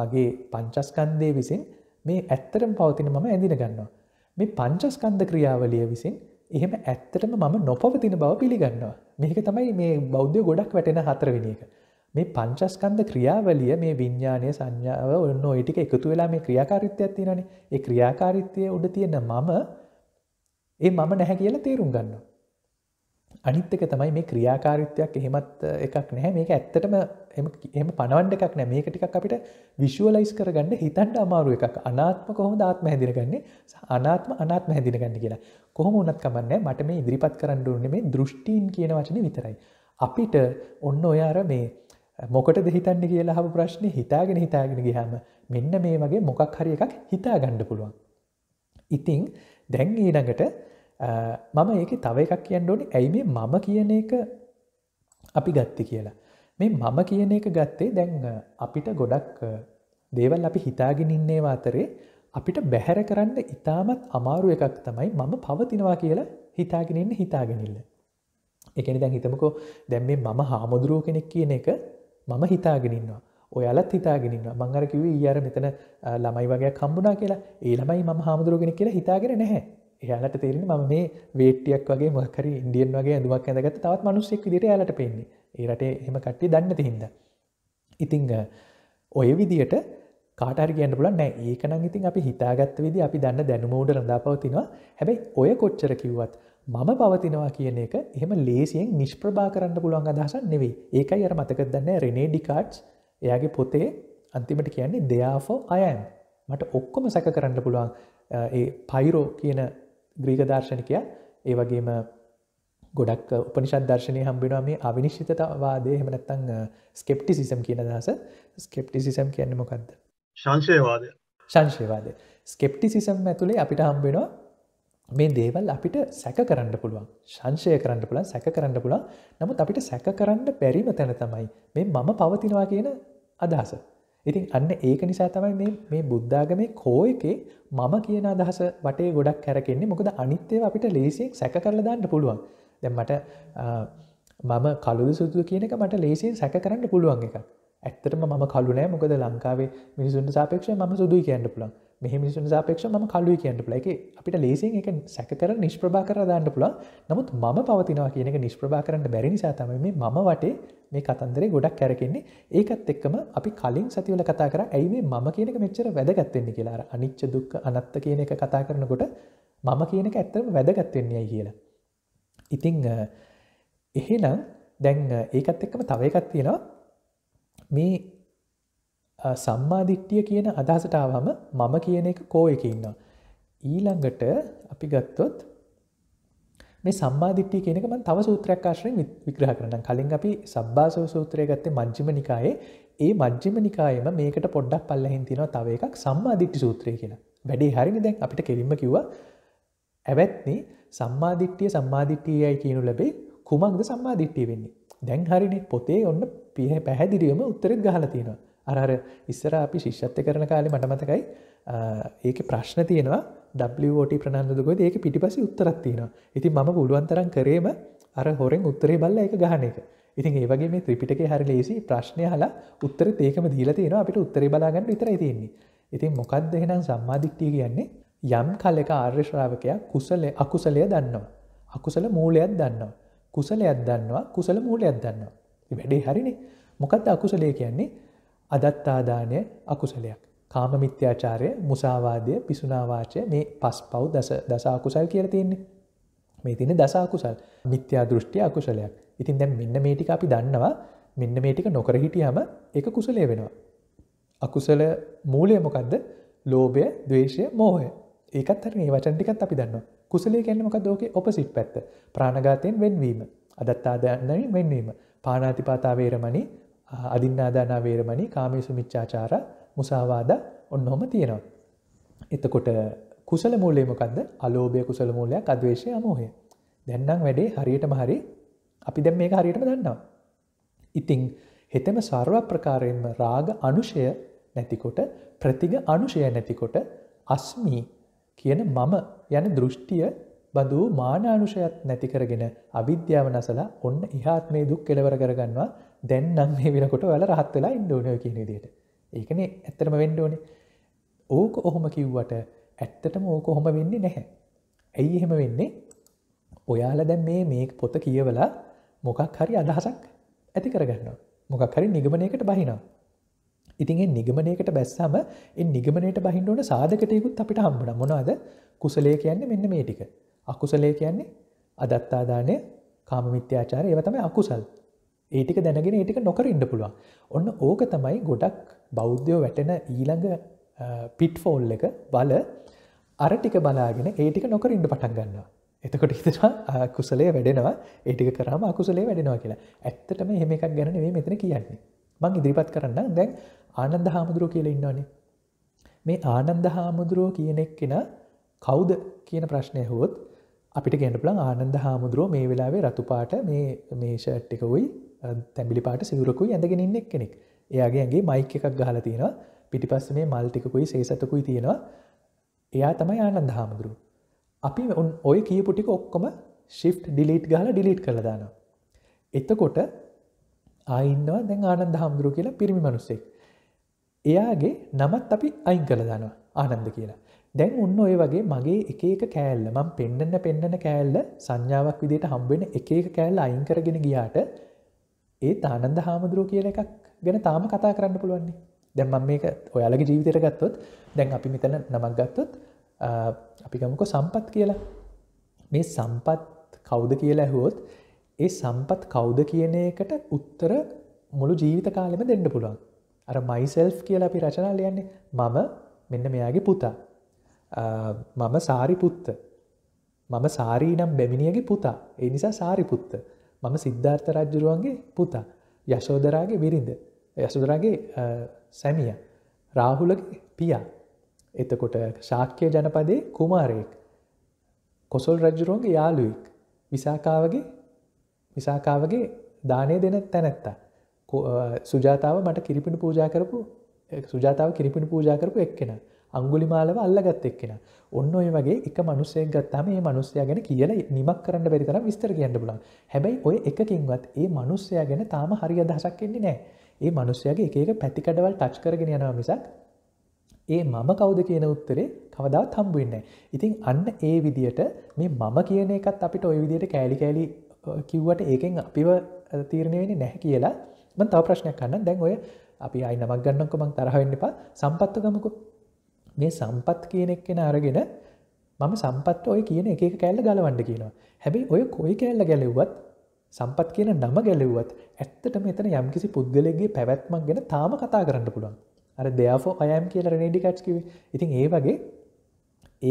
මගේ පංචස්කන්දය විසින් මේ ඇත්තරම් පවතින මම ඇඳින ගන්නවා. මේ පංචස්කන්ද ක්‍රියාවලිය විසින් එහෙම ඇත්තරම මම නොපවතින බව පිළිගන්නවා. මේක තමයි මේ බෞද්ධ ගොඩක් වැටෙන හතරවිනික. මේ පංචස්කන්ද ක්‍රියාවලිය මේ විඤ්ඥානය සංඥාව ඔන්න ඒටික එකතු වෙලා මේ ක්‍රියාකාරිත්‍යයක් තිනන ඒ ක්‍රියාකාරිත්‍යය උඩ තියෙන මම ඒ මම නැහැ කියලා තේරුම් ගන්න. අනිත්තක තමයි මේ ක්‍රියාකාරිත්‍යයක් එහෙමත් එකක් නැහැ මේක ඇත්තටම එම පනවන්ඩ එකක් නෑ මේක ටිකක් අපිට විශ්ුවලයිස් කරගන්න හිතන්ට අමාරුව එකක් අනාත්ම කොහොම ආත්ම හැදිරගන්නේ අනාත්ම අනාත්ම හැදිරගන්න කියලා කොහොම උනත් කමන්න මට මේ ඉදිරිපත් කරන්න ඕන්නේ මේ දෘෂ්ටීන් කියන වචන විතරයි. අපිට ඔන්න ඔයාර මේ මොකට දෙහිතන්න කියලා හම ප්‍රශ්නය හිතාගෙන හිතාගෙන ගහම මෙන්න මේ වගේ මොකක් හරි එකක් හිතා ගණ්ඩ පුළුවන්. ඉතිං දැන් ඊනඟට මම ඒක තව එකක් කියන්න ඕනි ඇයි මේ මම කියන එක අපි ගත්ති කියලා. මේ මම කියන එක ගත්තේ දැන් අපිට ගොඩක් දේවල් අපි හිතාගෙන ඉන්නේවා අතරේ අපිට බැහැර කරන්න ඉතාමත් අමාරු එකක් තමයි මම පවතිනවා කියලා හිතාගෙනන්න හිතාගෙනල්ල. එකනි දැන් හිතමකෝ දැම් මේ මම හාමුදුරුව කෙනෙක් කියන එක මම හිතාගෙනන්නවා ඔයාලත් හිතාගෙනන්න මංගරකිව යාර මෙතන ළමයි වගේ කම්බුනා කියලා ඒ ළමයි ම හාමුදුරුවගෙන කියලා හිතාගෙන නැහැ එයාලට තේරෙන ම මේ වේටියක් වගේ මොකර ඉන්ඩියන් වගේ ඇඳුවක් ඇඳගත තවත් මනුස්සෙක් දිට යාලට පෙන්නේ ඒරට එම කට්ටි දන්නති හින්ද. ඉතිං ඔය විදියට කාටර ගැන්න පුලන් නෑ ඒකනං ඉතින් අපි හිතාගත්ත විදි අපි දන්න දැනුමෝඩ රඳාපවතිනවා හැබැයි ඔය කොච්චර කිව්වත් මම පවතිනවා කියන එක එහම ලේසියෙන් නිෂ්ප්‍රභා කරන්න පුළුවන් අදහසන් නෙවේ ඒකයි අර මතක දන්න රෙනේ ඩිකාඩ්ස් එයාගේ පොතේ අන්තිමට කියන්නේ දෙයාෆෝ අයම් මට ඔක්කොම සැක කරන්න පුළුවන් ඒ පයිරෝ කියන ග්‍රීක දර්ශනකය ඒ වගේම ගොඩක් උපනිෂත් දර්ශනය හම්බෙනවා මේ අවිනිශ්ිතවාදය හෙමනැත්තං ස්කෙප්ටිසිසම් කියන දහස ස්කෙප්ටිසිසම් කියන්න මොකක්ද ශංශයවාදය ශංශයවාදය ස්කෙප්ටිසිසම් ඇතුළේ අපිට හම්බෙනවා මේ දේවල් අපිට සැක කරන්න පුළුවන් ශංශය කරන්න පුළන් සැක කරන්න පුළන් නමුත් අපිට සැක කරන්න බැරිම තැන තමයි මේ මම පවතිනවා කියන අදහස. ඉතින් අන්න ඒක නිසා තමයි මේ බුද්ධාගමේ කෝ එකේ මම කියන අදහස වටේ ගොඩක් කැරකෙන්නේ මොකද අනිත්‍යය අපිට ලේසියෙන් සැක කරල දාන්න පුළුවන් දැම්මට මම කලුද සුතු කියනක මට ලේසියෙන් සැක කරන්න පුළුවන් එක ඇත්තටම මම කලුනෑ මොකද ලංකාවේ මිනිසුන්ට සාපේක්ෂ ම සුදුයි කියන්න පුළන් මෙහ මිනිසුන් සාපේක්ෂ ම කල්ලුව කියන්න පුලයි අපිට ලේසින් එක සැක කර නිෂ්ප්‍රභා කර දාන්න පුලා නමුත් මම පවතිනවා කියන එක නිෂ්ප්‍රභා කරන්න බැරි නිසාතම මේ මම වටේ මේ කතන්දරේ ගොඩක් කැරකෙන්නේ ඒකත් එක්කම අපි කලින් සතිවල කතා කර ඇයි මේ මම කියනක මෙච්චර වැදගත්වෙන්නේ කියලා අනිච්ච දුක් අනත්ත කියන එක කතා කරනකොට මම කියනක ඇත්තම වැදගත්වෙන්නේයි කියලා. ඉතිං එහෙනම් දැන් ඒකත් එක්කම තවයකත් තියෙනවා මේ සම්මාධිට්ටිය කියන අදහසටාවම මම කියන එක කෝ එක ඉන්නවා. ඊළඟට අපි ගත්තොත් මේ සම්මාධිට්ටි කෙනෙක මන් තව සූත්‍රයක් ආශ්‍රයෙන් විග්‍රහ කරන කලින් අපි සබ්භාසව සූත්‍රය ගත්තේ මජ්ජිම නිකායේ ඒ මජ්ජිම නිකායම මේකට පොඩ්ඩක් පල්ලහින් තිනවා තව එකක් සම්මාධිට්ටි සූත්‍රය කියලා වැඩේ හරිනි දැන් අපිට කෙලින්ම කිව්ව ඇවැත්නි සම්මාධිට්ටිය සම්මාධිට්ටියයි කියනු ලැබේ කුමක්ද සම්මාධිට්ටිය වෙන්නේ දැන් හරිනි පොතේ ඔන්න පිහ පැහැදිරියම උත්තරෙත් ගහලතිනවා අරර ඉස්සර අපි ශිෂ්‍යත්ය කරන කාලි මටමතකයි ඒක ප්‍රශ්න තියෙනවා ඩෝට ප්‍රනන්දුකොද ඒක පිටිපසි උත්තරත්තියෙනවා ඉති ම පුළුවන්තරන් කරේම අර හොරෙන් උත්තරේ බල්ල එක ගහන එක ඉතින් ඒවගේ මේ ත්‍රිපිටක හරි ලේසි ප්‍රශ්නය හලා උත්තර ඒකම දීලා තියෙනවා අපිට උත්තරේ බලාගන්න විතරයි තියෙන්නේ ඉතින් මොකක්ද එහෙනම් සම්මාධික්්ටිය කියන්නේ යම් කල්ලෙක ආර්යශ්‍රාවකයා කුසල අකුසලය දන්නවා. අකුසල මූලයක් දන්නවා. කුසලයක් දන්නවා කුසල මූලයක් දන්නවා. වැඩේ හරිනි මොකක්ද අකුසලේ කියන්නේ අදත්තාදානය අකුසලයක්. කාමමිත්‍යාචාරය මුසාවාදය පිසුනාවාචය මේ පස් පව් දස දසාකුසල් කියල තියෙන්නේ. මේ තින දසාකුසල් මිත්‍යා දෘෂ්ටි අකුසලයක් ඉතින් දැන් මෙන්න මේටික අපි දන්නවා මෙන්න මේටික නොකර හිටියම එක කුසලය වෙනවා. අකුසල මූලය මොකක්ද ලෝබය දවේශය මෝහය ඒකත් හර මේ වචන්ටිකත් අපි දන්න කුසලේ කැන්නමක දෝක ඔපසිට් පැත්ත ප්‍රාණගාතයෙන් වෙන්වීම අදත්තාදන්නමින් වෙන්වීම පානාතිපාතාවේරමණී අදින්නාදානා වේරමණී කාමේසු මිච්ඡාචාර මුසාවාදා ඔන්නෝම තියෙනවා. එතකොට කුසල මූලය මොකද්ද? අලෝභය කුසල මූලයක්, අද්වේෂය අමෝහය. දැන් නම් වැඩේ හරියටම හරි අපි දැන් මේක හරියටම දන්නවා. ඉතින් හෙතෙම සර්ව ප්‍රකාරයෙන්ම රාග අනුශය නැතිකොට ප්‍රතිග අනුශය නැතිකොට අස්මි කියන මම යන දෘෂ්ටිය බඳු මානානුෂයත් නැතිකරගෙන අවිද්‍යාව නසලා ඔන්න ඉහාත්මේ දුක් කෙලවර කරගන්නවා දැන්නම් මේ වෙනකොට ඔයාල රහත් වෙලා ඉන්ඩෝන කියන දිට ඒකන ඇත්තරම වෙන්ඩෝන ඕක ඔහොම කිව්වට ඇත්තටම ඕක හොම වෙන්නේ නැහැ ඇයි එහෙම වෙන්නේ ඔයාල දැන් මේ මේ පොත කියවලා මොකක් හරි අදහසක් ඇති කරගන්න මොකක් හරි නිගමනයකට බහිනවා ඉතින්ගේ නිගමනයකට බැස්සම එ නිගමනයට බහින්ඩෝන සාධකටයකුත් අපිට හම්බන මොනවාද කුසලේ කියන්නේ මෙන්න මේ ටික අකුසලේ කියන්නේ අදත්තාදානය කාමමිත්‍යාචාරය ඒවතම අකුසල් ඒටික දැනගෙන ඒටික නොකර ඉඩ පුළුවන් ඔන්න ඕක තමයි ගොඩක් බෞද්ධයෝ වැටෙන ඊළඟ පිට්ෆෝල් එක බල අරටික බලාගෙන ඒටික නොකර ඉඩ පටන් ගන්නවා එතකොට හිතවා කුසලේ වැඩෙනවා ඒටික කරම අකුසලේ වැඩෙනවා කියලා ඇත්තටම හෙම එකක් ගැන මේ මෙතන කියන්නේ මං ඉදිරිපත් කරන්න දැන් ආනන්ද හාමුදුරුව කියල ඉන්නවානේ මේ ආනන්ද හාමුදුරුව කියනෙක් කෙන කවුද කියන ප්‍රශ්නය හෝත් අපිට ගැඩපලන් ආනන්ද හාමුදුරුව මේ වෙලාවේ රතුපාට මේ මේෂට්ටික වයි තැබිලිපාට සිදුරකුයි ඇඳගෙන ඉන්න එක් කෙනෙක් එයාගේගේ මයික එකක් ගහල තියෙනවා පිටිපස්ස මේ මල්ටිකුයි සේසතකුයි තියෙනවා එයා තමයි ආනන්ද හාමුදුරු අපි ඔන් ඔය කියපුටික ඔක්කොම ශිෆ් ඩිලීට් ගහල ඩිලීට් කරදානවා. එතකොට අයින්නවා දැන් ආනන්ද හාමුදුරුව කියලා පිරිමි මනුස්සෙක්. එයාගේ නමත් අපි අයින් කළදානවා ආනන්ද කියලා. දැන් උන්න ඔය වගේ මගේ එක එක කෑල්ල මං පෙන්ඩන්න පෙන්ඩන කෑල්ල සංඥාවක් විදිට හම්බෙන එක එක කෑල්ල අයින් කරගෙන ගියාට ඒත් ආනන්ද හාමුදුරුව කියල එකක් ගැන තාම කතා කරන්න පුළුවන්නේ දැම් මම මේක ඔයාලගේ ජීවිතයට ගත්තොත් දැන් අපි මෙතන නමක් ගත්තොත් අපිකමක සම්පත් කියලා මේ සම්පත් කවුද කියලා ඇහුවොත් ඒ සම්පත් කවුද කියන එකට උත්තර මුළු ජීවිත කාලෙම දෙන්න පුළුවන් අර මයිසෙල් කියලා අපි රචනා ලියන්නේ මම මෙන්න මෙයාගේ පුතා මම සාරිපුත්ත මම සාරී නම් බැමිණියගේ පුතා ඒ නිසා සාරිපුත්ත මම සිද්ධාර්ථ රජ්ජුරුවන්ගේ පුතා යශෝදරාගේ විරිද යසුදරාගේ සැමිය රාහුලගේ පියා එතකොට ශාක්‍යය ජනපදේ කුමාරයෙක් කොසොල් රජ්ජුරුවන්ගේ යාලුවෙක් විසාකාවගේ විසාකාවගේ දානය දෙන තැනැත්තා සුජාතාව මට කිරිපිණි පූජා කරපු සුජාතාව කිරිපිණි පූජා කරපු එක්කෙන අංගුලිමාලව අල්ලගත් එක්කෙන ඔන්න ඔය වගේ එක මනුස්සයක් ගත්තම මේ මනුස්සය ගැන කියල නිමක් කරන්න බැරි තරම් විස්තර කියන්න පුලන් හැබැයි ඔය එකකින්වත් ඒ මනුස්සය ගැන තාම හරි අදහසක් එන්නේ නෑ ඒ මනුස්සයගේ එක පැතිකඩවල් ටච් කරගෙන යනවා මිසක් ඒ මම කවුද කියන උත්තරේ කවදා තම්බුවෙන්න. ඉතින් අන්න ඒ විදියට මේ මම කියන එකත් අපිට ඔය විදියට කෑලි කෑලි කිව්වට ඒකෙන් අපිව තීරණයවෙනි නැහැ කියලා ම තව ප්‍රශ්නයක් කන්න දැන් ඔය අපි අයි නමක් ගන්නකොමක් තරහවෙන්න එපා සම්පත්තු ගමකු මේ සම්පත් කියනෙක් කෙන අරගෙන මම සම්පත් ඔය කියන එක කෑල්ල ගලවන්ඩ කියනවා හැබැයි ඔය කොයි කෑල්ල ගැලෙව්වත් සම්පත් කියන නම ගැලෙව්වත් ඇත්තට මෙතන යම්කිසි පුද්ගලෙගේ පැවැත්මක් ගැන තාම කතා කරන්න පුළුවන් අර දෙයාෝ අයම් කියල රනේඩිකට්කිව ඉතින් ඒ වගේ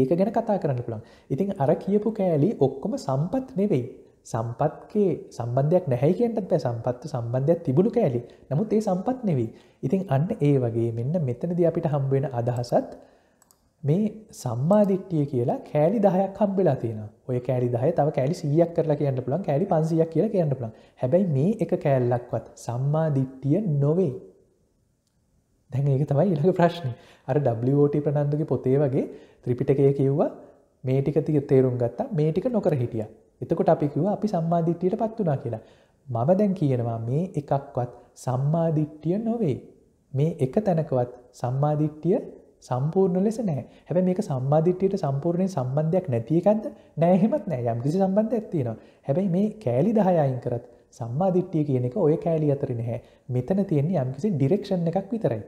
ඒක ගැන කතා කරන්න පුළන් ඉතින් අර කියපු කෑලි ඔක්කොම සම්පත් නෙවෙයි සම්පත්ගේ සම්බන්ධයක් නැහැයි කියන්නත් බෑ සම්පත්ව සම්බන්ධයක් තිබුණු කෑලි නමුත් ඒ සම්පත් නෙවී ඉතින් අන්න ඒ වගේ මෙන්න මෙතනද අපිට හම්බුවෙන අදහසත් මේ සම්මාධිට්ටිය කියලා කෑලි දහයක් කම්බෙලා තියෙන ඔය කෑලි දහය තව කෑලි සියක් කරලා කියන්න පුළන් කෑලි පන්සියක් කියලා කියන්න පුළන් හැබැයි මේ එක කෑල්ලක්වත් සම්මාධිට්ටිය නොවේ දැන් ඒක තමයි ඉළඟ ප්‍රශ්නය අර ඩෝට ප්‍රනන්දුගේ පොතේ වගේ ත්‍රිපිටකය කිව්වා මේ ටික තිය තේරුම් ගත්තා මේ ටික නොකර හිටිය එතකොට අපි කිව අපි සම්මාධිට්ටියට පත් වනා කියලා මම දැන් කියනවා මේ එකක්වත් සම්මාධිට්ටිය නොවේ මේ එක තැනකවත් සම්මාධිට්ටිය සම්පූර්ණ ලෙස නෑ හැබ මේක සම්මාධිට්‍යයට සම්පූර්ණය සම්බන්ධයක් නැතිකන්ද නෑහෙමත් නෑ යම් කිසි සම්බන්ධ ඇත්තිනවා හැබැයි මේ කෑලි දහයයින් කරත් සම්මාධිට්ටිය කියන එක ඔය කෑලි අතරන හැ මෙතන තියෙන්නේ යම්කිසි ඩිරෙක්ෂණ එකක් විතරයි.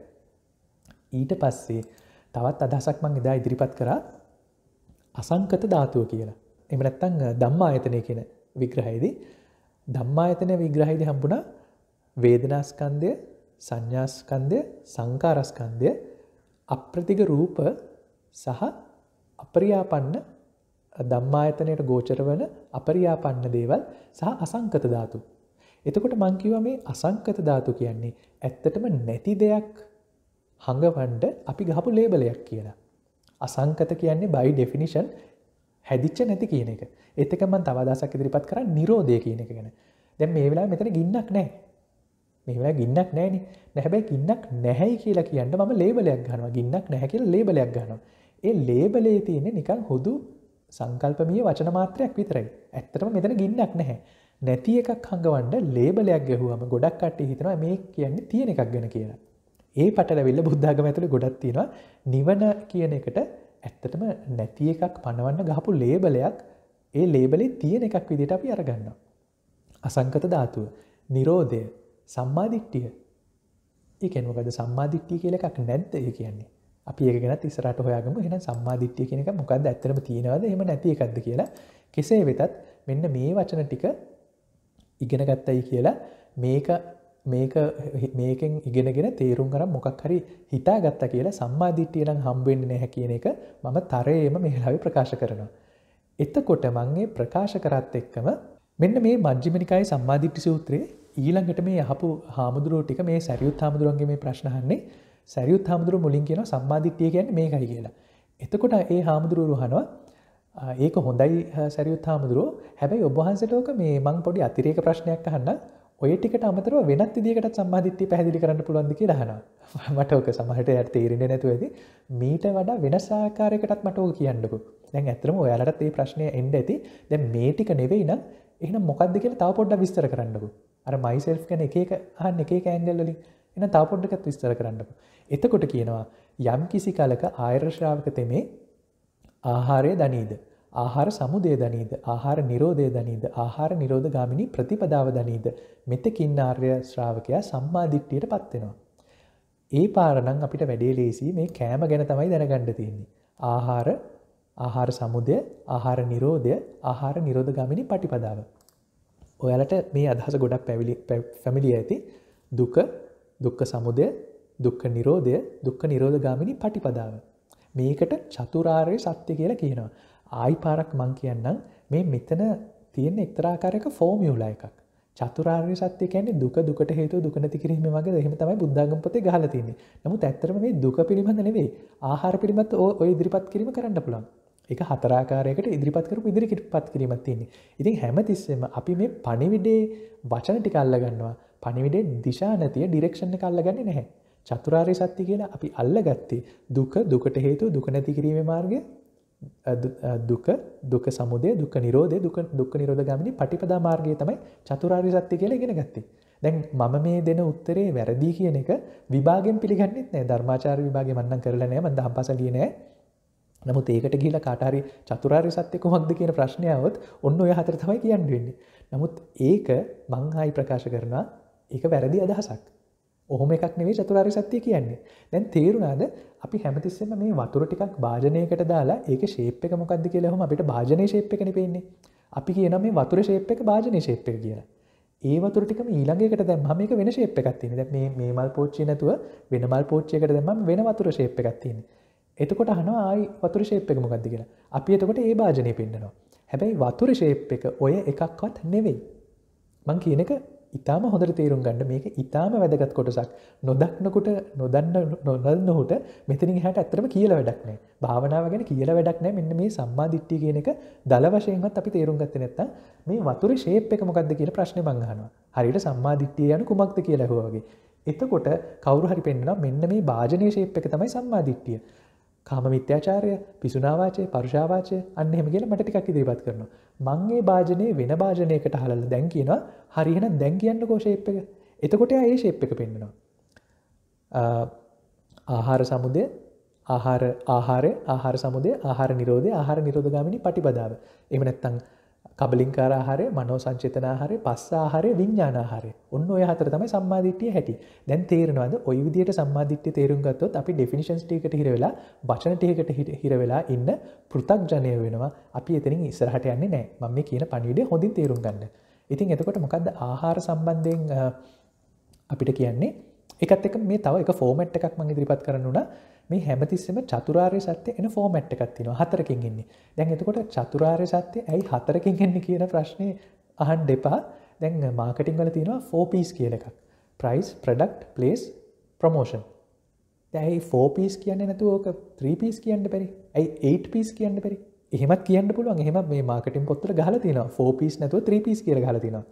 ඊට පස්සේ තවත් අදහසක් මං එදා ඉදිරිපත් කරා අසංකත ධාතුව කියලා එමනැත්තං දම්මා අයතනය කියෙන විග්‍රහයිදී දම්මා අයතනය විග්‍රහිද හම්බුණා වේදනාස්කන්දය සංඥාස්කන්දය සංකාරස්කන්දය අප්‍රතික රූප සහ අපරියාපන්න දම්මායතනයට ගෝචර වන අපරියාපන්න දේවල් සහ අසංකත ධාතු. එතකොට මංකිව මේ අසංකත ධාතු කියන්නේ ඇත්තටම නැති දෙයක් හඟවන්ඩ අපි ගහපු ලේබලයක් කියලා. අසංකත කියන්නේ බයි ඩෙෆිනිෂන් හැදිච්ච නැති කියන එක එතකමන් තවදසක් ඉදිරිපත් කර නිරෝධය කියන එක ගැන දැම් මේ වෙලා මෙතන ගින්නක් නෑ මෙවැ ගින්නක් නෑන නැහැබැයි ගින්නක් නැහැයි කියලා කියන්න ම ලේබලයක් ගන්නවා ගින්නක් නැහැකිල ලේබලයක් ගන්නවා ඒ ලේබලේ තියන්නේ නිකන් හුදු සංකල්පමිය වචන මාත්‍රයක් විතරයි ඇත්තටම මෙතන ගින්නක් නැහැ නැති එකක් හඟවන්ඩ ලේබලයක් ගැහුවම ගොඩක් කට හිතනවා මේ කියන්නේ තියෙන එකක් ගැන කියලා ඒ පටලවෙල්ල බුද්ධාගම ඇතුළ ගොඩක් තියෙනවා නිවන කියන එකට ඇත්තටම නැති එකක් පණවන්න ගහපු ලේබලයක් ඒ ලේබලේ තියෙන එකක් විදිට අපි අරගන්න අසංකත ධාතුව නිරෝධය සම්මාධිට්ටිය ඒ එනකද සම්මාධිට්ටිය කියලක් නැද්ද ඒ කියන්නේ අපි ඒ ගැත් ඉස්රට හොයාගම එන සම්මාධිට්ටිය කියෙනක මොකක්ද ඇතරම තියෙනවද එම නැති එකක්ද කියලා කෙසේ වෙතත් මෙන්න මේ වචන ටික ඉගෙන ගත්තයි කියලා මේක මේක මේකෙන් ඉගෙනගෙන තේරුම් කර මොකක් හරි හිතා ගත්ත කියලා සම්මාධිට්ටියනම් හම්බෙන්න්න නැහැ කියන එක මම තරයම මෙහලාවි ප්‍රකාශ කරනවා. එතකොට මංගේ ප්‍රකාශ කරත් එක්කම මෙන්න මේ මජ්ජිමනිකායි සම්මාධිට්ටි සූත්‍රයේ ඊළඟට මේ යහපු හාමුදුරුව ටික මේ සැරියුත් හාමුදුරුවන්ගේ මේ ප්‍රශ්නහන්නේ සැරියුත් හාමුදුරුව මුලින් කියන සම්මාධිත්‍යය ගැන මේ කයි කියලා. එතකොට ඒ හාමුදුරුවරු හනවා ඒක හොඳයි සැරියුත් හාමුදුරුව හැබැයි ඔබහන්සටෝක මේ මං පොඩි අතිරේක ප්‍රශ්නයක් අහන්න ඔය ටිකට අමතර වෙනත් දිකට සම්මාධිත්‍ය පැහදිලි කරන්න පුළන්දි කියලාහනවා මට ඕක සමහට යට තේරෙන නැතුවද මීට වඩා වෙනසාකාරයකටත් මටෝක කියන්නකු දැන් ඇතරම ඔයාලටත් ඒ ප්‍රශ්නය එන්ඩ ඇති දැ මේ ටික නෙවෙයි නම් එහන මොකක්ද කියලා තාව පොඩ්ඩ විස්තර කරන්නකු අර මයිසෙල් ගැන එක අහන් එක කෑන්ගල්ලින් එන තාපොඩ්ඩකත් විස්තර කරන්නක. එතකොට කියනවා යම් කිසි කලක ආයර්ශ්‍රාවක තෙමේ ආහාරය දනීද. ආහාර සමුදය දනීද ආහාර නිරෝධය දනීද ආහාර නිරෝධ ගාමිණි ප්‍රතිපදාව දනීද මෙතකින් ආර්ය ශ්‍රාවකයා සම්මාධිට්ටියට පත්වෙනවා. ඒ පාරණං අපිට වැඩේ ලේසි මේ කෑම ගැන තමයි දැනගණ්ඩ තියන්නේ. ආහාර ආහාර සමුදය ආහාර නිරෝධය ආහාර නිරෝධ ගමිණි පටිපදාව ඔයාලට මේ අදහස ගොඩක් පැවිලි පැමිලිය ඇති දුක දුක්ක සමුදය දුක්ක නිරෝධය දුක්ක නිරෝධ ගාමිණි පටිපදාව. මේකට චතුරාර්ය සත්‍ය කියලා කියනවා. ආයි පාරක් මං කියන්නම් මේ මෙතන තියෙන එක්තරාකාරක ෆෝමියුලා එකක්. චතුරාර්ය සත්‍ය කියන්නේ දුක දුකට හේතු දුකනති කිරීම වගේ එහෙම තමයි බුද්ධාගම්පතේ ගහලා තියෙන්නේ. නමුත් ඇත්තටම මේ දුක පිළිබඳ නෙවෙයි. ආහාර පිළිබඳ ඔය ඉදිරිපත් කිරීම කරන්න පුළුවන්. එක හතරාකාරයකට ඉදිරිපත් කරපු ඉදිරිකිට පත් කිරීමත් තින්නේ ඉතින් හැමතිස්සම අපි මේ පණිවිඩේ වචන ටි කල්ලගන්නවා පණිවිඩේ දිශා නැතිය ඩිරක්ෂණ කල්ලගන්න නැහැ චතුරාරය සත්‍ය කියලා අපි අල්ලගත්තේ දුක දුකට හේතු දුක නැති කිරීම මාර්ගය දුක දුක සමුදේ දුක නිරෝධය දුක දුක් නිරෝධ ගමනි පටිපදා මාර්ගය තමයි චතුරාරය සත්‍ය කියලා ඉගෙන ගත්තේ දැන් මම මේ දෙන උත්තරේ වැරදි කියන එක විභාගෙන් පිළිගන්නෙත් නෑ ධර්මාචාර විභාගේ මන්නම් කරලා නෑ මන් දහම් පාසල් ලියනෑ නමුත් ඒකට ගිල කාටාරි චතුරාරි සත්‍යක හොක්ද කියන ප්‍රශ්නයාවත් ඔන්න ඔය හතර තමයි කියන්න වෙන්න. නමුත් ඒක මංහායි ප්‍රකාශ කරනවා ඒක වැරදි අදහසක්. ඔහොම එකක් නෙවේ චතුරාරි සත්‍යය කියන්නේ. දැන් තේරුණාද අපි හැමතිස්සම මේ වතුර ටිකක් භාජනයකට දාලා ඒක ශේප් එක මොකක්ද කියලහම අපිට භාජනය ශේප් එකන පෙන්නේ. අපි කියන මේ වතුර ශේප් එක භාජනය ශේප් එක කියලා. ඒ වතුර ටිකම ඊළඟකට දැම් හම එක වෙන ශේප් එකක් තියෙන දැ මේ මල් පෝච්චි නැතුව වෙන මල් පෝච්චයකට දෙම වෙන වතුර ශේප් එකක් තියෙන්නේ එතකොට හනවා ආයි වතුර ශේප් එක මොකක්ද කියලා අපි එතකොට ඒ භාජනය පෙන්න්නනවා හැබැයි වතුර ශේප් එක ඔය එකක්වත් නෙවෙයි මං කියන එක ඉතාම හොඳට තේරුම් ගන්න මේක ඉතාම වැදගත් කොටසක් නොදක්නකුට නොදන්න නොදන්නහුට මෙතනින් හැට ඇතරම කියල වැඩක්නෑ භාවනාව ගැන කියල වැඩක්නෑ මෙන්න මේ සම්මාධිට්ටි කියන එක දල වශයෙන්වත් අපි තේරුම් ගත්ත නැත්ත මේ වතුර ශේප් එක මොකක්ද කියල ප්‍රශ්න මංහනවා හරිට සම්මාධිට්ටිය යන කුමක්ද කියලා හෝගේ එතකොට කවරු හරි පෙන්න්නම් මෙන්න මේ භාජනය ශේප් එක තමයි සම්මාධිට්ටිය කාම මිත්‍යාචාරය පිසුනාවාචය පරුෂාවාචය අන්න එමගෙන මට ටිකක් ඉදිරිපත් කරනවා මංගේ භාජනය වෙන භාජනයකට හලල දැන් කියනවා හරිහෙන දැන් කියන්න කෝෂේප් එක එතකොට ඒ ශේප් එක පෙන්වෙනවා ආහාර සමුදය ආහාර ආහාරය ආහාර සමුදය ආහාර නිරෝධය ආහාර නිරෝධගාමිනි පටිබදාව එමනැත්තං කබලින්කාරහරය මනෝ සංචේතනාහරය පස්සාහරය විඤ්ඥානාහරය ඔන්න ඔය හතර තමයි සම්මාධිට්‍යය හැටි දැන් තේරනවද ඔය විදියට සම්මාධිට්‍ය තේරුම්ගත්තොත් අපි ඩෙෆිනිශන්ස් ටේකට හිරවෙලා භචනටයකට හිරවෙලා ඉන්න පෘතක් ජනය වෙනවා අපි එතනින් ඉස්සරහට යන්නේ නෑ මම කියන පණිවිඩ හොඳින් තේරුම් ගන්න ඉතින් එතකොට මොකක්ද ආහාර සම්බන්ධයෙන් අපිට කියන්නේ එකත් එක මේ තව එක ෆෝමට් එකක් මං ඉදිරිපත් කරනුනා මේ හැමතිස්සම චතුරාර්ය සත්‍යය එන ෆෝමට් එකක් තියෙනවා හතරකින් එන්නේ. දැන් එතකොට චතුරාර්ය සත්‍යය ඇයි හතරකින් එන්නේ කියන ප්‍රශ්නේ අහන්න එපා. දැන් මාකටිං වල තියෙනවා 4P's කියලා එකක්. price, product, place, promotion. දැන් ඒ 4P's කියන්නේ නැතුව ඕක 3P's කියන්න බැරි. ඇයි 8P's කියන්න බැරි? එහෙමත් කියන්න පුළුවන්. එහෙම මේ මාකටිං පොත්වල ගහලා තියෙනවා 4P's නැතුව 3P's කියලා ගහලා තියෙනවා.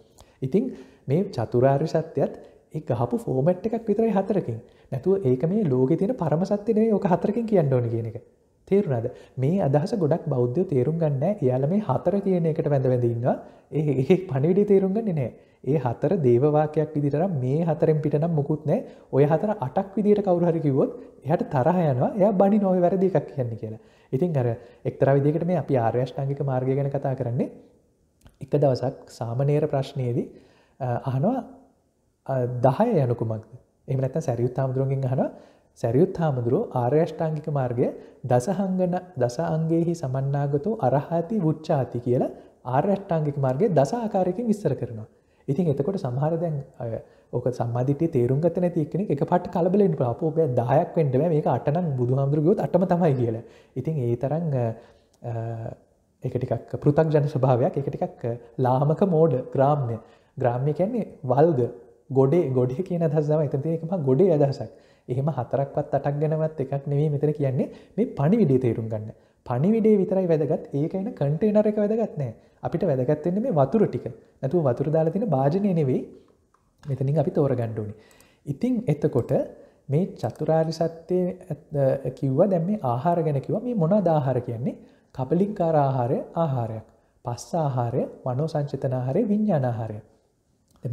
ඉතින් මේ චතුරාර්ය සත්‍යයත් එක හපු ෆෝමට් එකක් විතරයි හතරකින් නැතුව ඒක මේ ලෝක තින පරමසත්තිනේ ඕක හතරකින් කියන්න ඕන කියන එක තේරුණද මේ අදහස ගොඩක් බෞද්ධ තේරුම් ගන්න එයාල මේ හතර කියන එකට වැඳවැඳන්නවා ඒ ඒ පණිවිඩි තේරුම් ගන්න නෑ ඒ හතර දේවවාකයක් විදිටනම් මේ හතරෙන් පිටනම් මුකුත් නෑ ඔය හතර අටක් විදිට කවුරහරි කිවොත් එහට තරහ යනවා එය බනි නොව වැරදි එකක් කියන්නේ කියලා ඉතින් අර එක්තර විදිකට මේ අපි ආර්යෂ්ටාංගික මාර්ග ගැන කතා කරන්නේ එක දවසක් සාමනේර ප්‍රශ්නයේදී අහනවා දහය යනුකුමක්ද එම නැත සැරියුත් හාමුදුරුවන්ගෙන් හන සැරියුත් හාමුදුරුව ආර්යෂ්ඨාංගික මාර්ගය දසහංගන දස අන්ගේහි සමන්නාගතු අරහාති වුච්චාති කියලා ආර්යෂ්ඨාංගික මාර්ගය දස ආකාරයකින් විස්තර කරනවා. ඉතින් එතකොට සමහර දැන් ඕක සම්මාධිට්‍ය තේරුම් ගත නැති එක්කෙනෙක් එක පට කලබලෙන් පාපෝක දායක් වෙන්න බෑ මේක අටනම් බුදුහාමුදුරුවොත් අටම තමයි කියලා. ඉතින් ඒ තරම් එක ටිකක් පෘථග්ජන ස්වභාවයක් එක ටිකක් ලාමක මෝඩ ග්‍රාම්‍ය ග්‍රාම්‍ය කියන්නේ වල්ග ගොඩේ ගොඩේ කියන අදහසම එතන එකම ගොඩේ අදහසක් එහෙම හතරක්වත් අටක් ගැනවත් එකක් නෙවේ මෙතන කියන්නේ මේ පණිවිඩේ තේරුම් ගන්න පණිවිඩේ විතරයි වැදගත් ඒක එන කටේනර එක වැදගත් නෑ අපිට වැදගත්වෙන්න මේ වතුර ටික නැතුව වතුර දාලා තින භාජනය නෙවෙයි මෙතනින් අපි තෝර ගණ්ඩුවනි ඉතිං එතකොට මේ චතුරාරි සත්‍යය කිව්ව දැම් මේ ආහාර ගැන කිව මේ මොන දාහාර කියන්නේ කපලින්කාර ආහාරය ආහාරයක් පස්ස ආහාරය මනෝ සංචිතනාහාරය විඤ්ඥානාහාරය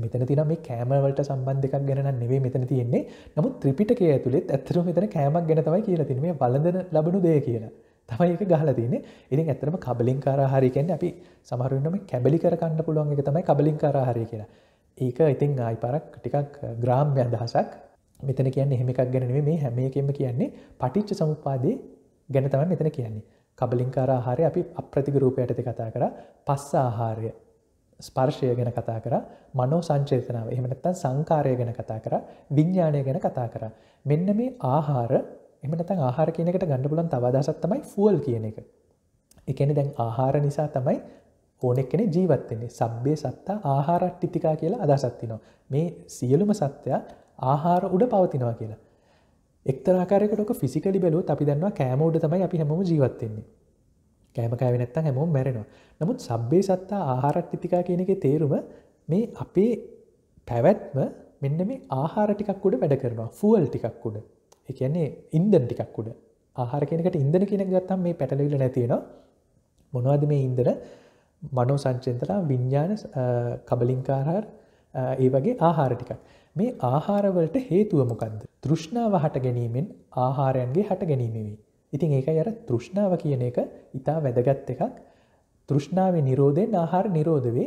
මෙතන තින මේ කෑමවලට සම්බන්ධයක් ගැන නෙවේ මෙතන තියෙන්නේ නමුත් ත්‍රිපිටකය ඇතුළෙත් ඇත්තර මෙතන කෑමක් ගැනතවයි කියලා තින මේ බලඳන ලබනු දේ කියලා තමයි එක ගහලා තියන්නේ ඉතින් ඇත්තම කබලින් කාරහරි කියන්නේ අපි සමහරවිටම කැබලි කරගන්න පුළුවන් එක තමයි කබලින් කාරහරි කියලා. ඒක ඉතින් ආයි පාරක් ටිකක් ග්‍රාම්‍ය අදහසක් මෙතන කියන්නේ එහෙම එකක් ගැන නෙමෙයි මේ හැම එකෙම කියන්නේ පටිච්ච සමුප්පාදේ ගැන තමයි මෙතන කියන්නේ. කබලින් කාරහාරය අපි අප්‍රතිග රූපයටද කතා කරා. පස්ස ආහාරය ස්පර්ශය ගැන කතා කර මනෝ සංචේතනාව එහමනත්ත සංකාරය ගැන කතා කර විඤ්ඥානය ගැන කතා කර මෙන්න මේ ආහාර එමනත ආහාර කියනකට ගණඩපුලන් තවදසත් තමයි ෆුවල් කියන එක එකන දැන් ආහාර නිසා තමයි ඕනෙක් කෙන ජීවත්වෙන්නේ සබ්බේ සත්තා ආහාරට්ටිතිකා කියලා අදසත්තිනවා මේ සියලුම සත්‍යයා ආහාර උඩ පවතිනවා කියලා එක්තරාකාරයකටක ෆිසිකලි බැලූ අපි දන්නවා කෑමෝඩ තමයි අපි හැම ජීවත්වෙන්නේ කෑමකෑව නැත්තන් හැමෝම් මැරෙනවා නමුත් සබ්බේ සත්තා ආහාරක් ටිකා කියනක තේරුම මේ අපේ පැවැත්ම මෙන්න මේ ආහාර ටිකක්කුඩ වැඩ කරනවා ෆුවල් ටිකක්කුඩ එකන්නේ ඉන්දන් ටිකක්කුඩ ආහාර කෙනකට ඉන්දන කෙනෙක් ගත්තම් මේ පැටලවිල නැතිෙන මොනවද මේ ඉන්දන මනෝ සංචෙන්තරා විඤ්ඥාන කබලින්කාරහර ඒ වගේ ආහාර ටිකක් මේ ආහාරවලට හේතුව මොකන්ද තෘෂ්ණාව හට ගැනීමෙන් ආහාරයන්ගේ හට ගැනීමවෙයි ඉතින් ඒක යර තෘෂ්ණාව කියන එක ඉතා වැදගත් එකක් තෘෂ්ණාව නිරෝධයෙන් ආහාර නිරෝධවේ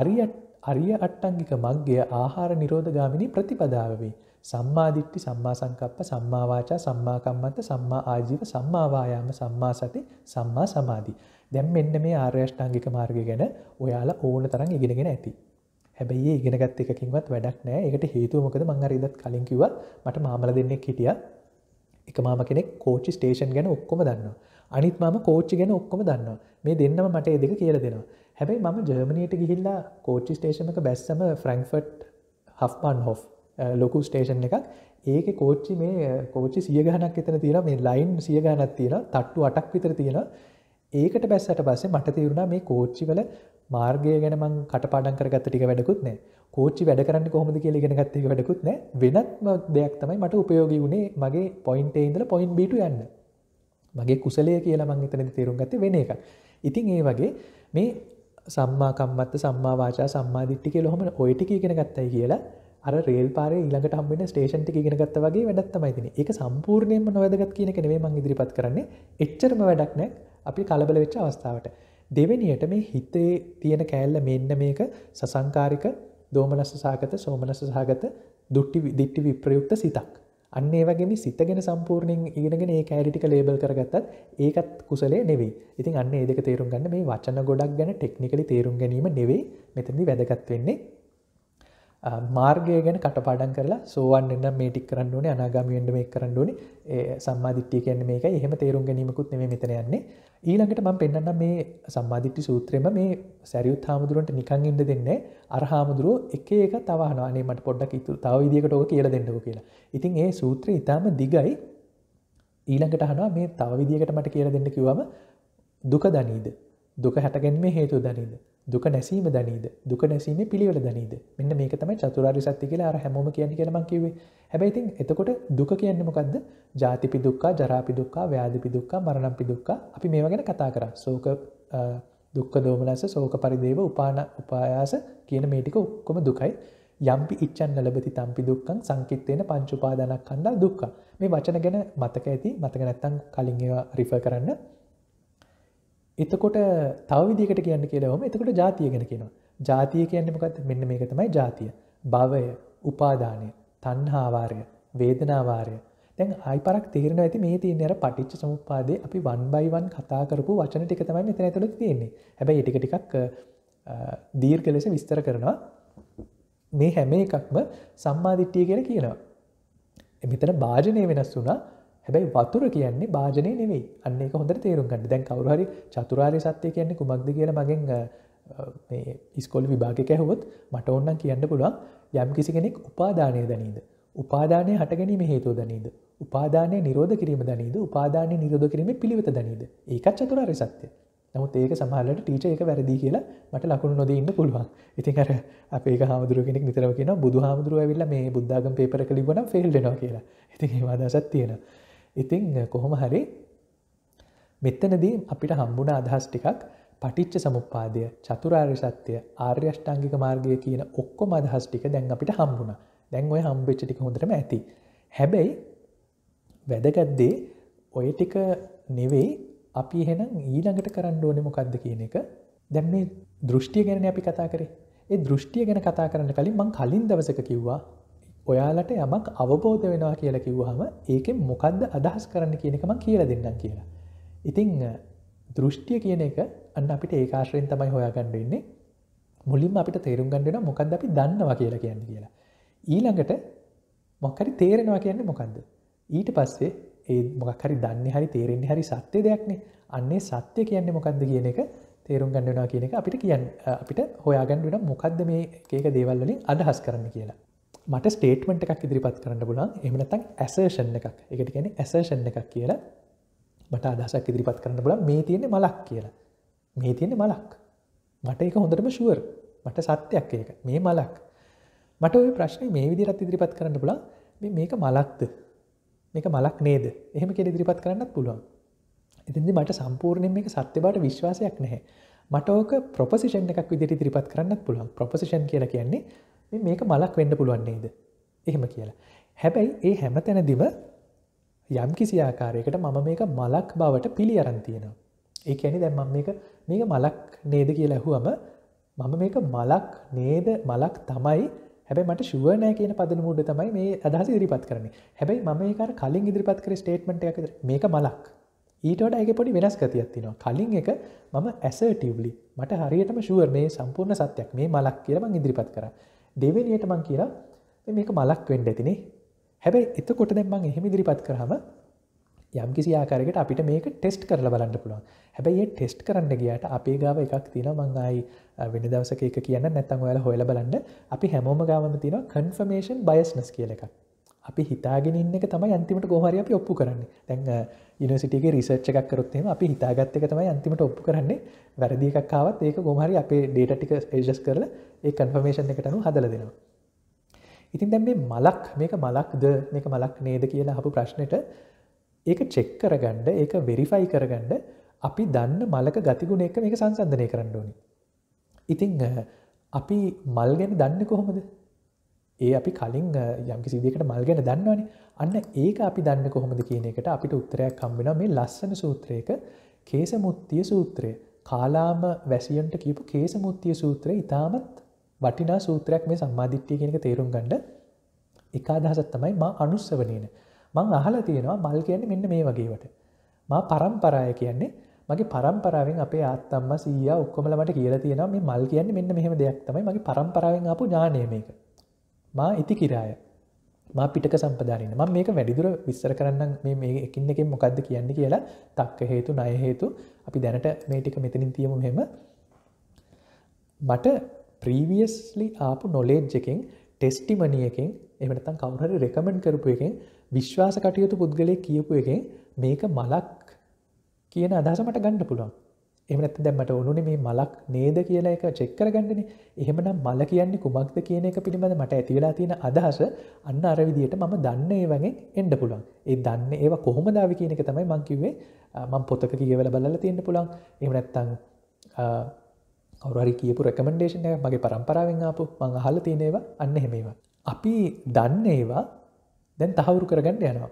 අරියට අරිය අට්ටංගික මක්ගේ ආහාර නිරෝධගාමිනි ප්‍රතිපදාව වේ සම්මාධිට්ටි සම්මා සංකප්ප සම්මාවාචා සම්මාකම්මන්ත සම්මා ආජීව සම්මාවායාම සම්මා සති සම්මා සමාධී. දැම් මෙන්න මේ ආර්යෂ්ඨාංගික මාර්ග ගැන ඔයාලා ඕන තරම් ඉගෙනගෙන ඇති. හැබැයි ඉගෙනගත් එකකින්වත් වැඩක් නෑ එකට හේතුවමකද මං අරිදත් කලින්කිව මට මාමල දෙන්නෙක් හිටියා එක මාම කෙනෙක් කෝච්චි ස්ටේෂන් ගැන ඔක්කොම දන්නවා අනිත් මම කෝච්චි ගැන ඔක්කොම දන්නවා මේ දෙන්නම මට එදක කියල දෙනවා හැබැයි මම ජර්මණයට ගිහිල්ලා කෝච්චි ස්ටේෂමක බැස්සම ෆ්‍රංෆට් හෆ්පන් හොෆ් ලොකු ස්ටේෂන් එකක් ඒක කෝච්චි මේ කෝච්චි සියගහනක් එතන තියෙන මේ ලයින් සියගානක් තියෙන තට්ටු අටක් විතර තියෙන ඒකට බැස්සට පස්සේ මට තේරුණා මේ කෝච්චිවල මාර්ගය ගැනමං කටපාඩන් කරගත්ත ටික වැඩකුත් නෑ කෝච්චි වැඩ කරන්න කොහොමද කියල ගෙනගත් එක වැඩකුත් නෑ වෙනත්ම දෙයක් තමයි මට උපයෝගී වුණේ මගේ පොයින්ටේ ඉඳල පොයින්් බිට යන්න මගේ කුසලය කියලා මං එතනද තේරුම් ගත වෙන එක ඉතින් ඒ වගේ මේ සම්මාකම්මත්ත සම්මාවාචා සම්මාධිට්ටි කිය ලොහම ඔයටික ඉගෙන ගත්තයි කියලා අර රේල් පාර ඉළඟට හම්බෙන ස්ටේෂන්ට ඉගෙන ගත්ත වගේ වැඩත්තමයි තින එක සම්පූර්ණයෙන්ම නොවැදගත් කියන කනෙවේ මං ඉදිරිපත් කරන්නේ එච්චරම වැඩක්නෑ අපි කලබල වෙච්ච අවස්ථාවට දෙවැනියට මේ හිතේ තියෙන කෑල්ල මෙන්න මේක සසංකාරික දෝමනස්ස සාගත සෝමනස්ස සහගත දුට්ටි දිට්ටි විප්‍රයුක්ත සිතක්. අන්න ඒ වගේම සිතගෙන සම්පූර්ණයෙන් ඉගෙනගෙන ඒ කෑරිටික ලේබල් කරගත්තත් ඒකත් කුසලේ නෙවෙයි ඉතින් අන්න ඒදක තේරුම් ගන්න මේ වචන ගොඩක් ගැන ටෙක්නිකලි තේරුම් ගැනීම නෙවෙයි මෙතනදි වැදගත් වෙන්නේ මාර්ගය ගැන කටපාඩන් කරලා සෝවන් එන්න මේටික් කරන්න ඕනේ අනාගාමියෙන්ට මේ කරන්න ඕනේ සම්මාධිට්ඨිය කියන්නේ මේකයි එහෙම තේරුම් ගැනීමකුත් නෙමෙයි මෙතන යන්නේ ඊළඟට මම පෙන්වන්නම් මේ සම්මාධිට්ඨි සූත්‍රෙම මේ සරියුත් හාමුදුරන්ට නිකන් ඉන්න දෙන්නේ අර හාමුදුරුවෝ එක එක තව අහනවා අනේ මට පොඩ්ඩක් ඉතු තව විදියකට ඕක කියලා දෙන්නකෝ කියලා. ඉතින් ඒ සූත්‍රය ඊටාම දිගයි. ඊළඟට අහනවා මේ තව විදියකට මට කියලා දෙන්න කිව්වම දුක දනීද? දුක හැටගැනීමේ හේතුව දනීද? දුක නැසීම දනීද දුක නැසීම පිළිවල දනීද මෙන්න මේක තමයි චතුරාරි සත්‍ය කියලා අර හැමෝම කියන්නේ කියලා මං කිව්වේ. හැබැයි ඉතින් එතකොට දුක කියන්නේ මොකද්ද? ජාතිපි දුක්ඛ, ජරාපි දුක්ඛ, ව්‍යාධිපි දුක්ඛ, මරණම්පි දුක්ඛ. අපි මේවා ගැන කතා කරා. ශෝක දුක්ඛ දෝමනස, ශෝක පරිදේව, උපාන උපායාස කියන මේ ටික ඔක්කොම දුකයි. යම්පි ඉච්ඡන් ලැබති තම්පි දුක්ඛං සංකිට්ඨේන පංච උපාදානස්කන්ධා දුක්ඛ. මේ වචන ගැන මතක ඇති. මතක නැත්නම් කලින් ඒවා රිෆර් කරන්න. එතකොට තවවිදිකට කියන්න කියලවම එතකොට ජාතිය ගැෙන කියෙනවා ජාතිය කියන්නමකත් මෙන්න මේක තමයි ජාතිය භවය උපාදානය තන්හාවාරය වේදනාවාරය තැන් ආයිපරක් තේරෙන ඇති මේ තියනෙර පටිච්ච සමුපාදේ අපි වන්බයිවන් කතාකරපු වචන ටික තමයි මෙතන ඇතුළ තියෙන්නේ හැබැ ඉටික ටිකක් දීර් කලෙස විස්තර කරනවා මේ හැම එකක්ම සම්මාධිට්ටිය කියල කියනවා එමිතන භාජනය වෙනස් වුනා හැබැයි වතුර කියන්නේ භාජනය නෙවෙයි අන්න එක හොඳට තේරුම් ගන්න දැන් කවරුහරි චතුරාරය සත්‍යය කියන්නේ කුමක්ද කියල මගෙන් ඉස්කොල් විභාග කැහොත් මට ඔන්නන් කියන්න පුළුවන් යම් කිසි කෙනෙක් උපාදානය දනීද. උපාදානය හටගැනීම හේතුව දනීද. උපාදානය නිරෝධ කිරීම දනීද උපාදානය නිරෝධ කිරීම පිළිවෙත දනීද ඒකත් චතුරාරය සත්‍යය. නමුත් ඒක සමහලට ටීච එක වැරදි කියලා මට ලකුණු නොද ඉන්න පුළුවන් ඉතින් අර අපේ හාමුදුරුව කෙනෙක් නිතරව කියෙන බුදු හාමුදුරුව ඇවිල්ල මේ බුද්ධාගම් පේපර කලිබන ෆෙල්ඩෙනවා කියලා ඉතින් ඒවාදසත් තියෙනවා ඉතිං කොහොම හරි මෙත්තනදී අපිට හම්බුණ අදහස් ටිකක් පටිච්ච සමුපාදය චතුරාර් සත්‍යය ආර්යෂ්ටංගික මාර්ගය කියන ඔක්කො මදහස් ටික දැන් අපිට හම්බුණ දැන් ඔය හම්බච්චටික හොඳරම ඇති හැබැයි වැදගත්දේ ඔය ටික නෙවෙයි අපි එහෙනම් ඊළඟට කරන්න ඕනෙ මොකක්ද කියන එක දැම් මේ දෘෂ්ටිය ගැන අපි කතා කරේ ඒ දෘෂ්ටිය ගැන කතා කරන්න කලින් මං කලින් දවසක කිව්වා ඔයාලට යමක් අවබෝධ වෙනවා කියලා කිව්වහම ඒක මොකක්ද අදහස් කරන්න කියනකම කියලා දෙන්නම් කියලා. ඉතිං දෘෂ්ටිය කියන එක අන්න අපිට ඒකාශ්‍රයෙන් තමයි හොයාගන්න ඉන්නේ මුලින් අපිට තේරුම් ගණඩෙන මොකද අපි දන්නවා කියලා කියන්න කියලා. ඊළඟට මොක්කරි තේරෙනවා කියන්න මොකක්ද. ඊට පස්සේ ඒ මොකරි දන්න හරි තේරෙන්නේ හරි සත්‍යය දෙයක්නේ අන්නේ සත්‍යය කියන්නේ මොකක්ද කියන එක තේරුම් ගණඩෙනවා කියන එක අපිට කියන්න අපිට හොයාගණඩ වෙන මොකක්ද මේ ඒක දේවල් වලින් අදහස් කරන්න කියලා. මට ස්ටේට්මට එකක් ඉදිරිපත් කරන්න පුලන් එමනතන් ඇසේෂන් එකක් එකට කියන ඇසේෂන් එකක් කියලා මට අදහසක් ඉදිරිපත් කරන්න පුල මේ තියෙන මලක් කියලා මේ තියෙන මලක් මට එක හොඳටම ශුවර් මට සත්‍යයක් ඒක මේ මලක් මට ඔය ප්‍රශ්න මේ විදිරත් ඉදිරිපත් කරන්න පුලා මේක මලක්ද මේක මලක් නේද එහෙම කෙ ඉදිරිපත් කරන්නත් පුළුවන් ඉතිදි මට සම්පූර්ණයෙන් මේක සත්‍යබාට විශ්වාසයක් නැහැ මටෝක ප්‍රපසිෂන් එකක් විදිරි ඉදිරිපත් කරන්න පුළුවන් ප්‍රපසිෂන් කියලා කියන්නේ මේක මලක් වෙන්න පුළුවන් නේද එහෙම කියලා හැබැයි ඒ හැම තැනදිම යම් කිසි ආකාරයකට මම මේක මලක් බවට පිළි අරන්තියෙනවා ඒ ඇනි දැම්ම මේක මේක මලක් නේද කියලා ඇහුවම මම මේක මලක් නේද මලක් තමයි හැබැ මට ශුවනෑ කියන පදන මුඩ තමයි මේ අදහස ඉදිරිපත් කරන හැබැයි ම මේකර කලින් ඉදිරිපත් කර ස්ටේට්මට එක මේක මලක් ඊටට ඇගේ පොඩි වෙනස් ගතියක්තිනවා කලින් එක මම ඇසටවලි මට හරියටම ශුවර් මේ සම්පූර්ණ සත්‍යයක් මේ මලක් කියලම ඉදිරිපත් කරා දෙවනියට මං කියලා මේක මලක් වෙන්ඩ ඇතිනේ හැබැයි එතකොට දෙම්මං එහෙම දිරිපත් කරහම යම් කිසි ආකාරකට අපිට මේක ටෙස්ට් කරල බලන්න පුළුවන් හැබැයි ඒ ටෙස්ට් කරන්න ගියට අපේ ගාව එකක් තින මංආයි වෙන දවසක එක කියන්න නැතන් ඔයාල හොයල බලන්න අපි හැමෝම ගාවම තින කන්ෆර්මේෂන් බයස්නස් කියල එකක් අපි හිතාගෙන ඉන්න එක තමයි අන්තිමට ගෝහරි අපි ඔප්පු කරන්න තැන් ඉනිසිටගේ රිසර්ච් එකක් කරොත්තේම අපි හිතාගත්ත එක තමයි අන්තිමට ඔප්පු කරන්නේ වැරදි එකක්කාවත් ඒක ගොමහරි අපේ ඩේට ටික ඒජස් කරල ඒ කන්ෆර්මේෂන් එකටනු හදල දෙනවා ඉතින් දැම් මේ මලක් මේක මලක්ද මේක මලක් නේද කියලා හපු ප්‍රශ්නයට ඒක චෙක් කරගණ්ඩ ඒක වෙරිෆයි කරගණ්ඩ අපි දන්න මලක ගතිගුණ එක මේක සංසන්ධනය කරන්න ඕනි ඉතිං අපි මල් ගැන දන්න කොහොමද ඒ අපි කලින් යම්කි සිදිකට මල් ගැන දන්නවන අන්න ඒක අපි දන්න කොහොමද කියන එකට අපිට උත්තරයක් කම්බෙන මේ ලස්සන සූත්‍රයක කේස මුත්තිය සූත්‍රය කාලාම වැසියන්ට කියපු කේස මුත්තිය සූත්‍රය ඉතාමත් වටිනා සූත්‍රයක් මේ සම්මාධිට්්‍යය කියෙනක තේරුම් ගණ්ඩ එකාදහසත් තමයි මා අනුස්සවනයන මං අහලා තියෙනවා මල් කියන්නේ මෙන්න මේ වගේවට මා පරම්පරාය කියන්නේ මගේ පරම්පරාවෙන් අපේ ආත්තම්ම සීය ඔක්කොමලමට කියලා තියෙනවා මේ මල් කියන්නේ මෙන්න මෙහෙම දෙයක් තමයි මගේ පරම්පරාවෙන් අපපු ඥානයමක මා ඉති කිරාය මා පිටක සම්පදානන්න ම මේක වැඩිදුර විස්සර කරන්න මේ එකින් එකෙන් මොකක්ද කියන්න කියලා තක්ක හේතු නය හේතු අපි දැනට මේටික මෙතනින් තියමු හෙම මට ප්‍රීවියස්ලි ආපු නොලේජ් එකෙන් ටෙස්ටිමනියකින් එමනතන් කවුහරි රෙකමෙන්ඩ් කරපු එකෙන් විශ්වාස කටයුතු පුද්ගලය කියපු එකෙන් මේක මලක් කියන අදහසමට ගණ්ඩ පුළුවන් එමනත් දැමට ඕනුනේ මේ මලක් නේද කියලා එක චෙක්කරගන්නන එහෙමනම් මල කියන්නේ කුමක්ද කියන එක පිළිබඳ මට ඇතිවෙලා තියෙන අදහස අන්න අරවිදියට මම දන්න ඒ වගේ එන්ඩ පුළන් ඒ දන්න ඒ කොහොමදාව කියන එක තමයි මංකිවේ මං පොතක කියවල බලල තියෙන්න්න පුළන් එමනැත්තං කවරරි කියපු රැකමන්ඩේෂන් එක මගේ පරම්පරාවෙන් ආපු මං හල තියනේවා අන්න හෙමේවා. අපි දන්න ඒවා දැන් තහවුරු කරගන්න යනවා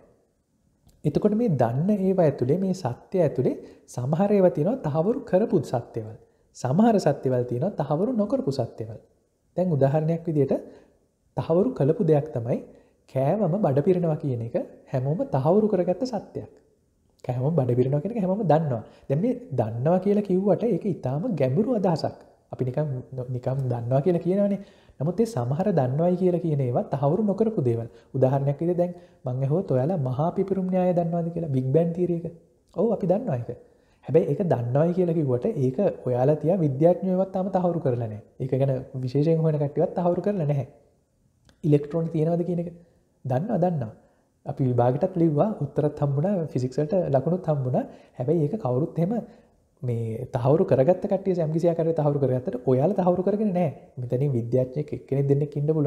එතකොට මේ දන්න ඒවා ඇතුළේ මේ සත්‍යය ඇතුළේ සමහරයව තියෙනවා තහවුරු කරපුත් සත්‍යවල් සමහර සත්‍යවල් තියෙනවා තහවුරු නොකරපු සත්‍යවල් තැන් උදාහරණයක් විදියට තහවුරු කළපු දෙයක් තමයි කෑවම බඩපිරෙනවා කියන එක හැමෝම තහවුරු කරගත්ත සත්‍යයක් කෑම බඩපිරෙනවා කියෙන හැම දන්නවා දැම මේ දන්නවා කියලා කිව්වට එක ඉතාම ගැඹුරු අදහසක් අපි නිකම් නිකම් දන්නවා කියලා කියනවනේ නමුත් ඒ සමහර දන්නවයි කියලා කියන ඒවත් තහවුරු නොකරපු දේවල්. උදාහරණයක් විදිහට දැන් මම ඇහුවොත් ඔයාලා මහා පිපිරුම් න්‍යාය දන්නවද කියලා Big Bang theory එක. ඔව් අපි දන්නවා ඒක. හැබැයි ඒක දන්නවයි කියලා කිව්වට ඒක ඔයාලා තියා විද්‍යාඥයවත් තාම තහවුරු කරලා නැහැ. ඒක ගැන විශේෂයෙන් හොයන කට්ටියවත් තහවුරු කරලා නැහැ. ඉලෙක්ට්‍රෝන තියෙනවද කියන එක දන්නවා දන්නවා. අපි විභාගයටත් ලිව්වා උත්තරත් හම්බුණා ෆිසික්ස් වලට ලකුණුත් හම්බුණා. හැබැයි ඒක කවුරුත් එහෙම මේ තහවරු කරගත් කට සැමිසියකර තහවරු කරගත්තට ඔයාල තහවරු කරගෙන නෑ මෙතන විද්‍යාචය කෙන දෙන්න කින්ඩ පුල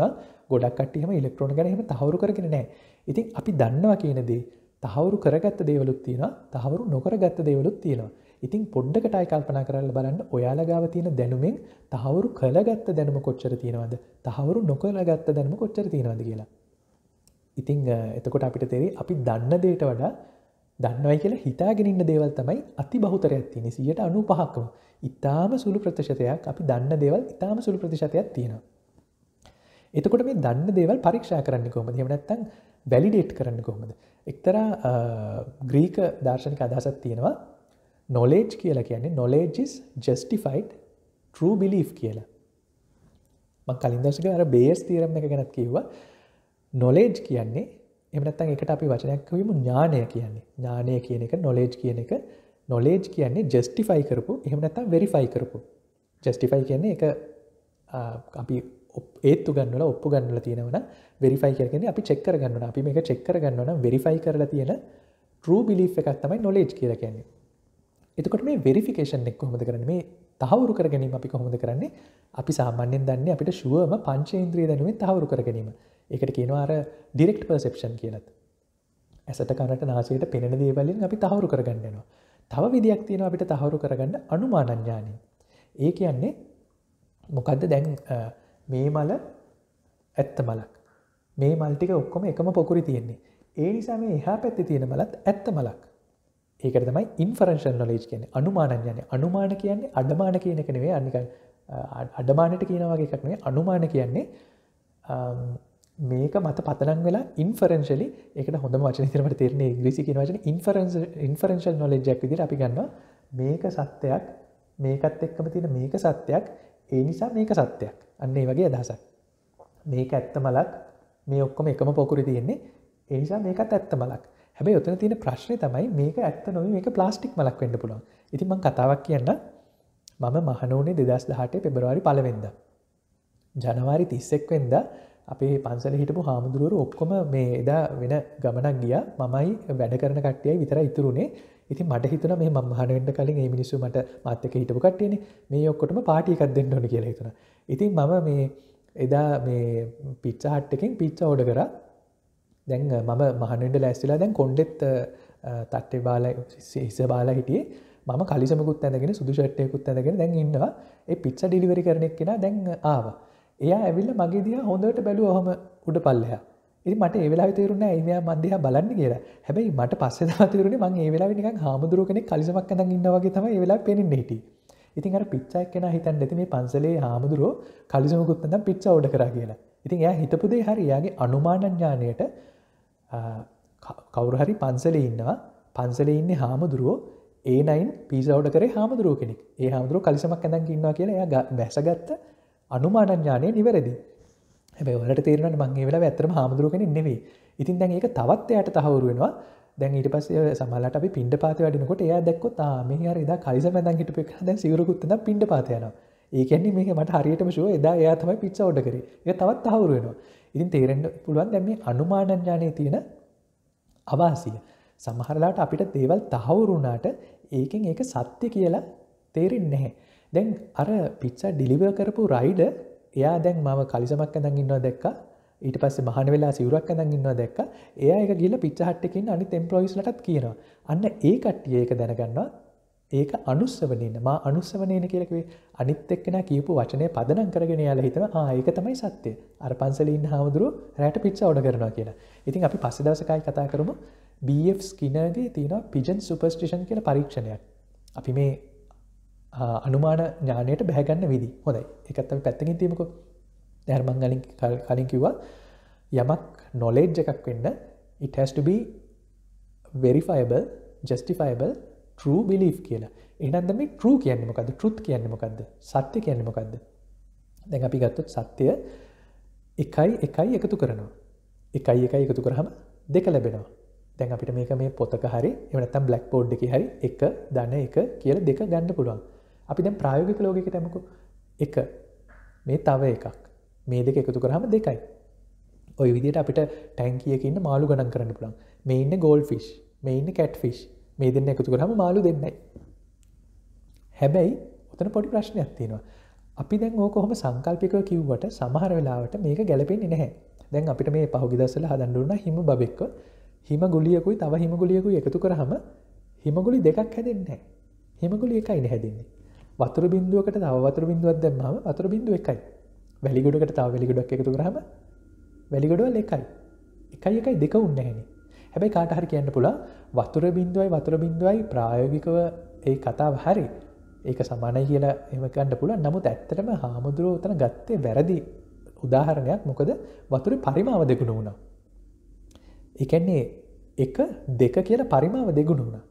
ගොඩක් කටයම ඉලෙක්ට්‍රෝන ගනහම තහවරු කරගෙන නෑ ඉතින් අපි දන්නවා කියනදේ තහවුරු කරගත්ත දේවලුත් තියෙන තහවරු නොකරගත්ත දේවලුත් තියෙන ඉතින් පොඩ්ඩකටයි කල්පනා කරල බලන්න ඔයාලගාව තියෙන දැනුමෙන් තහවුරු කළගත්ත දැනම කොච්චර තියෙනවද තහවරු නොකරගත්ත දැනම කොච්චර තියෙනවද කියලා ඉතිං එතකොට අපිට තෙරේ අපි දන්න දේට වඩා දන්නවයි කියලා හිතාගෙනන්න දේවල් තමයි අති බහතරයක් තියෙන සියට අනු පහක්කම ඉතාම සුළු ප්‍රතිශතයක් අපි දන්න දේවල් ඉතාම සුළු ප්‍රතිශතයක් තියෙන. එතකොට මේ දන්න දේවල් පරීක්ෂා කරන්න කොමද හෙමනැත්තං වැලිඩේට් කරන්න කොහොමද. එක්තරා ග්‍රීක දර්ශනික අදහසත් තියෙනවා නොලේජ් කියලා කියන්නේ නොලේජිස් ජස්ටිෆයිඩ් ටරූ බිලි් කියලා. මං කලින්දර්ශක අර බේස් තීරම් එක ගැනත් කිව්වා නොලේජ් කියන්නේ එමනත්තන් එකට අපි වචනයක්කවීම ඥානය කියන්නේ ඥානය කියන එක නොලේජ් කියන එක නොලේජ් කියන්නේ ජස්ටිෆයි කරපු එහමනත්තම් වෙරිෆයි කරපු ජස්ටිෆයි කියන්නේ එක අපි ඒත්තු ගන්නල ඔප්පු ගන්නල තියෙනවන වෙරිෆයි කරගෙන අපි චෙක්කර ගන්නන අපි මේ චෙක්කර ගන්නවන වෙරිෆයි කරලා තියෙන රූ බිලි එකක් තමයි නොලේජ් කියලා කියන්නේ එතකොට මේ වෙරිෆිකේෂන් එක් කොහොමද කරන මේ තහවුරු කර ගැනීම අපි කොහොමද කරන්නේ අපි සාමාන්‍යෙන් දන්න අපිට ශුවම පංචේන්ද්‍රී දැනුවෙන් තහවුරු කර ගැනීම ඒකට කියනවාර ඩිරෙක්් පර්සෙප්ෂන් කියලත් ඇසට කරට නාසයට පෙනෙන දේවලින් අපි තහවුරු කරගන්නවා තව විදියක් තියෙන අපිට තහවුරු කරගන්න අනුමානඥානී ඒ කියන්නේ මොකක්ද දැන් මේ මල ඇත්ත මලක් මේ මල්ටික ඔක්කොම එකම පොකුරි තියෙන්නේ ඒ නිසා මේ එහා පැත්ති තියෙන මලත් ඇත්ත මලක් ඒකට තමයි ඉන්ෆරංශන් නොලේජ් කියන අනුමානඥානය අනුමාන කියන්නේ අඩමාන කියනක නෙවේ අනික අඩමානට කියනවගේ එකක්නේ අනුමාන කියන්නේ මේක මත පතනන් වෙලා ඉන්ෆරෙන්ශලි එක හොඳ වචනතරට තෙරන ඉග්‍රසි වචන ඉන්ෆරන්ස ඉන්ෆරෙන්ශල් නොලෙජක් විදිර අපි ගන්න මේක සත්‍යයක් මේකත් එක්කම තියෙන මේක සත්‍යයක් ඒ නිසා මේක සත්‍යයක් අන්නේ වගේ අදහසක් මේක ඇත්ත මලක් මේ ඔක්කොම එකම පොකුරි තියෙන්නේ ඒනිසා මේකත් ඇත්ත මලක් හැබැ ඔතන තියෙන ප්‍රශ්නය තමයි මේක ඇත්ත නොව මේක ප්ලාස්ටික් මලක් වෙන්න පුළුවන් ඉතින්ම කතාවක් කියන්න මම මහනෝනේ දෙදස් දහටේ පෙබරවාරි පලවෙද ජනවාරි තිස්සෙක් වෙන්දා අපේ පන්සල හිටපු හාමුදුරුවරු ඔක්කොම මේ එදා වෙන ගමනක් ගිය මමයි වැඩ කරන කට්ටියයි විතර ඉතුරුණේ ඉති මට හිතන මේ මහනවෙන්ට කලින් ඒ මිනිස්සු මට මත්තක හිටපු කට්ටියන මේ ඔක්කොටම පාටිකක් දෙන්න ඕන කියලා හිතුන ඉතින් මම මේ එදා මේ පිච්ච හට්ටකින් පිච්ච ඕඩ කර දැන් මම මහනෙන්ට ලැස්තිලා දැන් කොන්්ඩෙත් තට්ටේ බාල ඉස බාලා හිටියේ මම කලිසමකුත් ඇඳගෙන සුදුෂට්ටයකුත් ඇඳගෙන දැන් ඉන්නවා ඒ පිච්ච ඩිලිවරි කරනෙක් කෙන දැන් ආවා එයා ඇවිල්ල මගේ දිය හොඳට බැලුව හොම උඩ පල්ලයා ඉරි මට ඒවෙලා තේරුණ ඇමයා මන්දයා බලන්න කියලා හැබැයි මට පස්සේ තේරුණ මං ඒවෙලා නික හාමුදුරුව කෙනෙ කලිසමක් කඳ ඉන්නවගේ තම ඒවෙලා පෙනෙන් හිට ඉතින් අර පිච්චක් කෙන හිතන් නැති මේ පන්සලේ හාමුදුරුව කලිසමකුත්තඳ පිච්ච උඩ කර කියලා ඉතින් එයා හිතපුදේ හරි යාගේ අනුමානඥානයට කවුරු හරි පන්සලේ ඉන්නවා පන්සලේ ඉන්න හාමුදුරුවෝ ඒනයින් පිසවඩ කරේ හාමුදුරුව කෙනෙක් ඒ හාමුදුරුව කලිසමක් ඇඳන් ඉන්නවා කියලා එයා බැසගත්ත අනුමාන ඥානය නිවැරදි හැබැ වලට තේරන මංගේ වෙලා ඇතරම හාමුදුරුවෙන නෙවේ ඉතින් දැන් ඒක තවත් එයට තහවුරුවෙනවා දැන් ඊට පස්සේ සමලට අපි පින්ඩ පාති වැඩිනකොට එයා දැක්කොත් මේහර එදා කයිස මැදන් හිටපෙක් දැන් සිවරුකුත්තන පින්ඩ පාතියනවා ඒකැන්නේ මේ මට හරියටම ශුව එදා එයා තමයි පිච්ච ඔඩ කර ඒ තවත් තහවුරුවෙනවා ඉතින් තේරෙන්ට පුළුවන් දැම මේ අනුමානඥානය තියෙන අවාසිය සමහරලාට අපිට දේවල් තහවුරුණාට ඒකෙන් ඒක සත්‍ය කියලා තේරෙන් නැහැ දැන් අර පිත්සා ඩිලිව කරපු රයිඩ එයා දැන් මම කලිසමක් ඇඳන් ඉන්නවා දැක්ක ඊට පස්සේ මහන වෙලා සිවරක් ඇඳන් ඉන්නවා දැක්ක එයා එක ගිල පිච්චහට්ටකින් අනි තෙම්ප්‍රොයිස්ලටත් කියනවා අන්න ඒ කට්ටිය ඒක දැනගන්නවා ඒක අනුස්සවනන්න මා අනුස්සවනයන කියලකවේ අනිත් එක්කෙන කියපු වචනය පදනම් කරගෙන යාල හිතන ඒක තමයි සත්‍යය අර පන්සලින් හාමුදුරු රෑට පිච්ච ඔඩ කරනවා කියලා ඉතින් අපි පස්සදවසකයි කතා කරමු BF ස්කිනගේ තියෙන පිජන් සුපස්ටිෂන් කියල පරීක්ෂණයක් අපි මේ අනුමාන ඥානයට බැහැගන්න විදි හොඳයි එකත්තම පැත්තකින් තිීමකො දැර්මංගලින් කලින් කිව්වා යමක් නොලේජ් එකක් වෙන්න it has to be verifiable justifiable true belief කියලා එනන්ද මේ true කියන්න මොකද truth කියන්න මොකක්ද සත්‍ය කියන්න මොකක්ද දැන් අපි ගත්තොත් සත්‍යය එකයි එකයි එකතු කරනවා එකයි එකයි එකතු කරහම දෙක ලැබෙනවා දැන් අපිට මේක මේ පොතක හරි එවනත්තම් බ්ලක් පෝඩ් එක හරි එක දන එක කියල දෙක ගන්න පුළුවන් අපි දැන් ප්‍රායෝගික ලෝකෙක තැමකු එක මේ තව එකක් මේ දෙක එකතු කරහම දෙකයි ඔය විදිට අපිට ටැන්කියකඉන්න මාළු ගණන් කරන්න පුළන් මේ ඉන්න ගෝල් ෆිස් මේ ඉන්න කැට් ෆිස් මේ දෙන්න එකතු කරහම මාළු දෙන්නයි හැබැයි ඔතන පොඩි ප්‍රශ්නයක් තියෙනවා අපි දැන් ඕක හොම සංකල්පික කිව්වට සමහර වෙලාවට මේක ගැලපෙන් නැහැ දැන් අපිට මේ පහුගිදසල හදන්ඩුන්න හිම බෙක්ව හිම ගුලියකුයි තව හිමගුලියකු එකතු කරහම හිමගුලි දෙකක් හැදෙන්නේ හිමගුලි එකයින හැදන්නේ වතුර බින්දුවකට තව වතුර බින්දුවත් දැම්මම වතුර බින්දුව එකයි වැලිගොඩකට තව වැලිගොඩක් එකතු කරහම වැලිගොඩවල් එකයි එකයි එකයි දෙක උන්නහැනි හැබැයි කාටහර කියන්න පුලා වතුර බින්දුවයි වතුර බින්දුවයි ප්‍රායෝගිකව ඒ කතාව හරි ඒක සමානයි කියලා එමකන්න පුළ නමුත් ඇත්තටම හාමුදුරුව තන ගත්තේ වැරදි උදාහරණයක් මොකද වතුර පරිමාව දෙගුණ වුණා එකන්නේ එක දෙක කියලා පරිමාව දෙගුණ වුණා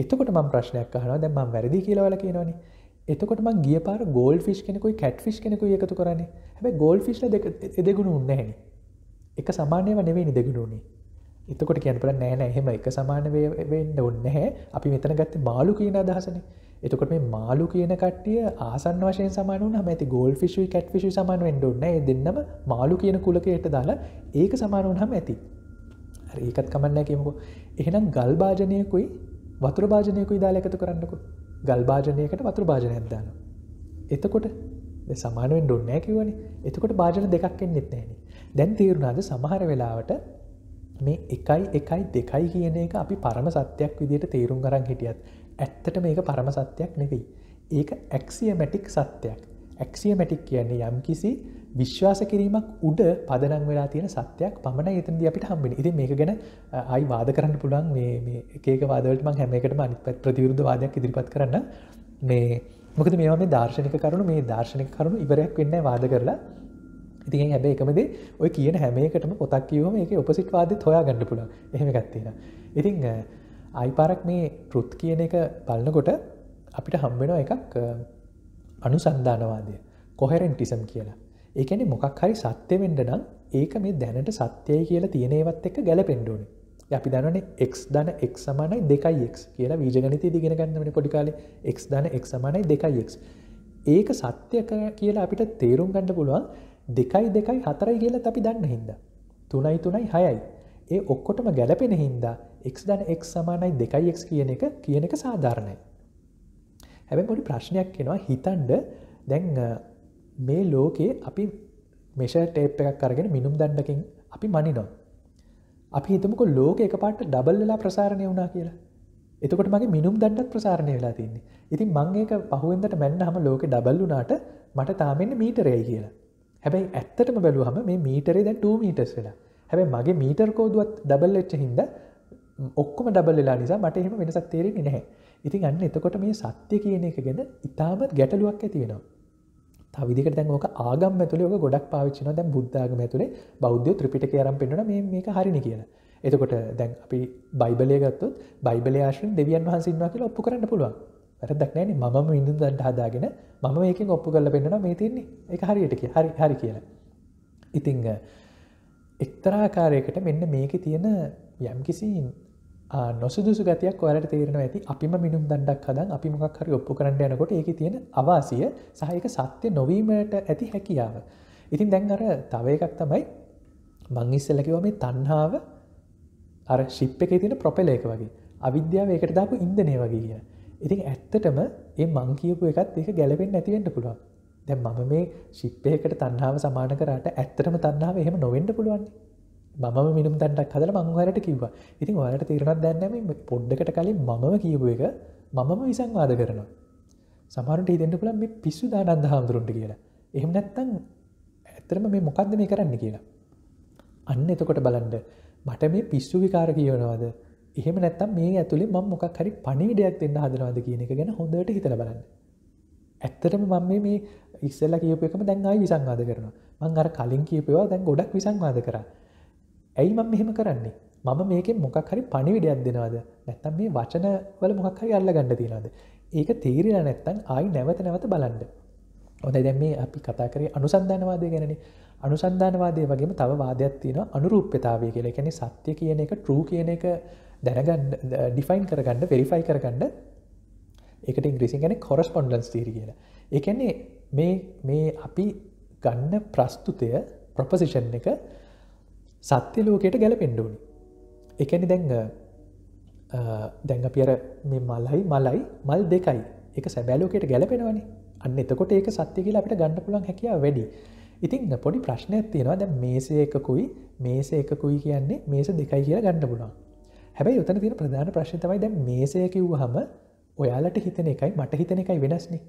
එතකොට මම ප්‍රශ්නයක් අහනවා දැන් මම වැරදි කියලා වල කියනවනේ එතකොට මං ගිය පාර ගෝල් ෆිස් කෙනෙකුයි කැට් ෆිස් කෙනෙකු එකතු කරන්නේ හැබැ ගෝල් ෆිස් එදගුණු උන්නහැනි එක සමානයව නෙවෙයි නිදගුණුනේ එතකොට කියනපල නෑන එහෙම එක සමානවෙන්න ඔන්නහැ අපි මෙතන ගත්ත මාලු කියන අදහසන එතකොට මේ මාලු කියන කට්ටිය ආසන් වශයෙන් සමානුන ඇති ගෝල් ෆිෂුයි කැට් ෆිෂි සමාන වෙන්ඩ ඔන්න දෙන්නම මාලු කියන කුලකයට දාලා ඒක සමානුන් හම ඇති ඒකත් කමන්න කියෙමකෝ එහෙනම් ගල් භාජනයකුයි වතුර භාජනයකුයි දාලා එකතු කරන්නකු ගල් භාජනයකට වතුර භාජනයක් දාන. එතකොට සමානුවෙන් ඩොන්නෑ කිවනි එතකොට භාජන දෙකක්ෙන් නෙත්නෑන දැන් තේරුණාද සමහර වෙලාවට මේ එකයි එකයි දෙකයි කියන එක අපි පරම සත්‍යයක් විදියට තේරුම් කරන් හිටියත් ඇත්තට මේක පරම සත්‍යයක් නෙවෙයි ඒක ඇක්සියමැටික් සත්‍යයක් ඇක්සියමැටික් කියන්නේ යම් කිසි විශ්වාස කිරීමක් උඩ පදනං වෙලා තියෙන සත්‍යයක් පමණ එතනද අපිට හම්බෙන ඉති මේක ගැන අයි වාද කරන්න පුළන් ඒක වාදවලටම හැමකටම අනිත් ප්‍රතිවිරුද්ධ වාදයක් ඉදිරිපත් කරන්න මේ මොකද මේවා මේ දර්ශනික කරුණු මේ දර්ශනික කරුණු ඉවරයක් වෙන්න වාද කරලා ඉතින් හැබ එකමදේ ඔය කියන හැමකටම පොතක් කියවම එක ඔපසිට් වාද හොයා ගන්න පුළන් එහෙම ගත්තින ඉතිං අයිපාරක් මේ පෘත් කියන එක බලන්නකොට අපිට හම්බෙන එකක් අනුසන්ධානවාදය කොහෙරෙන්ටිසම් කියලා ඒකැනෙ මොකක් හරි සත්‍යවෙන්ඩ නම් ඒක මේ දැනට සත්‍යය කියලා තියෙනේවත් එක ගැලපෙන්ඩුවන අපි දනන එක් දන එක් සමනයි දෙකයික් කියලා වීජගනිති දිගෙන ගන්නමට පොඩිකාල එක් දන එක් සමනයි දෙකයික් ඒක සත්‍ය කර කියලා අපිට තේරුම් ගණඩ පුළුවන් දෙකයි දෙකයි හතරයි කියලා අපි දන්න හින්ද තුනයි තුනයි හයයි ඒ ඔක්කොටම ගැලපෙන හින්දා එක් දන එක් සමානයි දෙකයික් කියන එක කියන එක සාධාරණයි. හැබැ පොඩි ප්‍රශ්නයක් කෙනවා හිතන්ඩ දැන් මේ ලෝකයේ අපි මෙෂ ටේප් එකක් කරගෙන මිනුම් දණ්ඩකින් අපි මනිනො. අපි හිතමක ලෝක එක පාට ඩබල් වෙලා ප්‍රසාරණය වුණා කියලා එතකොට මගේ මිනුම් දණ්ඩත් ප්‍රසාරණය වෙලා තින්නේ ඉතින් මං ඒක පහුවෙන්දට මැන්න හම ලෝක ඩබල් වුනාට මට තාමෙන්න්න මීටරයයි කියලා හැබැයි ඇත්තටම බැලුවහම මේ මීටරේ දැන් 2 මීටර්ස් වෙලා. හැබැයි මගේ මීටර් කෝඩුවත් ඩබල් වෙච්ච හින්දා ඔක්කොම ඩබල් වෙලා නිසා මට එහෙම වෙනසක් තේරෙන්නේ නැහැ. ඉතින් අන්න එතකොට මේ සත්‍ය කියන එක ගැන ඉතාමත් ගැටලුවක් ඇති වෙනවා. විදිකට දැන් ඕක ආගම් ඇතුලේ ඕක ගොඩක් පාවිච්චි වෙනවා දැන් බුද්ධාගම ඇතුලේ බෞද්ධ ත්‍රිපිටකය අරන් පෙන්වනවා මේ මේක හරිනේ කියලා. එතකොට දැන් අපි බයිබලය ගත්තොත් බයිබලයේ ආශ්‍රයෙන් දෙවියන් වහන්සේ ඉන්නවා කියලා ඔප්පු කරන්න පුළුවන්. වැරදක් නෑනේ මම ඉඳන්ට හදාගෙන මම ඒකින් ඔප්පු කරල පෙන්න්න මේ තින්නේ එක හරියට කිය හරි හරි කියලා. ඉතිං එක්තරාකාරයකට මෙන්න මේක තියෙන යම්කිසි නොසුදුසු ගතියක් ඔයාලට තේරෙනවා ඇති අපිම මිනුම් දණ්ඩක් හදන් අපි මොකක් හරි ඔප්පු කරන්න යනකොට ඒක තියෙන අවාසිය සහයක සත්‍ය නොවීමට ඇති හැකියාව. ඉතින් දැන් අර තව එකක් තමයි මං ඉස්සලකිව මේ තන්හාාව අර ශිප් එක තින ප්‍රොපෙලේක වගේ අවිද්‍යාව ඒකට දාපු ඉන්දනය වගේ කිය. ඉතින් ඇත්තටම ඒ මං කියපු එකත් ඒක ගැලපෙන් ඇතිවෙන්ට පුළුවන් දැන් මම මේ ශිප්පයකට තන්නාව සමාන කරට ඇත්තරම තන්නාව එහෙම නොවෙන්ඩ පුළුවන්නේ මම මිනුම් තැන්ටක් හදල මංහලට කිව්ව ඉතින් ඔයාලට තීරණක් දැන්නම පොඩ්ඩකට කලින් මම කියව එක මමම විසංවාද කරනවා සමරට ඉදෙන්ට පුළ මේ පිස්සු දානන්ද හාමුදුරුන්ට කියලා එහෙම නැත්තං ඇතරම මේ මොකක්ද මේ කරන්න කියලා අන්න එතකොට බලන්ඩ මට මේ පිස්සු විකාර කියවනවාද එහෙම නැත්තම් මේ ඇතුළේ මං මොකක් හරි පණිවිඩයක් දෙන්න හදනවාද කියන එක ගැන හොඳට හිතර බලන්න ඇත්තටම මම මේ ඉස්සල්ලා කියප එකම දැන්ආයි විසංවාද කරනවා මං අර කලින් කියපවා දැන් ගොඩක් විසංවාද කරා ඇයි මම මෙහෙම කරන්නේ මම මේකෙන් මොකක් හරි පණිවිඩයක් දෙනවද නැත්තම් මේ වචන වල මොකක් හරි අල්ල ගණඩ තියෙනවද ඒක තේරලා නැත්තන් ආයි නැවත නැවත බලන්ඩ හොඳයි දැම් මේ අපි කතා කරේ අනුසන්ධානවාදය ගැන අනුසන්ධානවාදය වගේම තව වාදයක් තියෙන අනුරූප්‍යතාවය කියලා එකැනෙ සත්‍ය කියන එක ටරූ කියන එක දැනගන්න ඩිෆයින් කරගන්න වෙරිෆයි කරගන්න එකට ඉංග්‍රීසින් ගැන කොරස්පොන්ඩන්ස් තීර කියලා එකන්නේ මේ මේ අපි ගන්න ප්‍රස්තුතය ප්‍රපසිෂන් එක සත්‍ය ලෝකයට ගැලපෙන්ඩුවනි එකනි දැඟ දැඟ පියර මේ මල්හයි මලයි මල් දෙකයි එක සැබෑලෝකට ගැලපෙනවනි අන්න එතකොට ඒක සත්‍ය කියලා අපිට ගණඩ පුලන් හැකියා වැඩි ඉතින් පොඩි ප්‍රශ්නයක් තියෙනවා දැ මේසේ එකකුයි මේසේ එකකුයි කියන්නේ මේස දෙකයි කියලා ගණඩ පුලන් හැබැයි උතන තින ප්‍රධාන ප්‍රශ්නතමයි දැ මේසය කිව්හම ඔයාලට හිතන එකයි මට හිතන එකයි වෙනස්නේ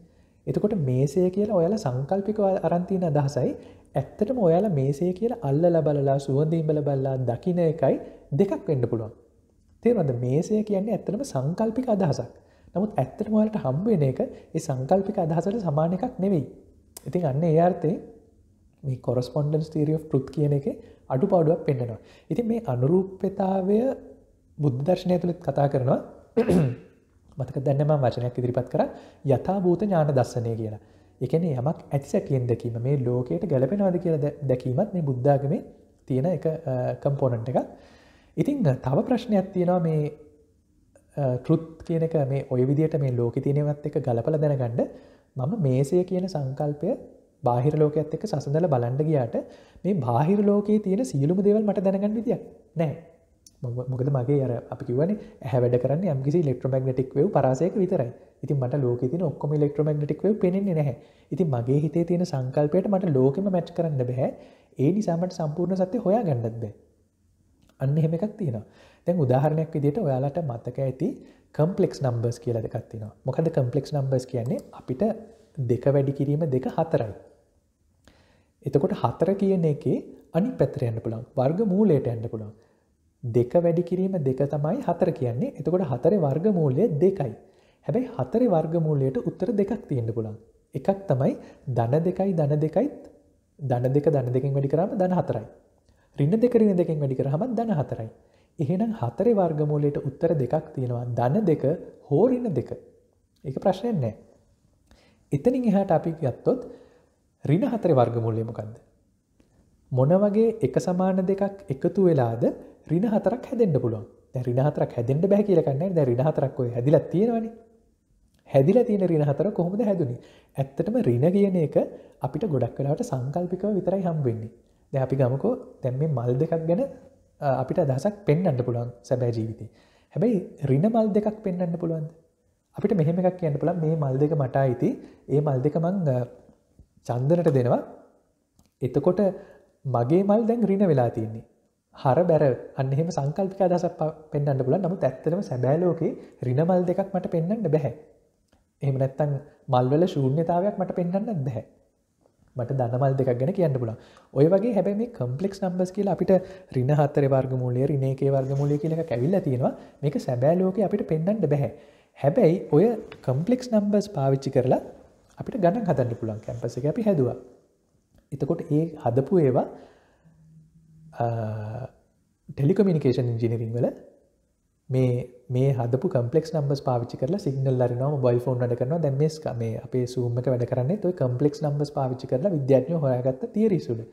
එතකොට මේසය කියලා ඔයාල සංකල්පික අරන්තින අදහසයි ඇත්තටම ඔයාල මේසේ කියලා අල්ල ලබලලා සුවඳීම්බල බල්ලා දකින එකයි දෙකක් වෙන්න පුළුවන් තේරද මේසය කියන්නේ ඇත්තටම සංකල්පික අදහසක් නමුත් ඇත්තටම ඔයාලට හම්බෙන එක ඒ සංකල්පික අදහසට සමාන එකක් නෙවෙයි ඉතින් අන්න ඒ අර්ථේ මේ කොරස්පොන්ඩන්ස් තීරිය පෘත් කියන එක අඩු පාඩුවක් පෙන්න්නනවා. ඉති මේ අනුරූපතාවය බුද්ධර්ශනය තුළිත් කතා කරනවා මතක දැන්නම වචනයක් ඉදිරිපත් කර යථභූත ඥාන දස්සනය කියලා එකන යමක් ඇතිසැටියෙන් දැකීම මේ ලෝකයට ගැලපෙනවාද කියල දැකීමත් මේ බුද්ධාගම තියෙන එක කම්පෝනන්ට එකත් ඉතිං තව ප්‍රශ්නයක් තියෙනවා මේ කෘත් කියනක මේ ඔය විදියට මේ ලෝක තියනවත් එක ගලපල දැනගණ්ඩ මම මේසය කියන සංකල්පය බාහිර ලෝකඇත් එක සසඳල බලන්ඩ ගියාට මේ බාහිර ලෝකයේ තියෙන සියලුම දේවල් මට දැනගන්න විදිියක් නෑ මොකද මගේ අර අපි කිවන හැවැඩ කරන්න යම්කිසි ඉලෙක්ට්‍රමක්නටික්වව පරසයක විතරයි ඉතින් මට ලෝක තින ඔක්කොම ඉලෙක්ට්‍රමක්නටික්ව පෙනෙන්නේ නැහැ ඉතින් මගේ හිතේ තියෙන සංකල්පයට මට ලෝකෙම මැච් කරන්න බැහැ ඒ නිසාමට සම්පූර්ණ සත්‍ය හොයා ගන්නත්ද අන්න එහෙම එකක් තියෙනවා තැන් උදාහරණයක් විදිට ඔයාලට මතක ඇති කම්පලෙක්ස් නම්බර්ස් කියලද එකක්තිනවා මොකද කම්පලෙක්ස් නම්බර්ස් කියන්නේ අපිට දෙක වැඩි කිරීම දෙක හතරයි එතකොට හතර කියන එකේ අනි පැතරයන්න පුළන් වර්ග මූලයට ඇන්න පුළන් දෙක වැඩි කිරීම දෙක තමයි හතර කියන්නේ එතකොට හතර වර්ගමූලය දෙකයි. හැබැයි හතර වර්ගමූලයට උත්තර දෙකක් තියෙන්න්න පුළන්. එකක් තමයි දන දෙකයි දන දෙකයිත් දන දෙක දන දෙකින් වැඩි කරම දන හතරයි. රින්න දෙකරන දෙකින් වැඩි කරහම දන හතරයි. එහෙනම් හතරේ වර්ගමූලයට උත්තර දෙකක් තියෙනවා දන දෙක හෝරින්න දෙක. එක ප්‍රශ්නයෙන් නෑ. එතනින් එහාට අපි ගත්තොත් රින හතරේ වර්ගමූලයමකක්ද. මොන වගේ එක සමාන දෙකක් එකතු වෙලාද රින හතරක් හැදෙන්ට පුළුවන් දැරින හතරක් හැදෙන්ට බැ කියලකන්න දැ රින හතරක්ව හැදිල තියෙනවන හැදිල තියෙන රින හතර කොහොමද හැදුණි ඇත්තටම රින කියන එක අපිට ගොඩක් කලාට සංකල්පිකව විතරයි හම්බවෙන්නේ දැ අපි ගමකෝ දැම් මේ මල් දෙකක් ගැන අපිට අදහසක් පෙන්න්නට පුළුවන් සැබෑ ජීවිතය හැබැයි රින මල් දෙකක් පෙන්න්න පුළුවන්ද අපිට මෙහෙම එකක් කියන්න පුළ මේ මල් දෙක මට අයිති ඒ මල් දෙක මං චන්දනට දෙනවා එතකොට මගේ මල් දැන් රින වෙලා තියන්නේ හර බැර අන්න එහෙම සංකල්පික අදසක් පෙන්න්න පුලන් නමුත් ඇත්තරම සැබෑලෝකේ රිනමල් දෙකක් මට පෙන්න්නට බැහැ. එහෙම නැත්තං මල්වල ශූන්‍යතාවයක් මට පෙන්න්නත් බැහැ. මට දනමල් දෙක් ගැන කියන්න පුලා ඔය වගේ හැබැ මේ කම්පලෙක්ස් නම්බස් කියලා අපිට රින හත්තර වර්ගමූලය රිනේකේ වර්ගමූලය කියලක ඇවිල්ල තියෙනවා මේක සැබෑලෝක අපිට පෙන්න්නට බැහැ හැබැයි ඔය කම්පලෙක්ස් නම්බස් පාවිච්චි කරලා අපිට ගණන් හදන්න පුළන් කැම්පස එක අපි හැදවා එතකොට ඒ හදපු ඒවා ටෙලිකමිනිකේෂන් ඉජිනිරින් වල මේ මේ හදපු කම්පලෙක් නම්බස් පාවිච්චි කරලා සිගනල් රන බොයිල් ෆෝන් වැඩ කරන දැන් මේස්ක මේ අපේ සූම්මක වැඩ කරන්නේ තුයි කම්පලෙක් නම්බස් පාවිච්චි කරලා විද්‍යාඥ හොයාගත්ත තිේරිසුඩ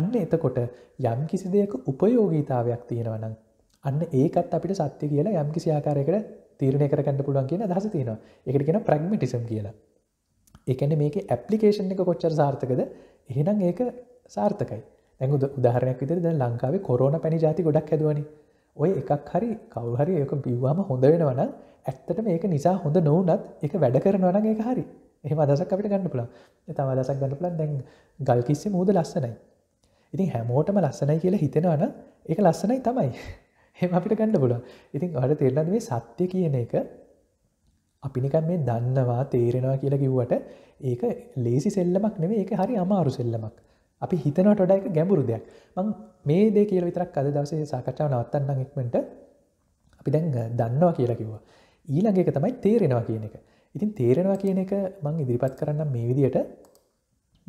අන්න එතකොට යම් කිසි දෙයක උපයෝගීතාවයක් තියෙනවනම් අන්න ඒකත් අපිට සත්‍ය කියලා යම් කිසි ආකාරයකට තීරණය කරගන්න පුළුවන් කියන දහස තියෙනවා එකට කියෙන ප්‍රග්මිටිසම් කියලා එකන මේක ඇපලිකේෂන් එක කොච්චර සාර්ථකද එහෙනම් ඒක සාර්ථකයි ඇඟ උදාහරයක් විදිර ද ලංකාවේ කොරෝන පැනි ජාති ගොඩක් හැදවනි ඔය එකක් හරි කවුහරි ඒක බිව්වාම හොඳ වෙනවන ඇත්තට මේක නිසා හොඳ නොවනත් එක වැඩ කරනවන ඒක හරි එහම අදසක් අපිට ගන්න පුලා තම අදසක් ගන්න පුලන් දැන් ගල් කිස්සේ මුූද ලස්සනයි ඉතින් හැමෝටම ලස්සනයි කියලා හිතෙනවන ඒක ලස්සනයි තමයි හෙම අපිට ගණඩ පුල ඉතින් අට තෙරලන්න මේ සත්‍ය කියන එක අපිනිකන් මේ දන්නවා තේරෙනවා කියලා කිව්වට ඒක ලේසි සෙල්ලමක් නෙවේ ඒ හරි අමාරු සෙල්ලමක් අපි හිතනට ඩ එක ගැඹුරු දෙයක් මං මේ දේ කියල විතරක් අද දවසේ සාකච්ඡාව නවත්තන්න එක්මට අපි දැන් දන්නවා කියලා කිව්වා ඊළඟක තමයි තේරෙනවා කියන එක ඉතින් තේරෙනවා කියන එක මං ඉදිරිපත් කරන්න මේ විදියට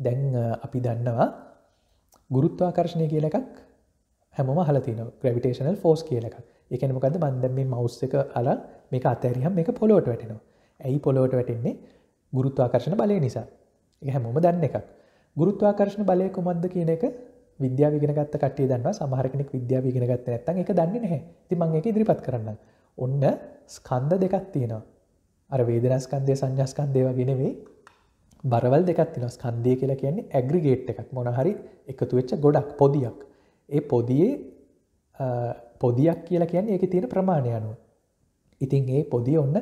දැන් අපි දන්නවා ගුරුත්වාකර්ශණය කියල එකක් හැමම හලතින ග්‍රවිටේශනල් ෆෝස් කියල එකක් එකනමකද බන්ද මේ මවස් එක අල මේක අතැරිහම් මේ පොලෝට වැටෙනවා ඇයි පොලෝට වැටෙන්නේ ගුරුත්වාකර්ශණ බලය නිසා එක හැමෝම දන්න එකක් ගුරුත්වාකර්ශණ බලය කුමන්ද කියන එක විද්‍යා විගෙනගත්ත කටය දන්නවා සමහරකෙනෙක් විද්‍යා විගෙනගත්ත නැත්තන් එක දන්නේ නැහැ තිමං එක ඉදිරිපත් කරන්න ඔන්න ස්කන්ද දෙකක් තියෙනවා අර වේදනස්කන්දය සංඥස්කන්දය වගෙනවෙේ බරවල් දෙකක් තින ස්කන්දය කියලා කියන්නේ ඇග්‍රිගේට් එකක් මොනහරි එකතු වෙච්ච ගොඩක් පොදියක් ඒ පොදියේ පොදියක් කියලා කියන්නේ එක තියෙන ප්‍රමාණය අනුව ඉතින් ඒ පොදිය ඔන්න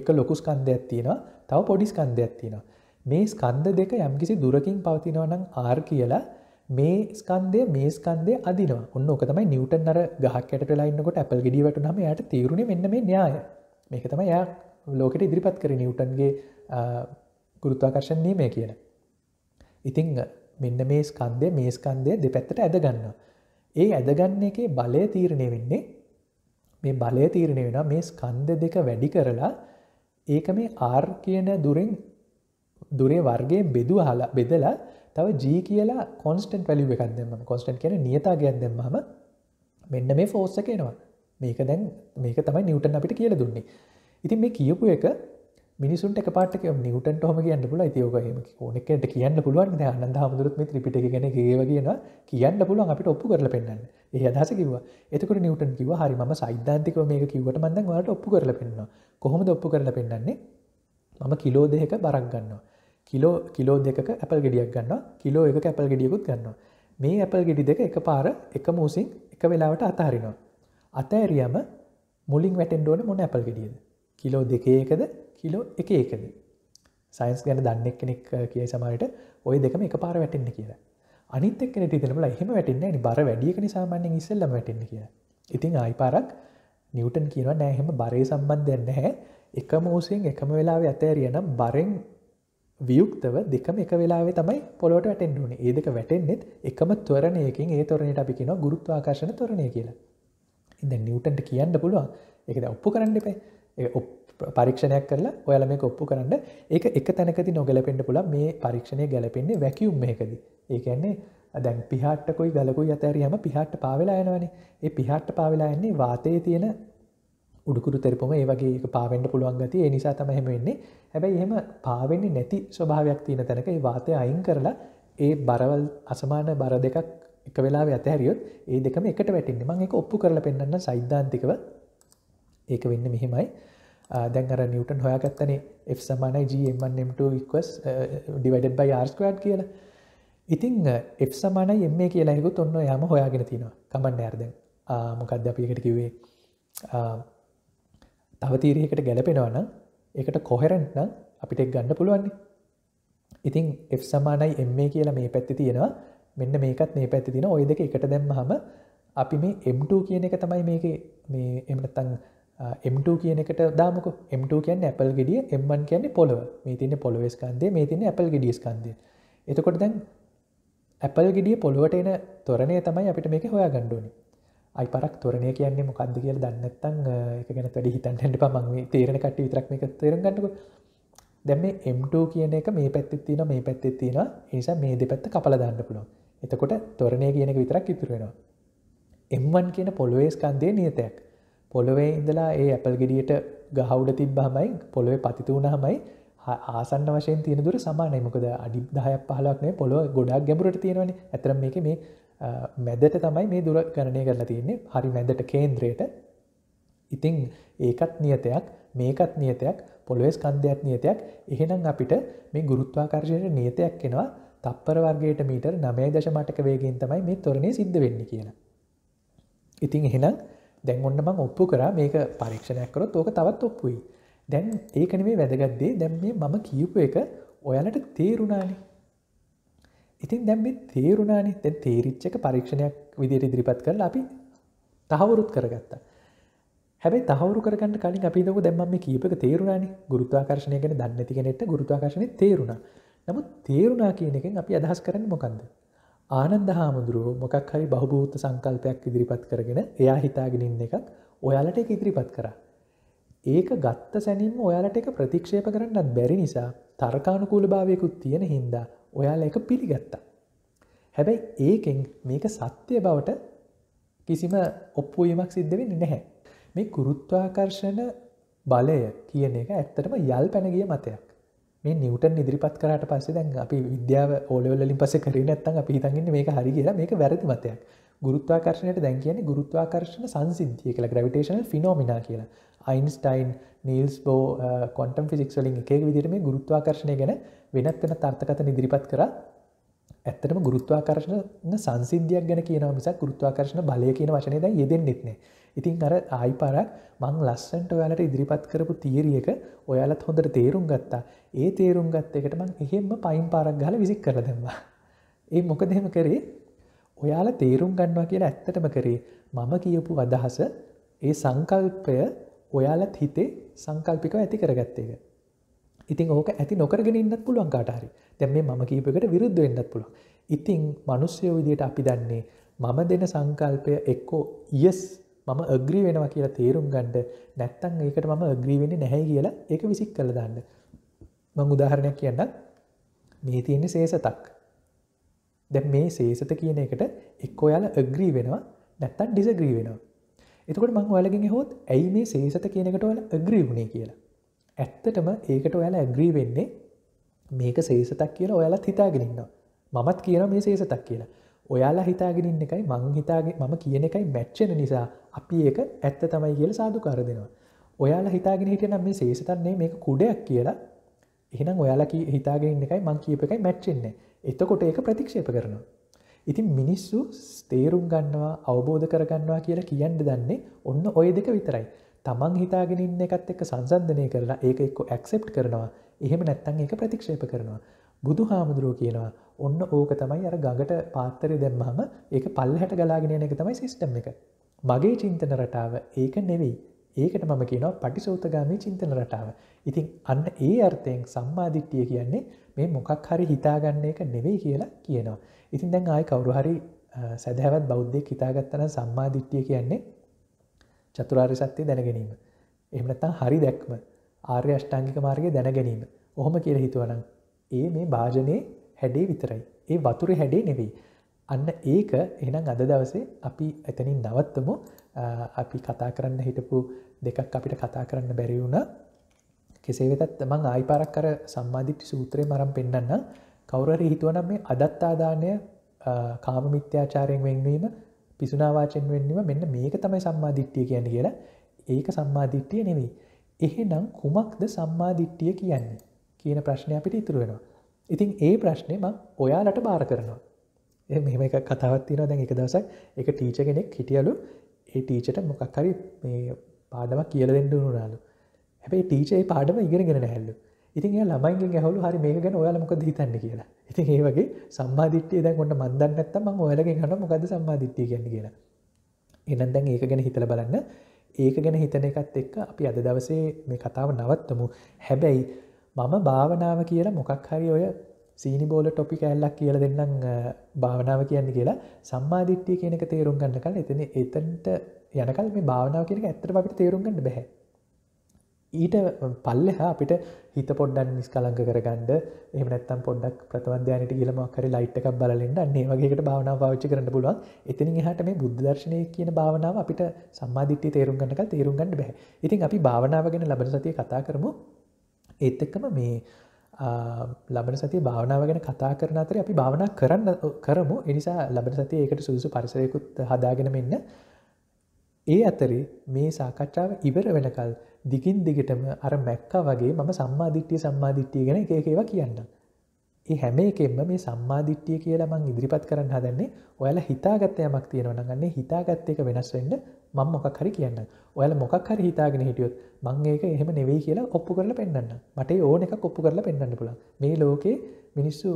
එක ලොකුස්කන්දයක් තියෙනවා තව පොඩිස්කන්දයක් තියෙනවා මේ ස්කන්ද දෙක යම්කිසි දුරකින් පවතිනවනං ආර් කියලා මේ ස්කන්දය මේ ස්කන්දය අදින ඔන්න ඕක තමයි නිවටන් අර ගහක්කට ලයින්නකොට ඇපල් ගෙඩිවට නම යට තේරුණ මෙන්න මේ න්‍යාය මේක තම යා ලෝකට ඉදිරිපත් කර නිවටන්ගේ ගුරුත්වාකර්ශන් නීමය කියන. ඉතිං මෙන්න මේ ස්කන්දය මේ ස්කන්දය දෙපැත්තට ඇදගන්න. ඒ ඇදගන්න එකේ බලය තීරණය වෙන්නේ මේ බලය තීරණය වෙන මේ ස්කන්ද දෙක වැඩි කරලා ඒක මේ ආර් කියන දුරෙන් දුරේ වර්ගේ බෙදු හලා බෙදලා තව ජී කියලා කොන්ස්ටන් වැලි එකක් දෙම කොස්ටන් කියන නියතාගයක් දෙම්මම මෙන්න මේ ෆෝස්ස කියනවා මේක දැන් මේක තමයි නිවටන් අපිට කියල දුන්නේ ඉතින් මේ කියපු එක මිනිසුන්ට පාටක නිවටන් හම කියන්න පුල තියෝකහම ඕනෙකට කියන්න පුළුවන් අන්න හමුදුරත් මේ ත්‍රිපිට ගැන ඒව කියන කියන්න පුළුවන් අපිට ඔප්පු කරල පෙන්න්න ඒ අදස කිව එතකට නිවටන් කිව හරි ම සයිධාන්තික මේක කිවට මඳන් වට ඔප්පු කරල පෙන්න්න කොහොම ඔප්පු කරල පෙන්න්නේ මම කිලෝදයක බරක් ගන්නවා කිලෝ කිලෝ දෙක ඇපල් ගෙඩියක් ගන්න කිලෝ එක ඇපල් ගෙඩියකුත් ගන්නවා මේ ඇපල් ගෙඩි දෙක එක පාර එක මූසින් එක වෙලාවට අතහරිනවා අතඇරියම මුලින් වැටෙන්ඩෝන මොන ඇපල් ගෙඩියද කිලෝ දෙකේකද කිලෝ එක ඒකද සයින්ස් ගැන දන්නෙක් කෙනෙක් කිය සමට ඔය දෙකම එක පාර වැටෙන්න්න කියලා අනිතක් කෙන තිනම එහෙම වැටෙන්න්න නි බර වැඩියක නිසාමාන්‍යෙන් ඉස්සල්ල වැටෙන්න කිය ඉතින් ආයිපාරක් නිවටන් කියනවා නෑහෙම බරය සම්බන්ධ දෙන්න හැ එක මෝසින් එකම වෙලා ඇතෑරියනම් බරෙන් වියුක්තව දෙකම එක වෙලාවේ තමයි පොලොට වැටෙන් ඕනේ ඒදක වැටෙන්නෙත් එකම තොරණයකින් ඒ තොරණයට අපි කියන ගුරුත්වාකර්ශණ තොරණය කියලා. ඉද නිවටන්ට කියන්න පුළුවන් එකද ඔප්පු කරන්න එපේ පරීක්ෂණයක් කරලා ඔයාල මේ ඔප්පු කරන්න ඒ එක තැනකති නොගැලපෙන්ට පුළ මේ පරීක්ෂණය ගැලපෙන්නේ වැැකියුම් මේකද. ඒකන්නේ දැන් පිහට්ටකොයි ගලකු අතැරයම පිහට්ට පාවෙලා යනවනේ ඒ පිහට්ට පාවෙලා එන්නේ වාතයේ තියෙන උඩුකුරු තෙරපම ඒ වගේ පාවෙන්ට පුළුවන් ගති ඒ නිසා තම හෙමවෙන්නේ හැබැයි එහෙම පාවෙන්නේ නැති ස්වභාවයක් තියෙන තැනක වාතය අයින් කරලා ඒ බරවල් අසමාන බර දෙකක් එක වෙලා ඇතහැරියොත් ඒ දෙකම එකට වැටින්න මං එක ඔප්පු කරල පෙන්න්න සෛද්ධාන්තිකව ඒක වෙන්න මෙහෙමයි දැන් අර නිියටන් හොයාගත්තන F සමානයි GM2ඩ කියලා ඉතිං F සමානයි එම කියලාෙකුත් ඔන්න යම හොයාගෙන තිනවා කමන්න ඇර්ද මොකක්ද අපිකට කිවේ තව තීරයකට ගැලපෙනවන එකට කොහෙරෙන්ට්න අපිට ගණඩ පුළුවන්නේ ඉතින් F සමානයි එම්ේ කියලා මේ පැත්ති තියෙනවා මෙන්න මේකත් මේ පැත්ති තින ඔය දෙක එකට දැම්ම හම අපි මේ M2 කියන එක තමයි මේක මේ එමනතන් M2 කියන එකට දාමක M2 කියන්න Apple ගෙඩිය M1 කියන්නේ පොළව මේ තින්න පොළොවස්කන්දේ මේ තින්න Apple ගෙඩියස්කන්දේ එතකොට දැන් Apple ගෙඩිය පොළුවට එන තොරණය තමයි අපිට මේක හොයා ගණ්ඩුවනි අයි පරක් තොරණය කියන්නේ මොකක්ද කියල දන්නත්තන් එක ගැන වැඩි හිතන් හැඩි පමං තේරෙන කට විතරක්ම එක තේරගන්නක දැම M2 කියන එක මේ පැත්තිත් තින මේ පැත්තිත් තින නිසා මේ දෙපැත්ත කපල දන්න පුළුවන් එතකොට තොරණය කියනක විතරක් ඉතුරෙනවා M1 කියන පොළොවේ ස්කන්දය නියතයක් පොළොවේ ඉඳලා ඒ ඇපල් ගෙඩියට ගහවුඩ තිබ්බහමයි පොළොවේ පතිතු වුණහමයි ආසන්න වශයෙන් තියෙන දුර සමානයමකද අඩි දහයක් පහලක්නේ පොළොව ගොඩක් ගැඹුරට තියෙනවනි ඇතරම් මේක මේ මැදට තමයි මේ දුර ගණනය කරලා තියන්නේ හරි මැදට කේන්ද්‍රයට ඉතිං ඒකත් නියතයක් මේකත් නියතයක් පොළොවෙස් කන්දයක් නියතයක් එහෙනම් අපිට මේ ගුරුත්වාකර්ශයට නියතයක් කෙනවා තප්පර වර්ගේයට මීටර් නමය දශමටක වේගෙන් තමයි මේ තොරණය සිද්ධ වෙන්න කියලා. ඉතිං එහෙනම් දැන් ඔන්න මං ඔප්පු කරා මේක පරීක්ෂණයක්කරොත් ඕක තවත් ඔප්පුයි. දැන් ඒකන මේ වැදගත්දේ දැම් මේ මම කියපු එක ඔයාලට තේරුණානේ ඉතින් දැම්බි තේරුණනි දැ තේරිච්චක පරීක්ෂණයක් විදියට ඉදිරිපත් කරලා අපි තහවුරුත් කරගත්තා හැබයි තහවරු කරගන්න කලින් අපි දක දැම්ම කීපක තේරුණනි ගුරුත්වාකර්ශණය ගැන දන්නති කෙනෙට ගුරුත්වාකර්ශණය තේරුණා නමුත් තේරුණා කියන එකෙන් අපි අදහස් කරන්න මොකන්ද ආනන්ද හාමුදුරුවෝ මොකක් හරි බහභූත සංකල්පයක් ඉදිරිපත් කරගෙන එයා හිතාගෙන ඉන්න එකක් ඔයාලට එක ඉදිරිපත් කරා ඒක ගත්ත සැනින්ම ඔයාලට එක ප්‍රතික්ෂේප කරන්නත් බැරි නිසා තර්කානුකූල භාවයකුත් තියෙන හින්දා ඔයාල එක පිළිගත්තා. හැබැයි ඒකෙන් මේක සත්‍යය බවට කිසිම ඔප්පුයමක් සිද්ධ වෙන්න නැහැ. මේ ගුරුත්වාකර්ෂණ බලය කියන එක ඇත්තටම යල් පැනගිය මතයක්. මේ නිවටන් ඉදිරිපත් කරට පස්සේ දැන් අපි විද්‍යාව ඕලවලින් පස කරන ඇත්තන් අපි හිතගන්න මේක හරි කියලා මේක වැරදි මතයක් ගුරුත්වාකර්ශණයට දැන් කියන්නේ ගුරුත්වාකර්ශණ සංසින්තිය කියලා ග්‍රවිටේශන ෆිනෝමිනා කියලා Einstein Niels Bohr quantum uh, ෆිසික්ස්වලින් එකක විදිරම ගුරුත්වාකර්ශණය ගැන වෙනත් වෙන තර්ථකතන ඉදිරිපත් කර ඇත්තටම ගුරුත්වාකර්ශණ සංසිද්ධියක් ගැන කියන මිසක් ගුරුත්වාකර්ශණ බලය කියන වශනය දැ යෙදෙන් නෙත්නේ ඉතින් අර ආයි පරක් මං ලස්සන්ට ඔයාලට ඉදිරිපත් කරපු තීරියක ඔයාලත් හොඳට තේරුම් ගත්තා ඒ තේරුම් ගත්ත එකට මං එහෙම පයින් පාරක් ගල විසික් කර දෙවා ඒ මොකදම කරේ ඔයාලා තේරුම් ගන්නවා කියලා ඇත්තටම කරේ මම කියපු අදහස ඒ සංකල්පය ඔයාලත් හිතේ සංකල්පිකව ඇති කරගත්තේක ඉතින් ඕක ඇති නොකරගෙන ඉන්නත් පුළුවන් කාටහරි දැම් මේ මම කීපකට විරුද්ධ වෙන්නත් පුළුව ඉතිං මනුස්්‍යයෝ විදියට අපි දන්නේ මම දෙන සංකල්පය එක්කෝ ඉයස් මම අග්‍රී වෙනවා කියලා තේරුම් ගණ්ඩ නැත්තං ඒකට මම අග්‍රීවෙෙන නැහැ කියලා එක විසික් කළ දන්න මං උදාහරණයක් කියන්න මේ තියෙන්නේ සේසතක් දැ මේ සේසත කියන එකට එක්කෝ යාල අග්‍රී වෙනවා නැත්තන් ඩිසග්‍රී වෙනවා එතකට මං වලගෙන හොත් ඇයි මේ සේසත කියනකට ඔල අග්‍රී වුණේ කියලා ඇත්තටම ඒකට ඔයාලා ඇග්‍රී වෙන්නේ මේක සේසතක් කියලා ඔයාලා හිතාගෙනන්න මමත් කියන මේ සේසතක් කියලා ඔයාලා හිතාගෙනන්න එකයි මං හිතාගේ මම කියන එකයි මැච්චෙන නිසා අපි ඒක ඇත්ත තමයි කියල සාධකාර දෙෙනවා ඔයාලා හිතාගෙන හිට නම් මේ සේසතන්නේ මේක කුඩයක් කියලා එහෙනම් ඔයාලා හිතාගෙනන්න එකයි මං කියප එකයි මැච්චෙන්නේ එතකොට ඒක ප්‍රතික්ෂේප කරනවා ඉතින් මිනිස්සු ස්තේරුම් ගන්නවා අවබෝධ කරගන්නවා කියලා කියන්න දන්නේ ඔන්න ඔය දෙක විතරයි තමන් හිතාගෙන ඉන්න එකත් එක්ක සංසන්ධනය කරලා ඒක එක්ක ඇක්සෙප්ට් කරනවා එහෙම නැත්තන් ඒක ප්‍රතික්ෂේප කරනවා බුදු හාමුදුරුව කියනවා ඔන්න ඕක තමයි අර ගඟට පාත්තරය දෙම්මහම ඒක පල් හැට ගලාගෙනයන එක තමයි සිිස්ටම් එක මගේ චින්තන රටාව ඒක නෙවෙයි ඒකට මම කියනවා පටිසෝතගාමී චින්තන රටාව ඉතින් අන්න ඒ අර්ථයෙන් සම්මාධිට්ටිය කියන්නේ මේ මොකක් හරි හිතාගන්න එක නෙවෙයි කියලා කියනවා ඉතින් දැන් ආය කවුරු හරි සැදැවත් බෞද්ධය හිතාගත්තන සම්මාධිට්ටිය කියන්නේ චතුරාර් සත්‍යය දැනගැනීම. එහම නැත්තං හරි දැක්ම ආර්ය අෂ්ටාංගික මාර්ගය දැනගැනීම ඔහොම කියල හිතුවනම් ඒ මේ භාජනය හැඩේ විතරයි. ඒ වතුර හැඩේ නෙවෙයි. අන්න ඒක එනම් අද දවසේ අපි එතනින් නවත්තමු අපි කතා කරන්න හිටපු දෙකක් අපිට කතා කරන්න බැරිවුණ කෙසේ වෙතත් මං ආයිපාරක් කර සම්මාධිප්ටි සූත්‍රය මරම් පෙන්න්න කවුරර හිතුවනම් මේ අදත්තාදානය කාම මිත්‍යාචාරයෙන් වෙන්වීම පිසුනාවාචෙන් වෙන්නම මෙන්න මේක තමයි සම්මාධිට්්‍යිය කියන්න කියලා ඒක සම්මාධිට්්‍යිය නෙවෙයි. එහෙනම් කුමක්ද සම්මාධිට්්‍යිය කියන්නේ කියන ප්‍රශ්නය අපිට ඉතුරුවෙනවා. ඉතින් ඒ ප්‍රශ්නයම ඔයාලට බාර කරනවා. මෙම එක කතවත්තින දැන් එක දවසක් එක ටීච කෙනෙක් හිටියලු ඒ ටීචට මොකක්හරි පාඩමක් කියල දෙන්න උනුනාලු. හැබැයි ටීචේ පාඩම ඉගෙනගෙන හැල්ලු. ඉතින් එයා ළමයින්ගෙන් ඇහවලු හරි මේක ගැන ඔයාලා මොකද හිතන්නේ කියලා. ඉතින් ඒ වගේ සම්මාදිට්ඨිය දැන් ඔන්න මන් දන්නේ නැත්තම් මම ඔයාලගෙන් අහනවා මොකද්ද සම්මාදිට්ඨිය කියන්නේ කියලා. එහෙනම් දැන් ඒක ගැන හිතලා බලන්න. ඒක ගැන හිතන එකත් එක්ක අපි අද දවසේ මේ කතාව නවත්තමු. හැබැයි මම භාවනාව කියලා මොකක් හරි ඔය සීනි බෝල ටොපි කෑල්ලක් කියල දෙන්නම් භාවනාව කියන්න කියලා සම්මාධිට්්‍යය කියනක තේරුම් ගන්න කල එතන එතන්ට යනකල් මේ භාවනාව කියනක ඇතර අපිට තේරුම් ගන්න බැහැ ඊට පල්ලෙහා අපිට හිත පොඩ්ඩන් නිස්කලංක කරගන්න එමනත්තම් පොඩක් ප්‍රතවන්ධ්‍යනයට ගිලමක්කර ලයිට් එකක් බලෙන්ට අන්නේ වගේට භාවනා පාච්ච කරන්න පුළුවන් එතිනින් එහට මේ බුද්ධර්ශනය කියන භාවනාව අපිට සම්මාධිත්‍ය තේරුම්ගන්නක තේරුම්ගන්න බැහ ඉතින් අපි භාවනාව ගැන ලබන සතිය කතා කරමු ඒත් එක්කම මේ ලබන සති භාවනාව ගැන කතා කරන අතර අපි භාවනා කරන්න කරමු එනිසා ලබන සති ඒකට සුදුසු පරිසයකුත් හදාගෙන මෙන්න ඒ අතරේ මේ සාකච්ඡාව ඉවර වෙනකල් දිගින් දිගටම අර මැක්ක වගේ මම සම්මාධිට්්‍යිය සම්මාධිට්්‍යිය ගෙන එකඒවා කියන්න. ඒ හැම එකෙන්ම මේ සම්මාධිට්්‍යිය කියලා මං ඉදිරිපත් කරන්න හදන්නේ ඔයාල හිතාගත්තයමක් තියෙනවනගන්නේ හිතාගත්තයක වෙනස් වෙන්න මං මොකක් හරි කියන්න ඔයාල මොකක් හරි හිතාගෙන හිටියොත් මං ඒක එහෙම නෙවෙයි කියලා ඔප්පු කරල පෙන්න්න මට ඕන එක ඔප්පු කරලා පෙන්න්න පුළ මේ ලෝකේ මිනිස්සු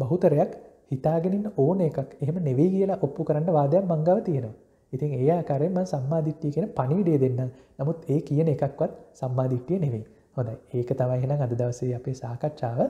බහුතරයක් හිතාගෙනින් ඕන එකක් එහෙම නෙවෙයි කියලා ඔප්පු කරන්න වාදයක් මංගව තියෙනවා ඉතින් ඒ ආකාරයෙන් මම සම්මාදිට්ඨිය කියන පණිවිඩය දෙන්නම්. නමුත් ඒ කියන එකක්වත් සම්මාදිට්ඨිය නෙවෙයි. හොඳයි. ඒක තමයි එහෙනම් අද දවසේ අපේ සාකච්ඡාව.